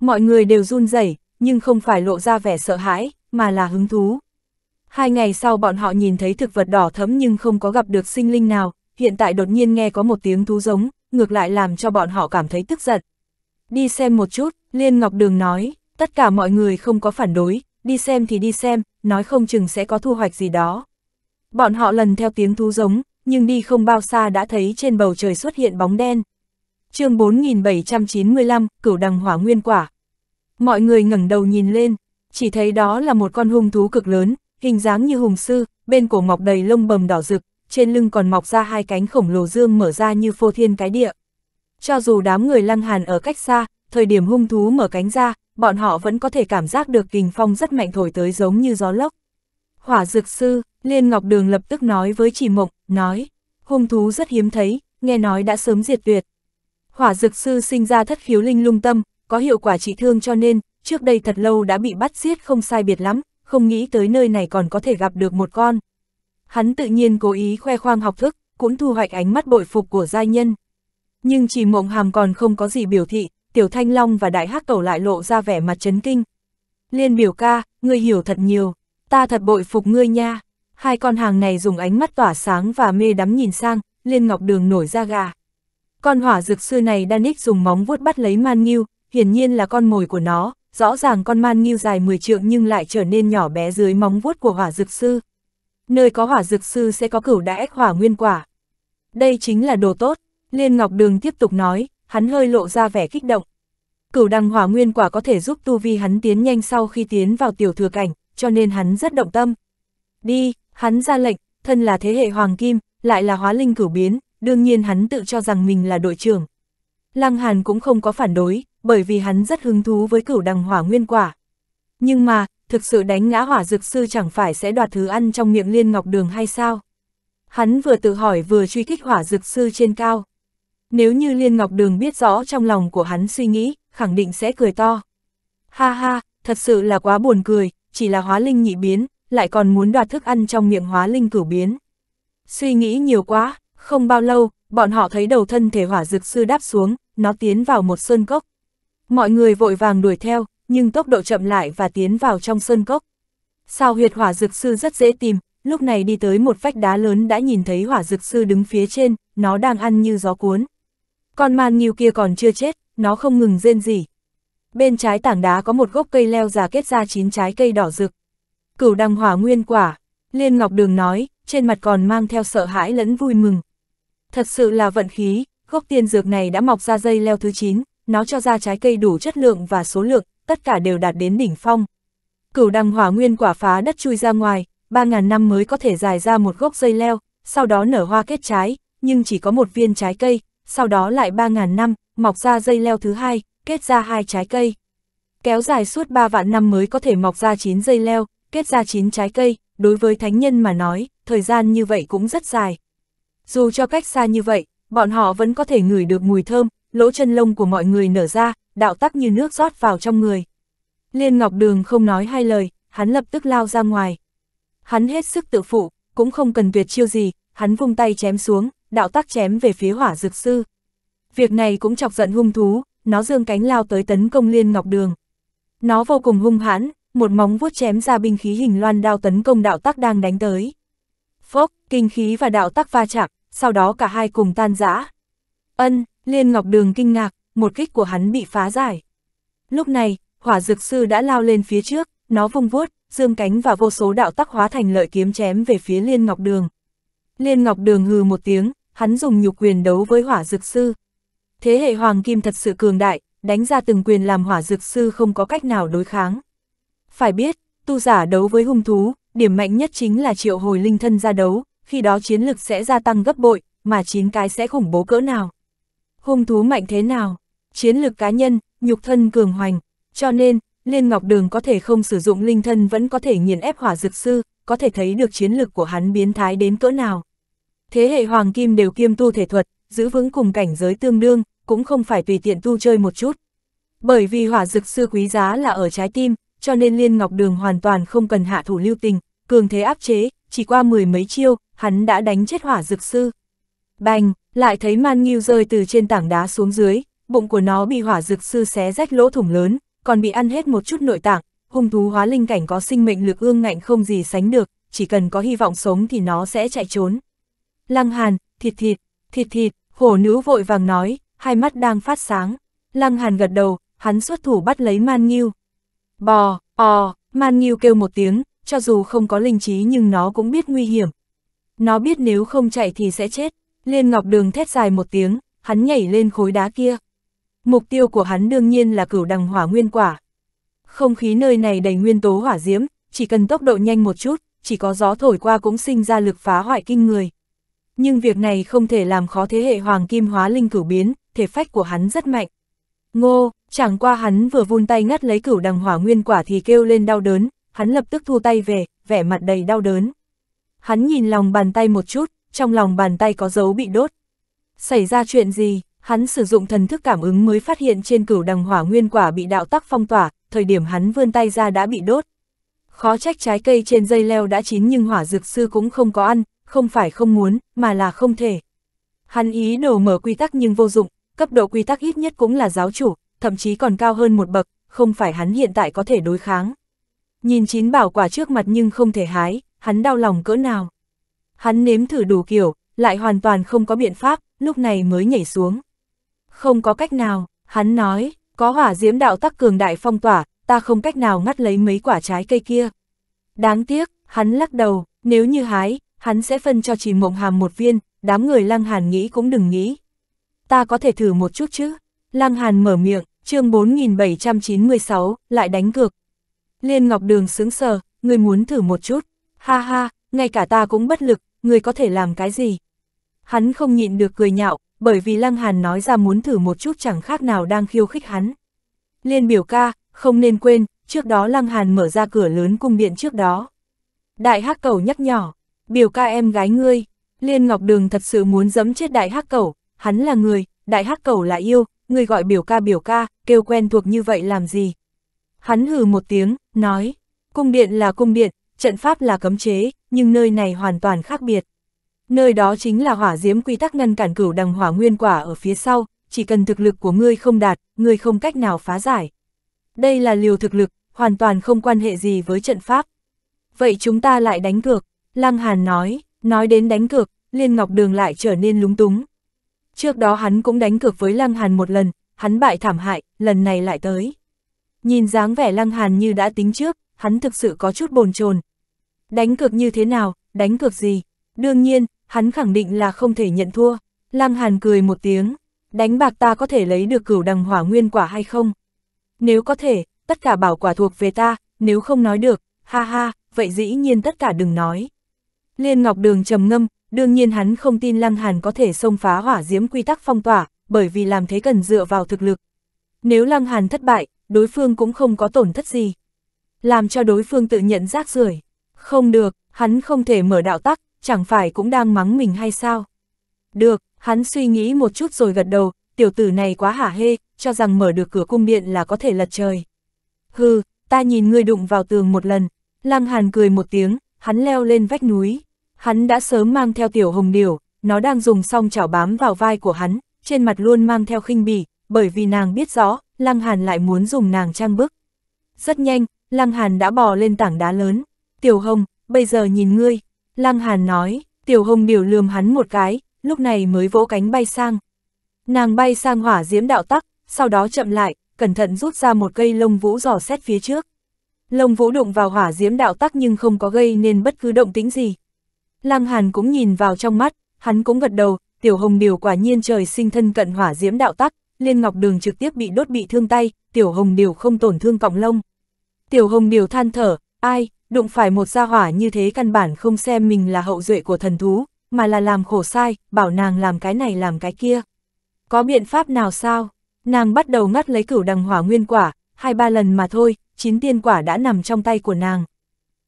Mọi người đều run rẩy, nhưng không phải lộ ra vẻ sợ hãi, mà là hứng thú. Hai ngày sau bọn họ nhìn thấy thực vật đỏ thẫm nhưng không có gặp được sinh linh nào, hiện tại đột nhiên nghe có một tiếng thú giống, ngược lại làm cho bọn họ cảm thấy tức giận. Đi xem một chút, Liên Ngọc Đường nói. Tất cả mọi người không có phản đối, đi xem thì đi xem, nói không chừng sẽ có thu hoạch gì đó. Bọn họ lần theo tiếng thú giống, nhưng đi không bao xa đã thấy trên bầu trời xuất hiện bóng đen. chương 4795, cửu đằng hỏa nguyên quả. Mọi người ngẩng đầu nhìn lên, chỉ thấy đó là một con hung thú cực lớn, hình dáng như hùng sư, bên cổ mọc đầy lông bầm đỏ rực, trên lưng còn mọc ra hai cánh khổng lồ dương mở ra như phô thiên cái địa. Cho dù đám người lăng hàn ở cách xa, thời điểm hung thú mở cánh ra, bọn họ vẫn có thể cảm giác được kình phong rất mạnh thổi tới giống như gió lốc. Hỏa dược sư, Liên Ngọc Đường lập tức nói với chỉ mộng, nói, hung thú rất hiếm thấy, nghe nói đã sớm diệt tuyệt. Hỏa dược sư sinh ra thất khiếu linh lung tâm, có hiệu quả trị thương cho nên, trước đây thật lâu đã bị bắt giết không sai biệt lắm, không nghĩ tới nơi này còn có thể gặp được một con. Hắn tự nhiên cố ý khoe khoang học thức, cũng thu hoạch ánh mắt bội phục của giai nhân. Nhưng chỉ mộng hàm còn không có gì biểu thị, Tiểu Thanh Long và Đại Hắc Cầu lại lộ ra vẻ mặt chấn kinh. Liên biểu ca, ngươi hiểu thật nhiều, ta thật bội phục ngươi nha. Hai con hàng này dùng ánh mắt tỏa sáng và mê đắm nhìn sang, Liên Ngọc Đường nổi ra gà. Con hỏa dược sư này đan dùng móng vuốt bắt lấy man nghiêu, hiển nhiên là con mồi của nó, rõ ràng con man nghiêu dài 10 trượng nhưng lại trở nên nhỏ bé dưới móng vuốt của hỏa dược sư. Nơi có hỏa dược sư sẽ có cửu đã ếch hỏa nguyên quả. Đây chính là đồ tốt, Liên Ngọc Đường tiếp tục nói, hắn hơi lộ ra vẻ kích động. Cửu đăng hỏa nguyên quả có thể giúp tu vi hắn tiến nhanh sau khi tiến vào tiểu thừa cảnh, cho nên hắn rất động tâm. Đi, hắn ra lệnh, thân là thế hệ hoàng kim, lại là hóa linh cửu biến, đương nhiên hắn tự cho rằng mình là đội trưởng. Lăng Hàn cũng không có phản đối, bởi vì hắn rất hứng thú với cửu đăng hỏa nguyên quả. Nhưng mà, thực sự đánh ngã hỏa dược sư chẳng phải sẽ đoạt thứ ăn trong miệng liên ngọc đường hay sao? Hắn vừa tự hỏi vừa truy kích hỏa dược sư trên cao. Nếu như Liên Ngọc Đường biết rõ trong lòng của hắn suy nghĩ, khẳng định sẽ cười to. Ha ha, thật sự là quá buồn cười, chỉ là hóa linh nhị biến, lại còn muốn đoạt thức ăn trong miệng hóa linh cửu biến. Suy nghĩ nhiều quá, không bao lâu, bọn họ thấy đầu thân thể hỏa dược sư đáp xuống, nó tiến vào một sơn cốc. Mọi người vội vàng đuổi theo, nhưng tốc độ chậm lại và tiến vào trong sơn cốc. Sao huyệt hỏa dược sư rất dễ tìm, lúc này đi tới một vách đá lớn đã nhìn thấy hỏa dược sư đứng phía trên, nó đang ăn như gió cuốn. Con man nghiêu kia còn chưa chết, nó không ngừng rên gì. Bên trái tảng đá có một gốc cây leo già kết ra chín trái cây đỏ rực. Cửu đăng hỏa nguyên quả, Liên Ngọc Đường nói, trên mặt còn mang theo sợ hãi lẫn vui mừng. Thật sự là vận khí, gốc tiên dược này đã mọc ra dây leo thứ 9, nó cho ra trái cây đủ chất lượng và số lượng, tất cả đều đạt đến đỉnh phong. Cửu đăng hỏa nguyên quả phá đất chui ra ngoài, 3.000 năm mới có thể dài ra một gốc dây leo, sau đó nở hoa kết trái, nhưng chỉ có một viên trái cây, sau đó lại 3.000 năm, mọc ra dây leo thứ hai, kết ra hai trái cây. Kéo dài suốt 3 vạn năm mới có thể mọc ra 9 dây leo, kết ra 9 trái cây, đối với thánh nhân mà nói, thời gian như vậy cũng rất dài. Dù cho cách xa như vậy, bọn họ vẫn có thể ngửi được mùi thơm, lỗ chân lông của mọi người nở ra, đạo tắc như nước rót vào trong người. Liên Ngọc Đường không nói hai lời, hắn lập tức lao ra ngoài. Hắn hết sức tự phụ, cũng không cần tuyệt chiêu gì, hắn vung tay chém xuống, đạo tắc chém về phía hỏa dược sư. Việc này cũng chọc giận hung thú, nó dương cánh lao tới tấn công liên ngọc đường. Nó vô cùng hung hãn, một móng vuốt chém ra binh khí hình loan đao tấn công đạo tắc đang đánh tới. Phốc, kinh khí và đạo tắc va chạm, sau đó cả hai cùng tan rã. Ân, liên ngọc đường kinh ngạc, một kích của hắn bị phá giải. Lúc này, hỏa dược sư đã lao lên phía trước, nó vung vuốt, dương cánh và vô số đạo tắc hóa thành lợi kiếm chém về phía Liên Ngọc Đường. Liên Ngọc Đường hừ một tiếng, hắn dùng nhục quyền đấu với hỏa dược sư. Thế hệ hoàng kim thật sự cường đại, đánh ra từng quyền làm hỏa dược sư không có cách nào đối kháng. Phải biết, tu giả đấu với hung thú, điểm mạnh nhất chính là triệu hồi linh thân ra đấu, khi đó chiến lực sẽ gia tăng gấp bội, mà chín cái sẽ khủng bố cỡ nào. Hung thú mạnh thế nào? Chiến lực cá nhân, nhục thân cường hoành, cho nên, Liên Ngọc Đường có thể không sử dụng linh thân vẫn có thể nghiền ép hỏa dược sư, có thể thấy được chiến lực của hắn biến thái đến cỡ nào thế hệ hoàng kim đều kiêm tu thể thuật, giữ vững cùng cảnh giới tương đương, cũng không phải tùy tiện tu chơi một chút. Bởi vì hỏa dực sư quý giá là ở trái tim, cho nên Liên Ngọc Đường hoàn toàn không cần hạ thủ lưu tình, cường thế áp chế, chỉ qua mười mấy chiêu, hắn đã đánh chết hỏa dực sư. Bành, lại thấy Man Nghiêu rơi từ trên tảng đá xuống dưới, bụng của nó bị hỏa dực sư xé rách lỗ thủng lớn, còn bị ăn hết một chút nội tạng, hung thú hóa linh cảnh có sinh mệnh lực ương ngạnh không gì sánh được, chỉ cần có hy vọng sống thì nó sẽ chạy trốn. Lăng Hàn, thịt thịt, thịt thịt, hổ nữ vội vàng nói, hai mắt đang phát sáng. Lăng Hàn gật đầu, hắn xuất thủ bắt lấy Man Nghiêu. Bò, ò, Man Nghiêu kêu một tiếng, cho dù không có linh trí nhưng nó cũng biết nguy hiểm. Nó biết nếu không chạy thì sẽ chết. Liên Ngọc Đường thét dài một tiếng, hắn nhảy lên khối đá kia. Mục tiêu của hắn đương nhiên là cửu đằng hỏa nguyên quả. Không khí nơi này đầy nguyên tố hỏa diễm, chỉ cần tốc độ nhanh một chút, chỉ có gió thổi qua cũng sinh ra lực phá hoại kinh người nhưng việc này không thể làm khó thế hệ hoàng kim hóa linh cửu biến, thể phách của hắn rất mạnh. Ngô, chẳng qua hắn vừa vun tay ngắt lấy cửu đằng hỏa nguyên quả thì kêu lên đau đớn, hắn lập tức thu tay về, vẻ mặt đầy đau đớn. Hắn nhìn lòng bàn tay một chút, trong lòng bàn tay có dấu bị đốt. Xảy ra chuyện gì, hắn sử dụng thần thức cảm ứng mới phát hiện trên cửu đằng hỏa nguyên quả bị đạo tắc phong tỏa, thời điểm hắn vươn tay ra đã bị đốt. Khó trách trái cây trên dây leo đã chín nhưng hỏa dược sư cũng không có ăn, không phải không muốn, mà là không thể. Hắn ý đồ mở quy tắc nhưng vô dụng, cấp độ quy tắc ít nhất cũng là giáo chủ, thậm chí còn cao hơn một bậc, không phải hắn hiện tại có thể đối kháng. Nhìn chín bảo quả trước mặt nhưng không thể hái, hắn đau lòng cỡ nào. Hắn nếm thử đủ kiểu, lại hoàn toàn không có biện pháp, lúc này mới nhảy xuống. Không có cách nào, hắn nói, có hỏa diễm đạo tắc cường đại phong tỏa, ta không cách nào ngắt lấy mấy quả trái cây kia. Đáng tiếc, hắn lắc đầu, nếu như hái, hắn sẽ phân cho chỉ mộng hàm một viên, đám người Lăng Hàn nghĩ cũng đừng nghĩ. Ta có thể thử một chút chứ? Lăng Hàn mở miệng, chương 4796, lại đánh cược. Liên Ngọc Đường sướng sờ, người muốn thử một chút. Ha ha, ngay cả ta cũng bất lực, người có thể làm cái gì? Hắn không nhịn được cười nhạo, bởi vì Lăng Hàn nói ra muốn thử một chút chẳng khác nào đang khiêu khích hắn. Liên biểu ca, không nên quên, trước đó Lăng Hàn mở ra cửa lớn cung điện trước đó. Đại hắc cầu nhắc nhỏ, biểu ca em gái ngươi, Liên Ngọc Đường thật sự muốn giấm chết đại hắc cẩu, hắn là người, đại hắc cẩu là yêu, người gọi biểu ca biểu ca, kêu quen thuộc như vậy làm gì. Hắn hừ một tiếng, nói, cung điện là cung điện, trận pháp là cấm chế, nhưng nơi này hoàn toàn khác biệt. Nơi đó chính là hỏa diễm quy tắc ngăn cản cửu đằng hỏa nguyên quả ở phía sau, chỉ cần thực lực của ngươi không đạt, ngươi không cách nào phá giải. Đây là liều thực lực, hoàn toàn không quan hệ gì với trận pháp. Vậy chúng ta lại đánh cược, Lăng Hàn nói, nói đến đánh cược, Liên Ngọc Đường lại trở nên lúng túng. Trước đó hắn cũng đánh cược với Lăng Hàn một lần, hắn bại thảm hại, lần này lại tới. Nhìn dáng vẻ Lăng Hàn như đã tính trước, hắn thực sự có chút bồn chồn. Đánh cược như thế nào, đánh cược gì? Đương nhiên, hắn khẳng định là không thể nhận thua. Lăng Hàn cười một tiếng, đánh bạc ta có thể lấy được cửu đằng hỏa nguyên quả hay không? Nếu có thể, tất cả bảo quả thuộc về ta, nếu không nói được, ha ha, vậy dĩ nhiên tất cả đừng nói. Liên Ngọc Đường trầm ngâm, đương nhiên hắn không tin Lăng Hàn có thể xông phá hỏa diễm quy tắc phong tỏa, bởi vì làm thế cần dựa vào thực lực. Nếu Lăng Hàn thất bại, đối phương cũng không có tổn thất gì. Làm cho đối phương tự nhận rác rưởi. Không được, hắn không thể mở đạo tắc, chẳng phải cũng đang mắng mình hay sao? Được, hắn suy nghĩ một chút rồi gật đầu, tiểu tử này quá hả hê, cho rằng mở được cửa cung điện là có thể lật trời. Hừ, ta nhìn ngươi đụng vào tường một lần. Lăng Hàn cười một tiếng, hắn leo lên vách núi. Hắn đã sớm mang theo tiểu hồng điểu, nó đang dùng song chảo bám vào vai của hắn, trên mặt luôn mang theo khinh bỉ, bởi vì nàng biết rõ, Lăng Hàn lại muốn dùng nàng trang bức. Rất nhanh, Lăng Hàn đã bò lên tảng đá lớn. Tiểu Hồng, bây giờ nhìn ngươi. Lăng Hàn nói, Tiểu Hồng điều lườm hắn một cái, lúc này mới vỗ cánh bay sang. Nàng bay sang hỏa diễm đạo tắc, sau đó chậm lại, cẩn thận rút ra một cây lông vũ giò xét phía trước. Lông vũ đụng vào hỏa diễm đạo tắc nhưng không có gây nên bất cứ động tĩnh gì. Lăng Hàn cũng nhìn vào trong mắt, hắn cũng gật đầu, tiểu hồng điều quả nhiên trời sinh thân cận hỏa diễm đạo tắc, liên ngọc đường trực tiếp bị đốt bị thương tay, tiểu hồng điều không tổn thương cọng lông. Tiểu hồng điều than thở, ai, đụng phải một gia hỏa như thế căn bản không xem mình là hậu duệ của thần thú, mà là làm khổ sai, bảo nàng làm cái này làm cái kia. Có biện pháp nào sao? Nàng bắt đầu ngắt lấy cửu đằng hỏa nguyên quả, hai ba lần mà thôi, chín tiên quả đã nằm trong tay của nàng.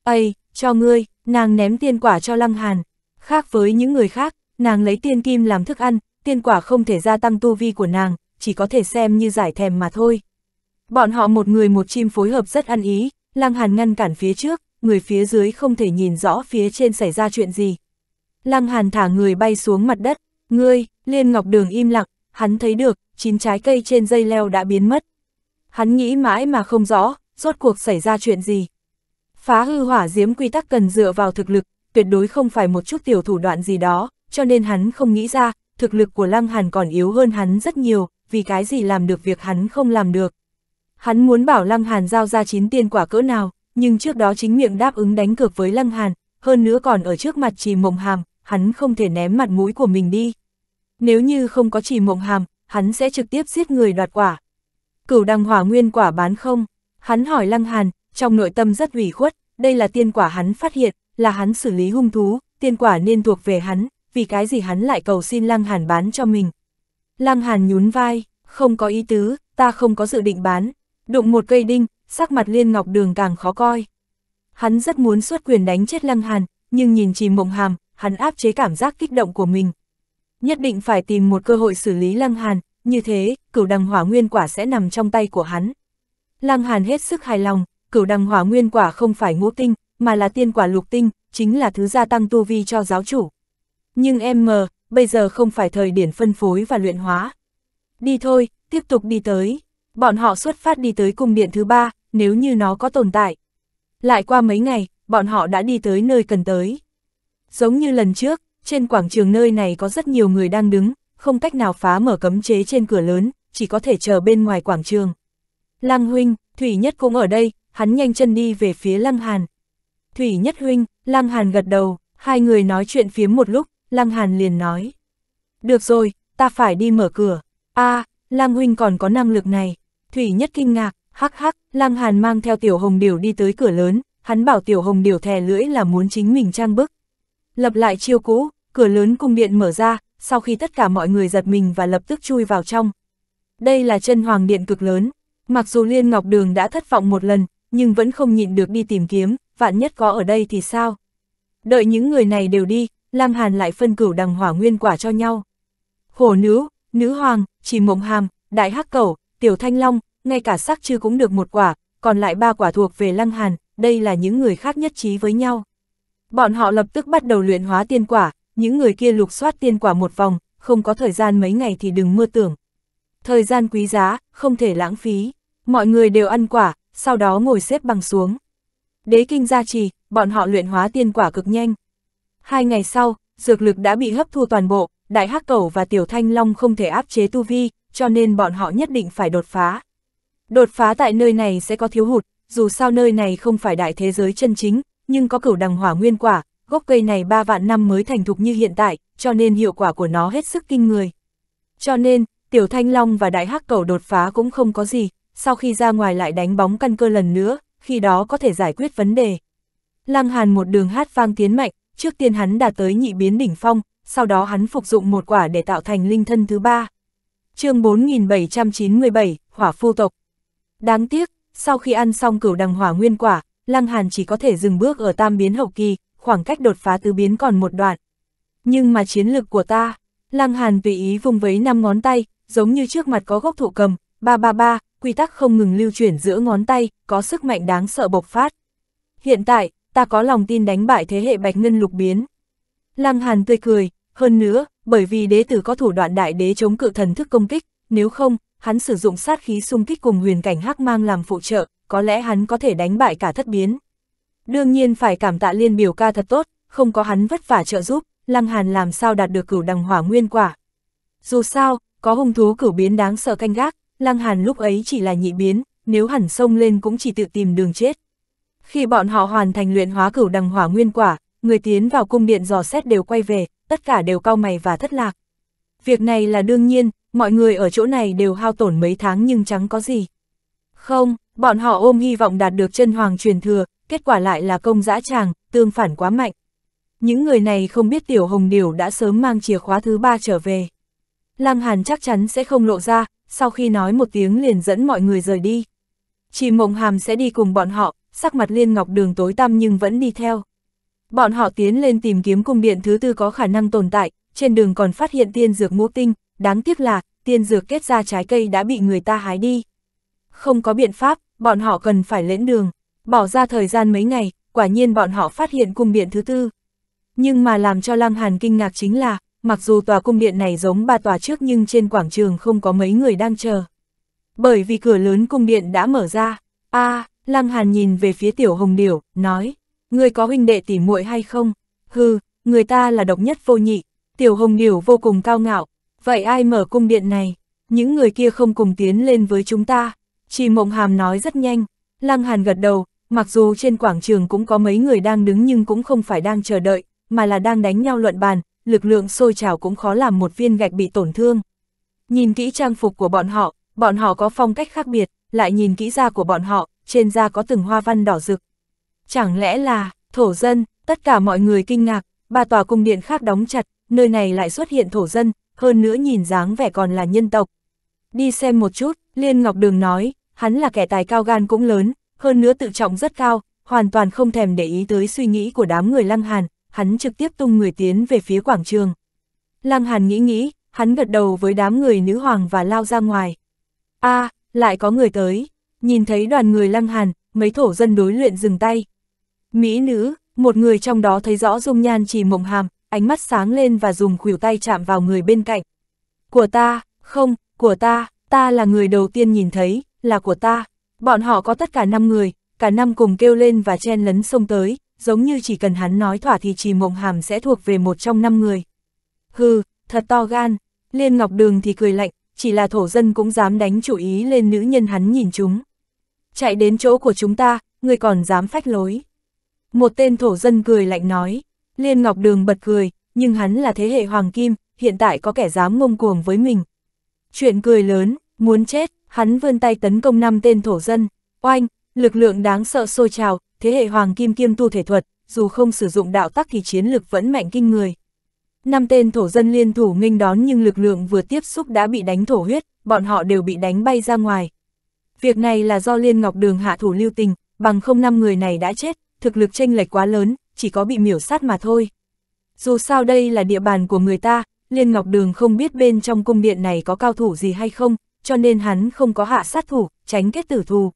Ây, cho ngươi, nàng ném tiên quả cho Lăng Hàn. Khác với những người khác, nàng lấy tiên kim làm thức ăn, tiên quả không thể gia tăng tu vi của nàng, chỉ có thể xem như giải thèm mà thôi. Bọn họ một người một chim phối hợp rất ăn ý, Lăng Hàn ngăn cản phía trước, người phía dưới không thể nhìn rõ phía trên xảy ra chuyện gì. Lăng Hàn thả người bay xuống mặt đất, ngươi, Liên Ngọc Đường im lặng, hắn thấy được, chín trái cây trên dây leo đã biến mất. Hắn nghĩ mãi mà không rõ, rốt cuộc xảy ra chuyện gì. Phá hư hỏa diếm quy tắc cần dựa vào thực lực, tuyệt đối không phải một chút tiểu thủ đoạn gì đó, cho nên hắn không nghĩ ra, thực lực của Lăng Hàn còn yếu hơn hắn rất nhiều, vì cái gì làm được việc hắn không làm được. Hắn muốn bảo Lăng Hàn giao ra chín tiên quả cỡ nào, nhưng trước đó chính miệng đáp ứng đánh cược với Lăng Hàn, hơn nữa còn ở trước mặt trì mộng hàm, hắn không thể ném mặt mũi của mình đi. Nếu như không có trì mộng hàm, hắn sẽ trực tiếp giết người đoạt quả. Cửu đăng hỏa nguyên quả bán không, Hắn hỏi Lăng Hàn, trong nội tâm rất ủy khuất, đây là tiên quả hắn phát hiện, là hắn xử lý hung thú, tiên quả nên thuộc về hắn, vì cái gì hắn lại cầu xin Lăng Hàn bán cho mình. Lăng Hàn nhún vai, không có ý tứ, ta không có dự định bán, đụng một cây đinh, sắc mặt liên ngọc đường càng khó coi. Hắn rất muốn xuất quyền đánh chết Lăng Hàn, nhưng nhìn chìm mộng hàm, hắn áp chế cảm giác kích động của mình. Nhất định phải tìm một cơ hội xử lý Lăng Hàn, như thế, cửu đằng hỏa nguyên quả sẽ nằm trong tay của hắn. Lăng Hàn hết sức hài lòng, cửu Đăng hỏa nguyên quả không phải ngũ tinh, mà là tiên quả lục tinh, chính là thứ gia tăng tu vi cho giáo chủ. Nhưng em mờ, bây giờ không phải thời điểm phân phối và luyện hóa. Đi thôi, tiếp tục đi tới. Bọn họ xuất phát đi tới cung điện thứ ba, nếu như nó có tồn tại. Lại qua mấy ngày, bọn họ đã đi tới nơi cần tới. Giống như lần trước, trên quảng trường nơi này có rất nhiều người đang đứng, không cách nào phá mở cấm chế trên cửa lớn, chỉ có thể chờ bên ngoài quảng trường. Lăng huynh, Thủy Nhất cũng ở đây, hắn nhanh chân đi về phía Lăng Hàn. Thủy Nhất huynh, Lăng Hàn gật đầu, hai người nói chuyện phía một lúc, Lăng Hàn liền nói. Được rồi, ta phải đi mở cửa. a à, Lăng huynh còn có năng lực này. Thủy Nhất kinh ngạc, hắc hắc, Lăng Hàn mang theo Tiểu Hồng Điều đi tới cửa lớn, hắn bảo Tiểu Hồng Điều thè lưỡi là muốn chính mình trang bức. Lập lại chiêu cũ, cửa lớn cung điện mở ra, sau khi tất cả mọi người giật mình và lập tức chui vào trong. Đây là chân hoàng điện cực lớn, Mặc dù Liên Ngọc Đường đã thất vọng một lần, nhưng vẫn không nhịn được đi tìm kiếm, vạn nhất có ở đây thì sao? Đợi những người này đều đi, Lam Hàn lại phân cửu đằng hỏa nguyên quả cho nhau. Hổ nữ, nữ hoàng, chỉ mộng hàm, đại hắc cẩu, tiểu thanh long, ngay cả sắc chư cũng được một quả, còn lại ba quả thuộc về Lăng Hàn, đây là những người khác nhất trí với nhau. Bọn họ lập tức bắt đầu luyện hóa tiên quả, những người kia lục soát tiên quả một vòng, không có thời gian mấy ngày thì đừng mơ tưởng thời gian quý giá, không thể lãng phí. Mọi người đều ăn quả, sau đó ngồi xếp bằng xuống. Đế kinh gia trì, bọn họ luyện hóa tiên quả cực nhanh. Hai ngày sau, dược lực đã bị hấp thu toàn bộ, đại hắc cẩu và tiểu thanh long không thể áp chế tu vi, cho nên bọn họ nhất định phải đột phá. Đột phá tại nơi này sẽ có thiếu hụt, dù sao nơi này không phải đại thế giới chân chính, nhưng có cửu đằng hỏa nguyên quả, gốc cây này ba vạn năm mới thành thục như hiện tại, cho nên hiệu quả của nó hết sức kinh người. Cho nên, Tiểu Thanh Long và Đại Hắc Cầu đột phá cũng không có gì, sau khi ra ngoài lại đánh bóng căn cơ lần nữa, khi đó có thể giải quyết vấn đề. Lăng Hàn một đường hát vang tiến mạnh, trước tiên hắn đạt tới nhị biến đỉnh phong, sau đó hắn phục dụng một quả để tạo thành linh thân thứ ba. chương 4797, Hỏa Phu Tộc Đáng tiếc, sau khi ăn xong cửu đằng hỏa nguyên quả, Lăng Hàn chỉ có thể dừng bước ở tam biến hậu kỳ, khoảng cách đột phá tứ biến còn một đoạn. Nhưng mà chiến lược của ta, Lăng Hàn tùy ý vùng vấy năm ngón tay, giống như trước mặt có gốc thụ cầm, ba ba ba, quy tắc không ngừng lưu chuyển giữa ngón tay, có sức mạnh đáng sợ bộc phát. Hiện tại, ta có lòng tin đánh bại thế hệ bạch ngân lục biến. Lăng Hàn tươi cười, hơn nữa, bởi vì đế tử có thủ đoạn đại đế chống cự thần thức công kích, nếu không, hắn sử dụng sát khí xung kích cùng huyền cảnh hắc mang làm phụ trợ, có lẽ hắn có thể đánh bại cả thất biến. Đương nhiên phải cảm tạ liên biểu ca thật tốt, không có hắn vất vả trợ giúp, Lăng Hàn làm sao đạt được cửu đằng hỏa nguyên quả. Dù sao, có hung thú cửu biến đáng sợ canh gác, Lăng Hàn lúc ấy chỉ là nhị biến, nếu hẳn sông lên cũng chỉ tự tìm đường chết. Khi bọn họ hoàn thành luyện hóa cửu đằng hỏa nguyên quả, người tiến vào cung điện dò xét đều quay về, tất cả đều cao mày và thất lạc. Việc này là đương nhiên, mọi người ở chỗ này đều hao tổn mấy tháng nhưng chẳng có gì. Không, bọn họ ôm hy vọng đạt được chân hoàng truyền thừa, kết quả lại là công dã tràng, tương phản quá mạnh. Những người này không biết Tiểu Hồng Điểu đã sớm mang chìa khóa thứ ba trở về. Lăng Hàn chắc chắn sẽ không lộ ra, sau khi nói một tiếng liền dẫn mọi người rời đi. Chỉ mộng hàm sẽ đi cùng bọn họ, sắc mặt liên ngọc đường tối tăm nhưng vẫn đi theo. Bọn họ tiến lên tìm kiếm cung điện thứ tư có khả năng tồn tại, trên đường còn phát hiện tiên dược ngũ tinh, đáng tiếc là tiên dược kết ra trái cây đã bị người ta hái đi. Không có biện pháp, bọn họ cần phải lễn đường, bỏ ra thời gian mấy ngày, quả nhiên bọn họ phát hiện cung điện thứ tư. Nhưng mà làm cho Lăng Hàn kinh ngạc chính là, mặc dù tòa cung điện này giống ba tòa trước nhưng trên quảng trường không có mấy người đang chờ. Bởi vì cửa lớn cung điện đã mở ra, a à, Lăng Hàn nhìn về phía tiểu hồng điểu, nói, người có huynh đệ tỉ muội hay không? Hừ, người ta là độc nhất vô nhị, tiểu hồng điểu vô cùng cao ngạo, vậy ai mở cung điện này? Những người kia không cùng tiến lên với chúng ta, chỉ mộng hàm nói rất nhanh, Lăng Hàn gật đầu, mặc dù trên quảng trường cũng có mấy người đang đứng nhưng cũng không phải đang chờ đợi, mà là đang đánh nhau luận bàn, lực lượng sôi trào cũng khó làm một viên gạch bị tổn thương. Nhìn kỹ trang phục của bọn họ, bọn họ có phong cách khác biệt, lại nhìn kỹ da của bọn họ, trên da có từng hoa văn đỏ rực. Chẳng lẽ là, thổ dân, tất cả mọi người kinh ngạc, ba tòa cung điện khác đóng chặt, nơi này lại xuất hiện thổ dân, hơn nữa nhìn dáng vẻ còn là nhân tộc. Đi xem một chút, Liên Ngọc Đường nói, hắn là kẻ tài cao gan cũng lớn, hơn nữa tự trọng rất cao, hoàn toàn không thèm để ý tới suy nghĩ của đám người lăng hàn, hắn trực tiếp tung người tiến về phía quảng trường. Lăng Hàn nghĩ nghĩ, hắn gật đầu với đám người nữ hoàng và lao ra ngoài. a à, lại có người tới, nhìn thấy đoàn người Lăng Hàn, mấy thổ dân đối luyện dừng tay. Mỹ nữ, một người trong đó thấy rõ dung nhan trì mộng hàm, ánh mắt sáng lên và dùng khuỷu tay chạm vào người bên cạnh. Của ta, không, của ta, ta là người đầu tiên nhìn thấy, là của ta. Bọn họ có tất cả 5 người, cả năm cùng kêu lên và chen lấn xông tới, giống như chỉ cần hắn nói thỏa thì Trì Mộng Hàm sẽ thuộc về một trong năm người. Hừ, thật to gan, Liên Ngọc Đường thì cười lạnh, chỉ là thổ dân cũng dám đánh chủ ý lên nữ nhân hắn nhìn chúng. Chạy đến chỗ của chúng ta, người còn dám phách lối. Một tên thổ dân cười lạnh nói, Liên Ngọc Đường bật cười, nhưng hắn là thế hệ Hoàng Kim, hiện tại có kẻ dám ngông cuồng với mình. Chuyện cười lớn, muốn chết, hắn vươn tay tấn công năm tên thổ dân, oanh, lực lượng đáng sợ sôi trào, thế hệ hoàng kim kiêm tu thể thuật, dù không sử dụng đạo tắc thì chiến lực vẫn mạnh kinh người. Năm tên thổ dân liên thủ nghênh đón nhưng lực lượng vừa tiếp xúc đã bị đánh thổ huyết, bọn họ đều bị đánh bay ra ngoài. Việc này là do Liên Ngọc Đường hạ thủ lưu tình, bằng không năm người này đã chết, thực lực chênh lệch quá lớn, chỉ có bị miểu sát mà thôi. Dù sao đây là địa bàn của người ta, Liên Ngọc Đường không biết bên trong cung điện này có cao thủ gì hay không, cho nên hắn không có hạ sát thủ, tránh kết tử thù.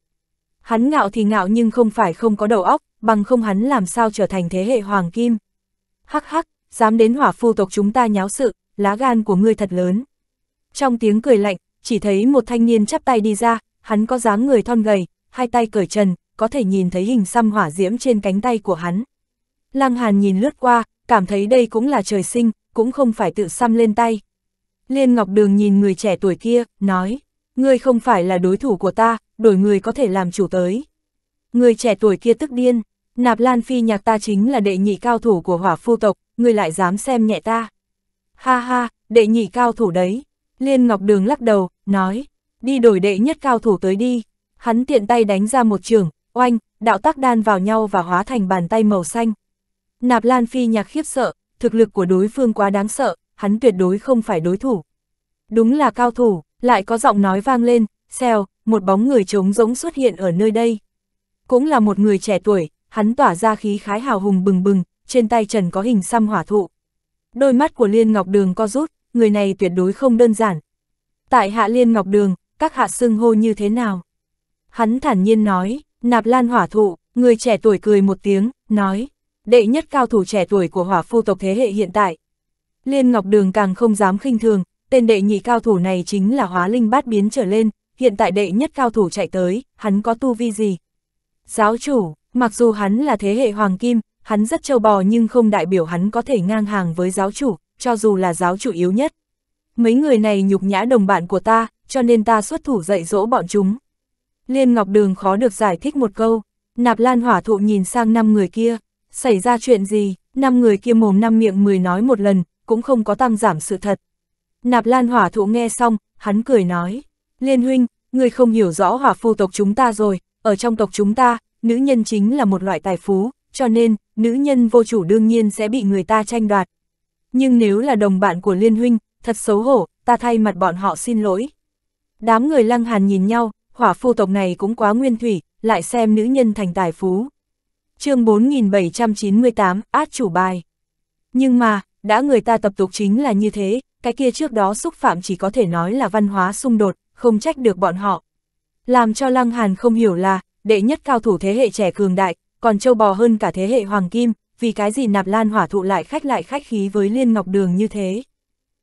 Hắn ngạo thì ngạo nhưng không phải không có đầu óc, bằng không hắn làm sao trở thành thế hệ hoàng kim. Hắc hắc, dám đến hỏa phu tộc chúng ta nháo sự, lá gan của ngươi thật lớn. Trong tiếng cười lạnh, chỉ thấy một thanh niên chắp tay đi ra, hắn có dáng người thon gầy, hai tay cởi trần, có thể nhìn thấy hình xăm hỏa diễm trên cánh tay của hắn. Lăng Hàn nhìn lướt qua, cảm thấy đây cũng là trời sinh, cũng không phải tự xăm lên tay. Liên Ngọc Đường nhìn người trẻ tuổi kia, nói, ngươi không phải là đối thủ của ta, đổi người có thể làm chủ tới. Người trẻ tuổi kia tức điên, nạp lan phi nhạc ta chính là đệ nhị cao thủ của hỏa phu tộc, người lại dám xem nhẹ ta. Ha ha, đệ nhị cao thủ đấy. Liên Ngọc Đường lắc đầu, nói, đi đổi đệ nhất cao thủ tới đi. Hắn tiện tay đánh ra một trường, oanh, đạo tác đan vào nhau và hóa thành bàn tay màu xanh. Nạp Lan Phi nhạc khiếp sợ, thực lực của đối phương quá đáng sợ, hắn tuyệt đối không phải đối thủ. Đúng là cao thủ, lại có giọng nói vang lên, xèo, một bóng người trống rỗng xuất hiện ở nơi đây. Cũng là một người trẻ tuổi, hắn tỏa ra khí khái hào hùng bừng bừng, trên tay trần có hình xăm hỏa thụ. Đôi mắt của Liên Ngọc Đường co rút, người này tuyệt đối không đơn giản. Tại hạ Liên Ngọc Đường, các hạ xưng hô như thế nào? Hắn thản nhiên nói, nạp lan hỏa thụ, người trẻ tuổi cười một tiếng, nói, đệ nhất cao thủ trẻ tuổi của hỏa phu tộc thế hệ hiện tại. Liên Ngọc Đường càng không dám khinh thường, tên đệ nhị cao thủ này chính là hóa linh bát biến trở lên, hiện tại đệ nhất cao thủ chạy tới, hắn có tu vi gì? Giáo chủ, mặc dù hắn là thế hệ hoàng kim, hắn rất châu bò nhưng không đại biểu hắn có thể ngang hàng với giáo chủ, cho dù là giáo chủ yếu nhất. Mấy người này nhục nhã đồng bạn của ta, cho nên ta xuất thủ dạy dỗ bọn chúng. Liên Ngọc Đường khó được giải thích một câu, nạp lan hỏa thụ nhìn sang năm người kia, xảy ra chuyện gì, năm người kia mồm năm miệng mười nói một lần, cũng không có tăng giảm sự thật. Nạp lan hỏa thụ nghe xong, hắn cười nói, Liên huynh, người không hiểu rõ hỏa phu tộc chúng ta rồi, ở trong tộc chúng ta, nữ nhân chính là một loại tài phú, cho nên, nữ nhân vô chủ đương nhiên sẽ bị người ta tranh đoạt. Nhưng nếu là đồng bạn của Liên huynh, thật xấu hổ, ta thay mặt bọn họ xin lỗi. Đám người lăng hàn nhìn nhau, hỏa phu tộc này cũng quá nguyên thủy, lại xem nữ nhân thành tài phú. chương 4798, át chủ bài. Nhưng mà, đã người ta tập tục chính là như thế, cái kia trước đó xúc phạm chỉ có thể nói là văn hóa xung đột, không trách được bọn họ. Làm cho Lăng Hàn không hiểu là, đệ nhất cao thủ thế hệ trẻ cường đại, còn châu bò hơn cả thế hệ Hoàng Kim, vì cái gì nạp lan hỏa thụ lại khách lại khách khí với Liên Ngọc Đường như thế.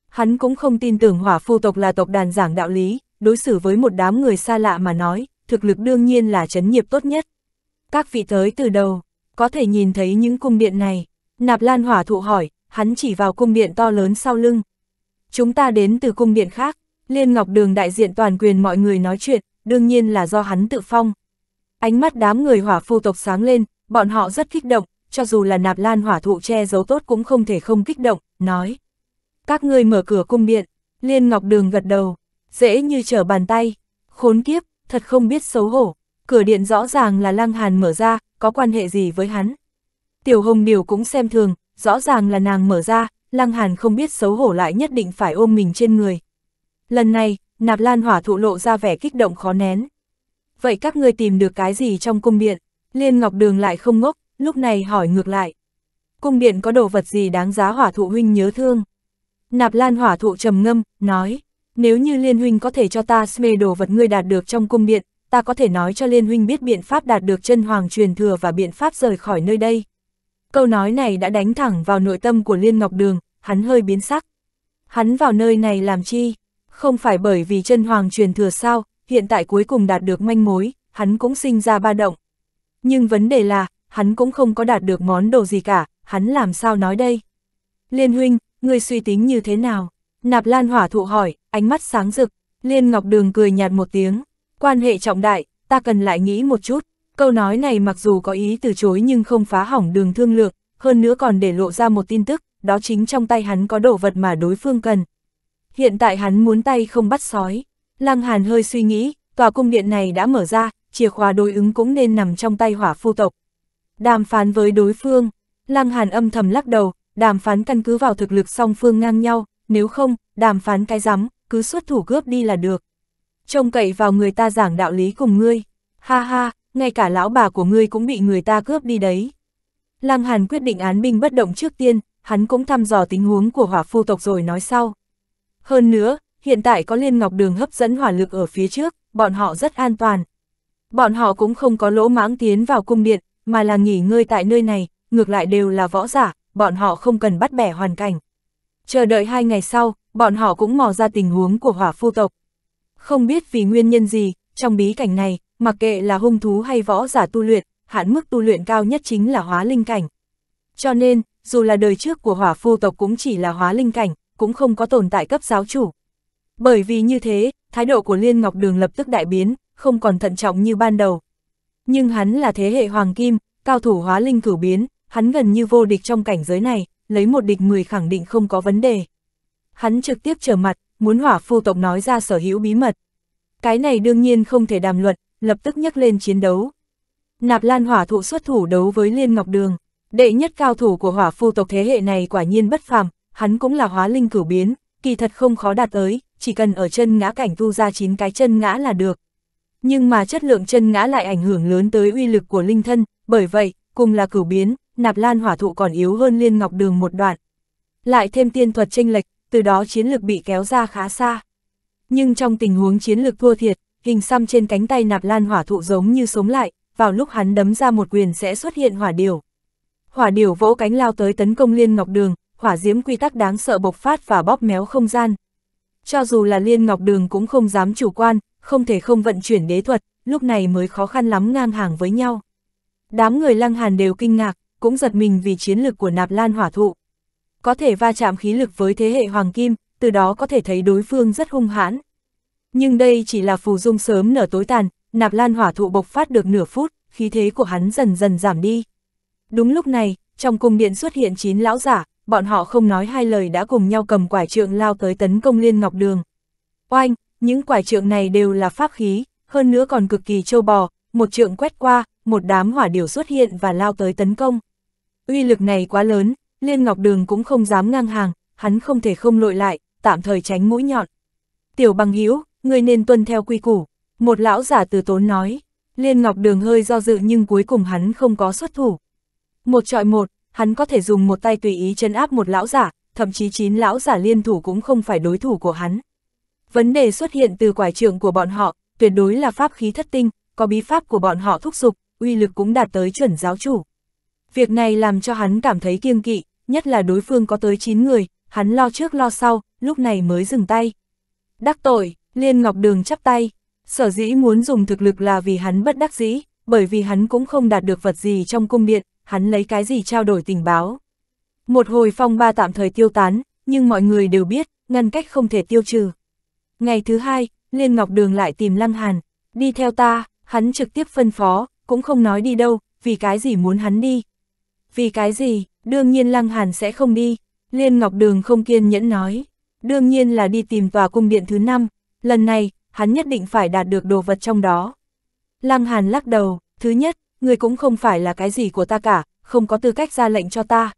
Hắn cũng không tin tưởng hỏa phu tộc là tộc đàn giảng đạo lý, đối xử với một đám người xa lạ mà nói, thực lực đương nhiên là chấn nhiếp tốt nhất. Các vị tới từ đầu, có thể nhìn thấy những cung điện này. Nạp Lan Hỏa Thụ hỏi, hắn chỉ vào cung điện to lớn sau lưng. Chúng ta đến từ cung điện khác, Liên Ngọc Đường đại diện toàn quyền mọi người nói chuyện, đương nhiên là do hắn tự phong. Ánh mắt đám người hỏa phu tộc sáng lên, bọn họ rất kích động, cho dù là nạp lan hỏa thụ che giấu tốt cũng không thể không kích động, nói. Các ngươi mở cửa cung điện, Liên Ngọc Đường gật đầu, dễ như trở bàn tay, khốn kiếp, thật không biết xấu hổ, cửa điện rõ ràng là Lăng Hàn mở ra, có quan hệ gì với hắn. Tiểu Hồng Điều cũng xem thường, rõ ràng là nàng mở ra, Lăng Hàn không biết xấu hổ lại nhất định phải ôm mình trên người. Lần này, nạp lan hỏa thụ lộ ra vẻ kích động khó nén. Vậy các ngươi tìm được cái gì trong cung điện? Liên Ngọc Đường lại không ngốc, lúc này hỏi ngược lại. Cung điện có đồ vật gì đáng giá hỏa thụ huynh nhớ thương? Nạp lan hỏa thụ trầm ngâm, nói. Nếu như Liên Huynh có thể cho ta smê đồ vật ngươi đạt được trong cung điện, ta có thể nói cho Liên Huynh biết biện pháp đạt được chân hoàng truyền thừa và biện pháp rời khỏi nơi đây. Câu nói này đã đánh thẳng vào nội tâm của Liên Ngọc Đường, hắn hơi biến sắc. Hắn vào nơi này làm chi? Không phải bởi vì chân hoàng truyền thừa sao, hiện tại cuối cùng đạt được manh mối, hắn cũng sinh ra ba động. Nhưng vấn đề là, hắn cũng không có đạt được món đồ gì cả, hắn làm sao nói đây? Liên huynh, người suy tính như thế nào? Nạp Lan hỏa thụ hỏi, ánh mắt sáng rực, Liên Ngọc Đường cười nhạt một tiếng, quan hệ trọng đại, ta cần lại nghĩ một chút. Câu nói này mặc dù có ý từ chối nhưng không phá hỏng đường thương lượng, hơn nữa còn để lộ ra một tin tức, đó chính trong tay hắn có đồ vật mà đối phương cần, hiện tại hắn muốn tay không bắt sói. Lăng Hàn hơi suy nghĩ, tòa cung điện này đã mở ra, chìa khóa đối ứng cũng nên nằm trong tay hỏa phu tộc. Đàm phán với đối phương, Lăng Hàn âm thầm lắc đầu, đàm phán căn cứ vào thực lực song phương ngang nhau, nếu không, đàm phán cái rắm, cứ xuất thủ cướp đi là được. Trông cậy vào người ta giảng đạo lý cùng ngươi, ha ha, ngay cả lão bà của ngươi cũng bị người ta cướp đi đấy. Lăng Hàn quyết định án binh bất động trước tiên, hắn cũng thăm dò tình huống của hỏa phu tộc rồi nói sau. Hơn nữa, hiện tại có liên ngọc đường hấp dẫn hỏa lực ở phía trước, bọn họ rất an toàn. Bọn họ cũng không có lỗ mãng tiến vào cung điện, mà là nghỉ ngơi tại nơi này, ngược lại đều là võ giả, bọn họ không cần bắt bẻ hoàn cảnh. Chờ đợi hai ngày sau, bọn họ cũng mò ra tình huống của hỏa phu tộc. Không biết vì nguyên nhân gì, trong bí cảnh này, mặc kệ là hung thú hay võ giả tu luyện, hạn mức tu luyện cao nhất chính là hóa linh cảnh. Cho nên, dù là đời trước của hỏa phu tộc cũng chỉ là hóa linh cảnh, cũng không có tồn tại cấp giáo chủ. Bởi vì như thế, thái độ của Liên Ngọc Đường lập tức đại biến, không còn thận trọng như ban đầu. Nhưng hắn là thế hệ Hoàng Kim, cao thủ hóa linh cửu biến, hắn gần như vô địch trong cảnh giới này, lấy một địch 10 khẳng định không có vấn đề. Hắn trực tiếp trở mặt, muốn hỏa phu tộc nói ra sở hữu bí mật. Cái này đương nhiên không thể đàm luận, lập tức nhắc lên chiến đấu. Nạp Lan hỏa thụ xuất thủ đấu với Liên Ngọc Đường, đệ nhất cao thủ của hỏa phu tộc thế hệ này quả nhiên bất phàm, hắn cũng là hóa linh cửu biến, kỳ thật không khó đạt tới, chỉ cần ở chân ngã cảnh tu ra 9 cái chân ngã là được. Nhưng mà chất lượng chân ngã lại ảnh hưởng lớn tới uy lực của linh thân, bởi vậy, cùng là cửu biến, nạp lan hỏa thụ còn yếu hơn liên ngọc đường một đoạn. Lại thêm tiên thuật tranh lệch, từ đó chiến lực bị kéo ra khá xa. Nhưng trong tình huống chiến lực thua thiệt, hình xăm trên cánh tay nạp lan hỏa thụ giống như sống lại, vào lúc hắn đấm ra một quyền sẽ xuất hiện hỏa điều. Hỏa điều vỗ cánh lao tới tấn công liên ngọc đường, hỏa diễm quy tắc đáng sợ bộc phát và bóp méo không gian. Cho dù là Liên Ngọc Đường cũng không dám chủ quan, không thể không vận chuyển đế thuật, lúc này mới khó khăn lắm ngang hàng với nhau. Đám người lăng hàn đều kinh ngạc, cũng giật mình vì chiến lực của nạp lan hỏa thụ. Có thể va chạm khí lực với thế hệ Hoàng Kim, từ đó có thể thấy đối phương rất hung hãn. Nhưng đây chỉ là phù dung sớm nở tối tàn, nạp lan hỏa thụ bộc phát được nửa phút, khí thế của hắn dần dần giảm đi. Đúng lúc này, trong cung điện xuất hiện chín lão giả, bọn họ không nói hai lời đã cùng nhau cầm quải trượng lao tới tấn công Liên Ngọc Đường. Oanh, những quải trượng này đều là pháp khí, hơn nữa còn cực kỳ trâu bò, một trượng quét qua, một đám hỏa điểu xuất hiện và lao tới tấn công. Uy lực này quá lớn, Liên Ngọc Đường cũng không dám ngang hàng, hắn không thể không lội lại, tạm thời tránh mũi nhọn. Tiểu bằng hữu người nên tuân theo quy củ, một lão giả từ tốn nói, Liên Ngọc Đường hơi do dự nhưng cuối cùng hắn không có xuất thủ. Một trọi một, hắn có thể dùng một tay tùy ý chân áp một lão giả, thậm chí chín lão giả liên thủ cũng không phải đối thủ của hắn. Vấn đề xuất hiện từ quải trường của bọn họ, tuyệt đối là pháp khí thất tinh, có bí pháp của bọn họ thúc giục, uy lực cũng đạt tới chuẩn giáo chủ. Việc này làm cho hắn cảm thấy kiêng kỵ, nhất là đối phương có tới 9 người, hắn lo trước lo sau, lúc này mới dừng tay. Đắc tội, Liên Ngọc Đường chắp tay, sở dĩ muốn dùng thực lực là vì hắn bất đắc dĩ, bởi vì hắn cũng không đạt được vật gì trong cung điện, hắn lấy cái gì trao đổi tình báo. Một hồi phong ba tạm thời tiêu tán, nhưng mọi người đều biết, ngăn cách không thể tiêu trừ. Ngày thứ hai, Liên Ngọc Đường lại tìm Lăng Hàn, đi theo ta, hắn trực tiếp phân phó, cũng không nói đi đâu, vì cái gì muốn hắn đi. Vì cái gì, đương nhiên Lăng Hàn sẽ không đi, Liên Ngọc Đường không kiên nhẫn nói, đương nhiên là đi tìm tòa cung điện thứ năm, lần này, hắn nhất định phải đạt được đồ vật trong đó. Lăng Hàn lắc đầu, thứ nhất, ngươi cũng không phải là cái gì của ta cả, không có tư cách ra lệnh cho ta.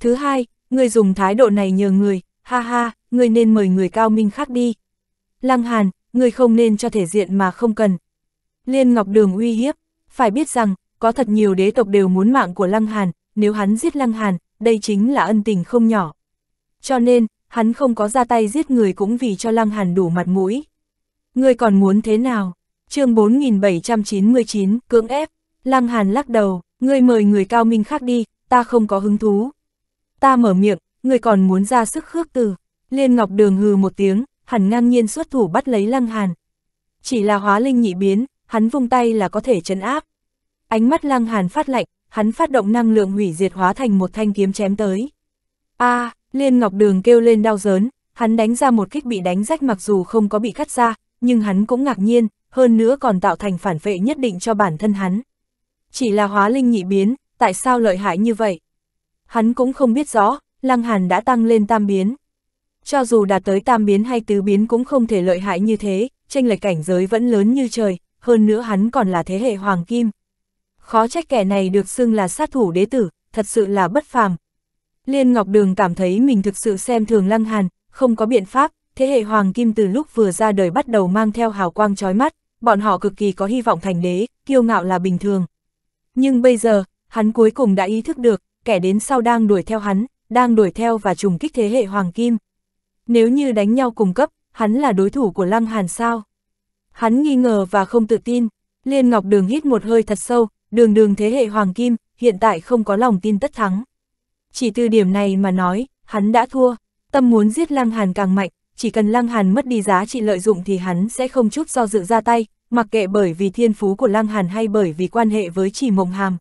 Thứ hai, ngươi dùng thái độ này nhờ người, ha ha, ngươi nên mời người cao minh khác đi. Lăng Hàn, ngươi không nên cho thể diện mà không cần. Liên Ngọc Đường uy hiếp, phải biết rằng, có thật nhiều đế tộc đều muốn mạng của Lăng Hàn, nếu hắn giết Lăng Hàn, đây chính là ân tình không nhỏ. Cho nên, hắn không có ra tay giết người cũng vì cho Lăng Hàn đủ mặt mũi. Ngươi còn muốn thế nào? chương 4799, cưỡng ép. Lăng Hàn lắc đầu, ngươi mời người cao minh khác đi, ta không có hứng thú. Ta mở miệng, ngươi còn muốn ra sức khước từ. Liên Ngọc Đường hừ một tiếng, hẳn ngang nhiên xuất thủ bắt lấy Lăng Hàn. Chỉ là hóa linh nhị biến, hắn vung tay là có thể chấn áp. Ánh mắt Lăng Hàn phát lạnh, hắn phát động năng lượng hủy diệt hóa thành một thanh kiếm chém tới. A, à, Liên Ngọc Đường kêu lên đau giớn, hắn đánh ra một kích bị đánh rách mặc dù không có bị cắt ra, nhưng hắn cũng ngạc nhiên, hơn nữa còn tạo thành phản vệ nhất định cho bản thân hắn chỉ là hóa linh nhị biến, tại sao lợi hại như vậy? Hắn cũng không biết rõ, Lăng Hàn đã tăng lên tam biến. Cho dù đạt tới tam biến hay tứ biến cũng không thể lợi hại như thế, tranh lệch cảnh giới vẫn lớn như trời, hơn nữa hắn còn là thế hệ hoàng kim. Khó trách kẻ này được xưng là sát thủ đế tử, thật sự là bất phàm. Liên Ngọc Đường cảm thấy mình thực sự xem thường Lăng Hàn, không có biện pháp, thế hệ hoàng kim từ lúc vừa ra đời bắt đầu mang theo hào quang chói mắt, bọn họ cực kỳ có hy vọng thành đế, kiêu ngạo là bình thường. Nhưng bây giờ, hắn cuối cùng đã ý thức được, kẻ đến sau đang đuổi theo hắn, đang đuổi theo và trùng kích thế hệ Hoàng Kim. Nếu như đánh nhau cùng cấp, hắn là đối thủ của Lăng Hàn sao? Hắn nghi ngờ và không tự tin, Liên Ngọc Đường hít một hơi thật sâu, đường đường thế hệ Hoàng Kim, hiện tại không có lòng tin tất thắng. Chỉ từ điểm này mà nói, hắn đã thua, tâm muốn giết Lăng Hàn càng mạnh, chỉ cần Lăng Hàn mất đi giá trị lợi dụng thì hắn sẽ không chút do dự ra tay, mặc kệ bởi vì thiên phú của Lăng Hàn hay bởi vì quan hệ với chỉ mộng hàm.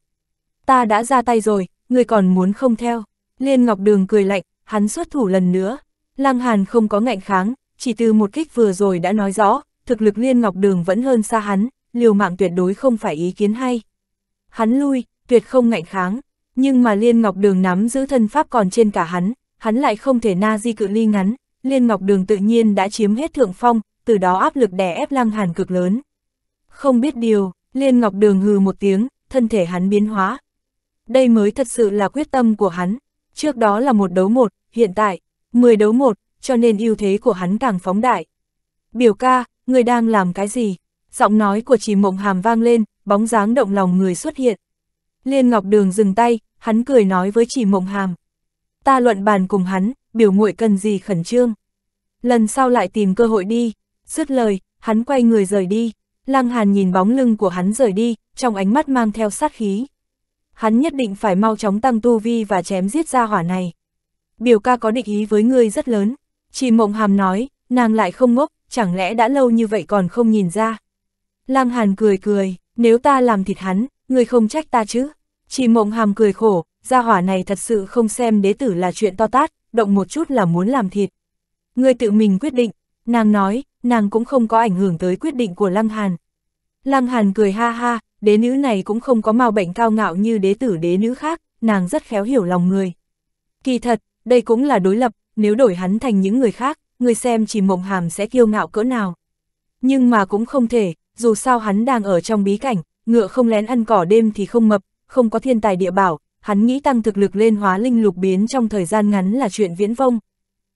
Ta đã ra tay rồi, ngươi còn muốn không theo. Liên Ngọc Đường cười lạnh, hắn xuất thủ lần nữa. Lăng Hàn không có ngạnh kháng, chỉ từ một kích vừa rồi đã nói rõ, thực lực Liên Ngọc Đường vẫn hơn xa hắn, liều mạng tuyệt đối không phải ý kiến hay. Hắn lui, tuyệt không ngạnh kháng, nhưng mà Liên Ngọc Đường nắm giữ thân pháp còn trên cả hắn, hắn lại không thể na di cự ly ngắn, Liên Ngọc Đường tự nhiên đã chiếm hết thượng phong, từ đó áp lực đè ép Lăng Hàn cực lớn. Không biết điều, Liên Ngọc Đường hừ một tiếng, thân thể hắn biến hóa. Đây mới thật sự là quyết tâm của hắn. Trước đó là một đấu một, hiện tại, 10 đấu một, cho nên ưu thế của hắn càng phóng đại. Biểu ca, người đang làm cái gì? Giọng nói của chỉ mộng hàm vang lên, bóng dáng động lòng người xuất hiện. Liên Ngọc Đường dừng tay, hắn cười nói với chỉ mộng hàm. Ta luận bàn cùng hắn, biểu muội cần gì khẩn trương. Lần sau lại tìm cơ hội đi, dứt lời, hắn quay người rời đi. Lăng Hàn nhìn bóng lưng của hắn rời đi, trong ánh mắt mang theo sát khí. Hắn nhất định phải mau chóng tăng tu vi và chém giết ra hỏa này. Biểu ca có định ý với ngươi rất lớn. Chỉ mộng hàm nói, nàng lại không ngốc, chẳng lẽ đã lâu như vậy còn không nhìn ra. Lăng Hàn cười cười, nếu ta làm thịt hắn, ngươi không trách ta chứ. Chỉ mộng hàm cười khổ, gia hỏa này thật sự không xem đế tử là chuyện to tát, động một chút là muốn làm thịt. Ngươi tự mình quyết định, nàng nói, nàng cũng không có ảnh hưởng tới quyết định của Lăng Hàn. Lăng Hàn cười ha ha, đế nữ này cũng không có màu bệnh cao ngạo như đế tử đế nữ khác, nàng rất khéo hiểu lòng người. Kỳ thật, đây cũng là đối lập, nếu đổi hắn thành những người khác, người xem chỉ mộng hàm sẽ kiêu ngạo cỡ nào. Nhưng mà cũng không thể, dù sao hắn đang ở trong bí cảnh, ngựa không lén ăn cỏ đêm thì không mập, không có thiên tài địa bảo, hắn nghĩ tăng thực lực lên hóa linh lục biến trong thời gian ngắn là chuyện viễn vông.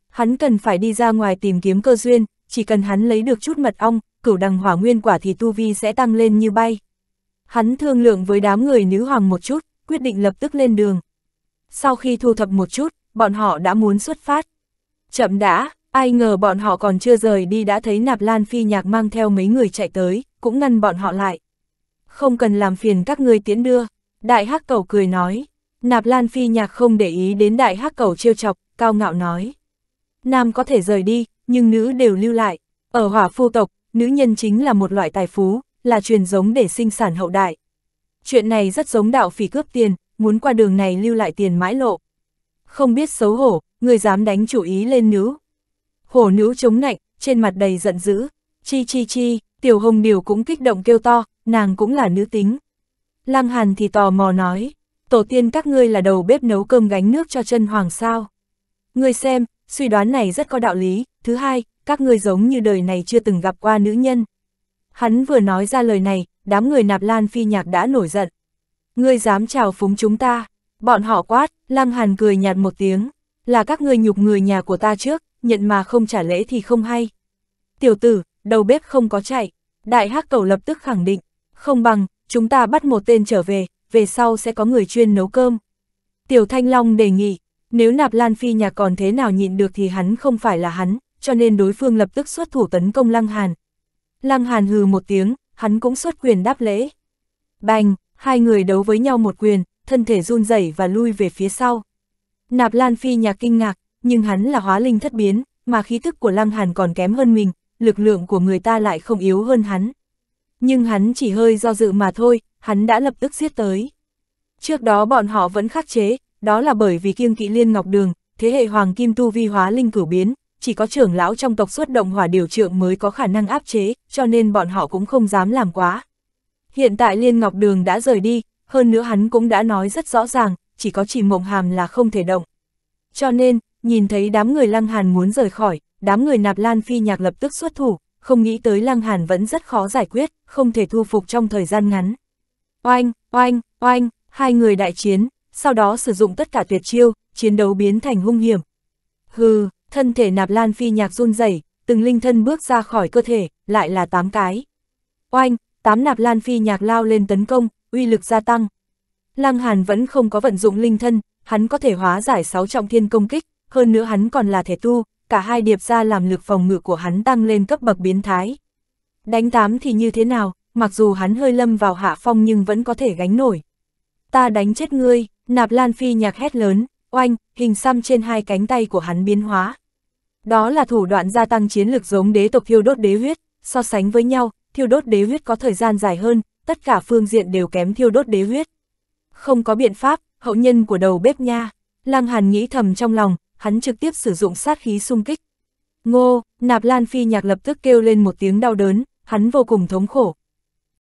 Hắn cần phải đi ra ngoài tìm kiếm cơ duyên, chỉ cần hắn lấy được chút mật ong, cửu đằng hỏa nguyên quả thì tu vi sẽ tăng lên như bay. Hắn thương lượng với đám người nữ hoàng một chút, quyết định lập tức lên đường. Sau khi thu thập một chút, bọn họ đã muốn xuất phát. Chậm đã, ai ngờ bọn họ còn chưa rời đi đã thấy nạp lan phi nhạc mang theo mấy người chạy tới, cũng ngăn bọn họ lại. Không cần làm phiền các ngươi tiến đưa, đại hắc cầu cười nói. Nạp lan phi nhạc không để ý đến đại hắc cầu trêu chọc, cao ngạo nói. Nam có thể rời đi, nhưng nữ đều lưu lại. Ở hỏa phu tộc, nữ nhân chính là một loại tài phú, là truyền giống để sinh sản hậu đại. Chuyện này rất giống đạo phỉ cướp tiền, muốn qua đường này lưu lại tiền mãi lộ. Không biết xấu hổ, người dám đánh chủ ý lên nữ. Hổ nữ chống nạnh, trên mặt đầy giận dữ. Chi chi chi, tiểu hồng điều cũng kích động kêu to, nàng cũng là nữ tính. Lăng hàn thì tò mò nói, tổ tiên các ngươi là đầu bếp nấu cơm gánh nước cho chân hoàng sao. Ngươi xem, suy đoán này rất có đạo lý, thứ hai, các ngươi giống như đời này chưa từng gặp qua nữ nhân. Hắn vừa nói ra lời này, đám người nạp lan phi nhạc đã nổi giận. Ngươi dám chào phúng chúng ta, bọn họ quát, lăng hàn cười nhạt một tiếng, là các ngươi nhục người nhà của ta trước, nhận mà không trả lễ thì không hay. Tiểu tử, đầu bếp không có chạy, đại hắc cầu lập tức khẳng định, không bằng, chúng ta bắt một tên trở về, về sau sẽ có người chuyên nấu cơm. Tiểu Thanh Long đề nghị, nếu nạp Lan Phi nhà còn thế nào nhịn được thì hắn không phải là hắn, cho nên đối phương lập tức xuất thủ tấn công Lăng Hàn. Lăng Hàn hừ một tiếng, hắn cũng xuất quyền đáp lễ. Bành, hai người đấu với nhau một quyền, thân thể run rẩy và lui về phía sau. Nạp Lan Phi nhà kinh ngạc, nhưng hắn là hóa linh thất biến, mà khí thức của Lăng Hàn còn kém hơn mình, lực lượng của người ta lại không yếu hơn hắn. Nhưng hắn chỉ hơi do dự mà thôi, hắn đã lập tức giết tới. Trước đó bọn họ vẫn khắc chế, đó là bởi vì kiêng kỵ liên ngọc đường, thế hệ hoàng kim tu vi hóa linh cửu biến, chỉ có trưởng lão trong tộc xuất động hỏa điều trượng mới có khả năng áp chế, cho nên bọn họ cũng không dám làm quá. Hiện tại liên ngọc đường đã rời đi, hơn nữa hắn cũng đã nói rất rõ ràng, chỉ có chỉ mộng hàm là không thể động. Cho nên, nhìn thấy đám người lăng hàn muốn rời khỏi, đám người nạp lan phi nhạc lập tức xuất thủ, không nghĩ tới lăng hàn vẫn rất khó giải quyết, không thể thu phục trong thời gian ngắn. Oanh, oanh, oanh, hai người đại chiến, sau đó sử dụng tất cả tuyệt chiêu, chiến đấu biến thành hung hiểm. Hừ, thân thể nạp lan phi nhạc run rẩy từng linh thân bước ra khỏi cơ thể, lại là tám cái. Oanh, tám nạp lan phi nhạc lao lên tấn công, uy lực gia tăng. Lăng Hàn vẫn không có vận dụng linh thân, hắn có thể hóa giải sáu trọng thiên công kích, hơn nữa hắn còn là thể tu, cả hai điệp ra làm lực phòng ngự của hắn tăng lên cấp bậc biến thái. Đánh tám thì như thế nào, mặc dù hắn hơi lâm vào hạ phong nhưng vẫn có thể gánh nổi ta đánh chết ngươi, nạp lan phi nhạc hét lớn, oanh, hình xăm trên hai cánh tay của hắn biến hóa. Đó là thủ đoạn gia tăng chiến lực giống đế tộc thiêu đốt đế huyết, so sánh với nhau, thiêu đốt đế huyết có thời gian dài hơn, tất cả phương diện đều kém thiêu đốt đế huyết. Không có biện pháp, hậu nhân của đầu bếp nha, Lăng Hàn nghĩ thầm trong lòng, hắn trực tiếp sử dụng sát khí xung kích. Ngô, nạp lan phi nhạc lập tức kêu lên một tiếng đau đớn, hắn vô cùng thống khổ,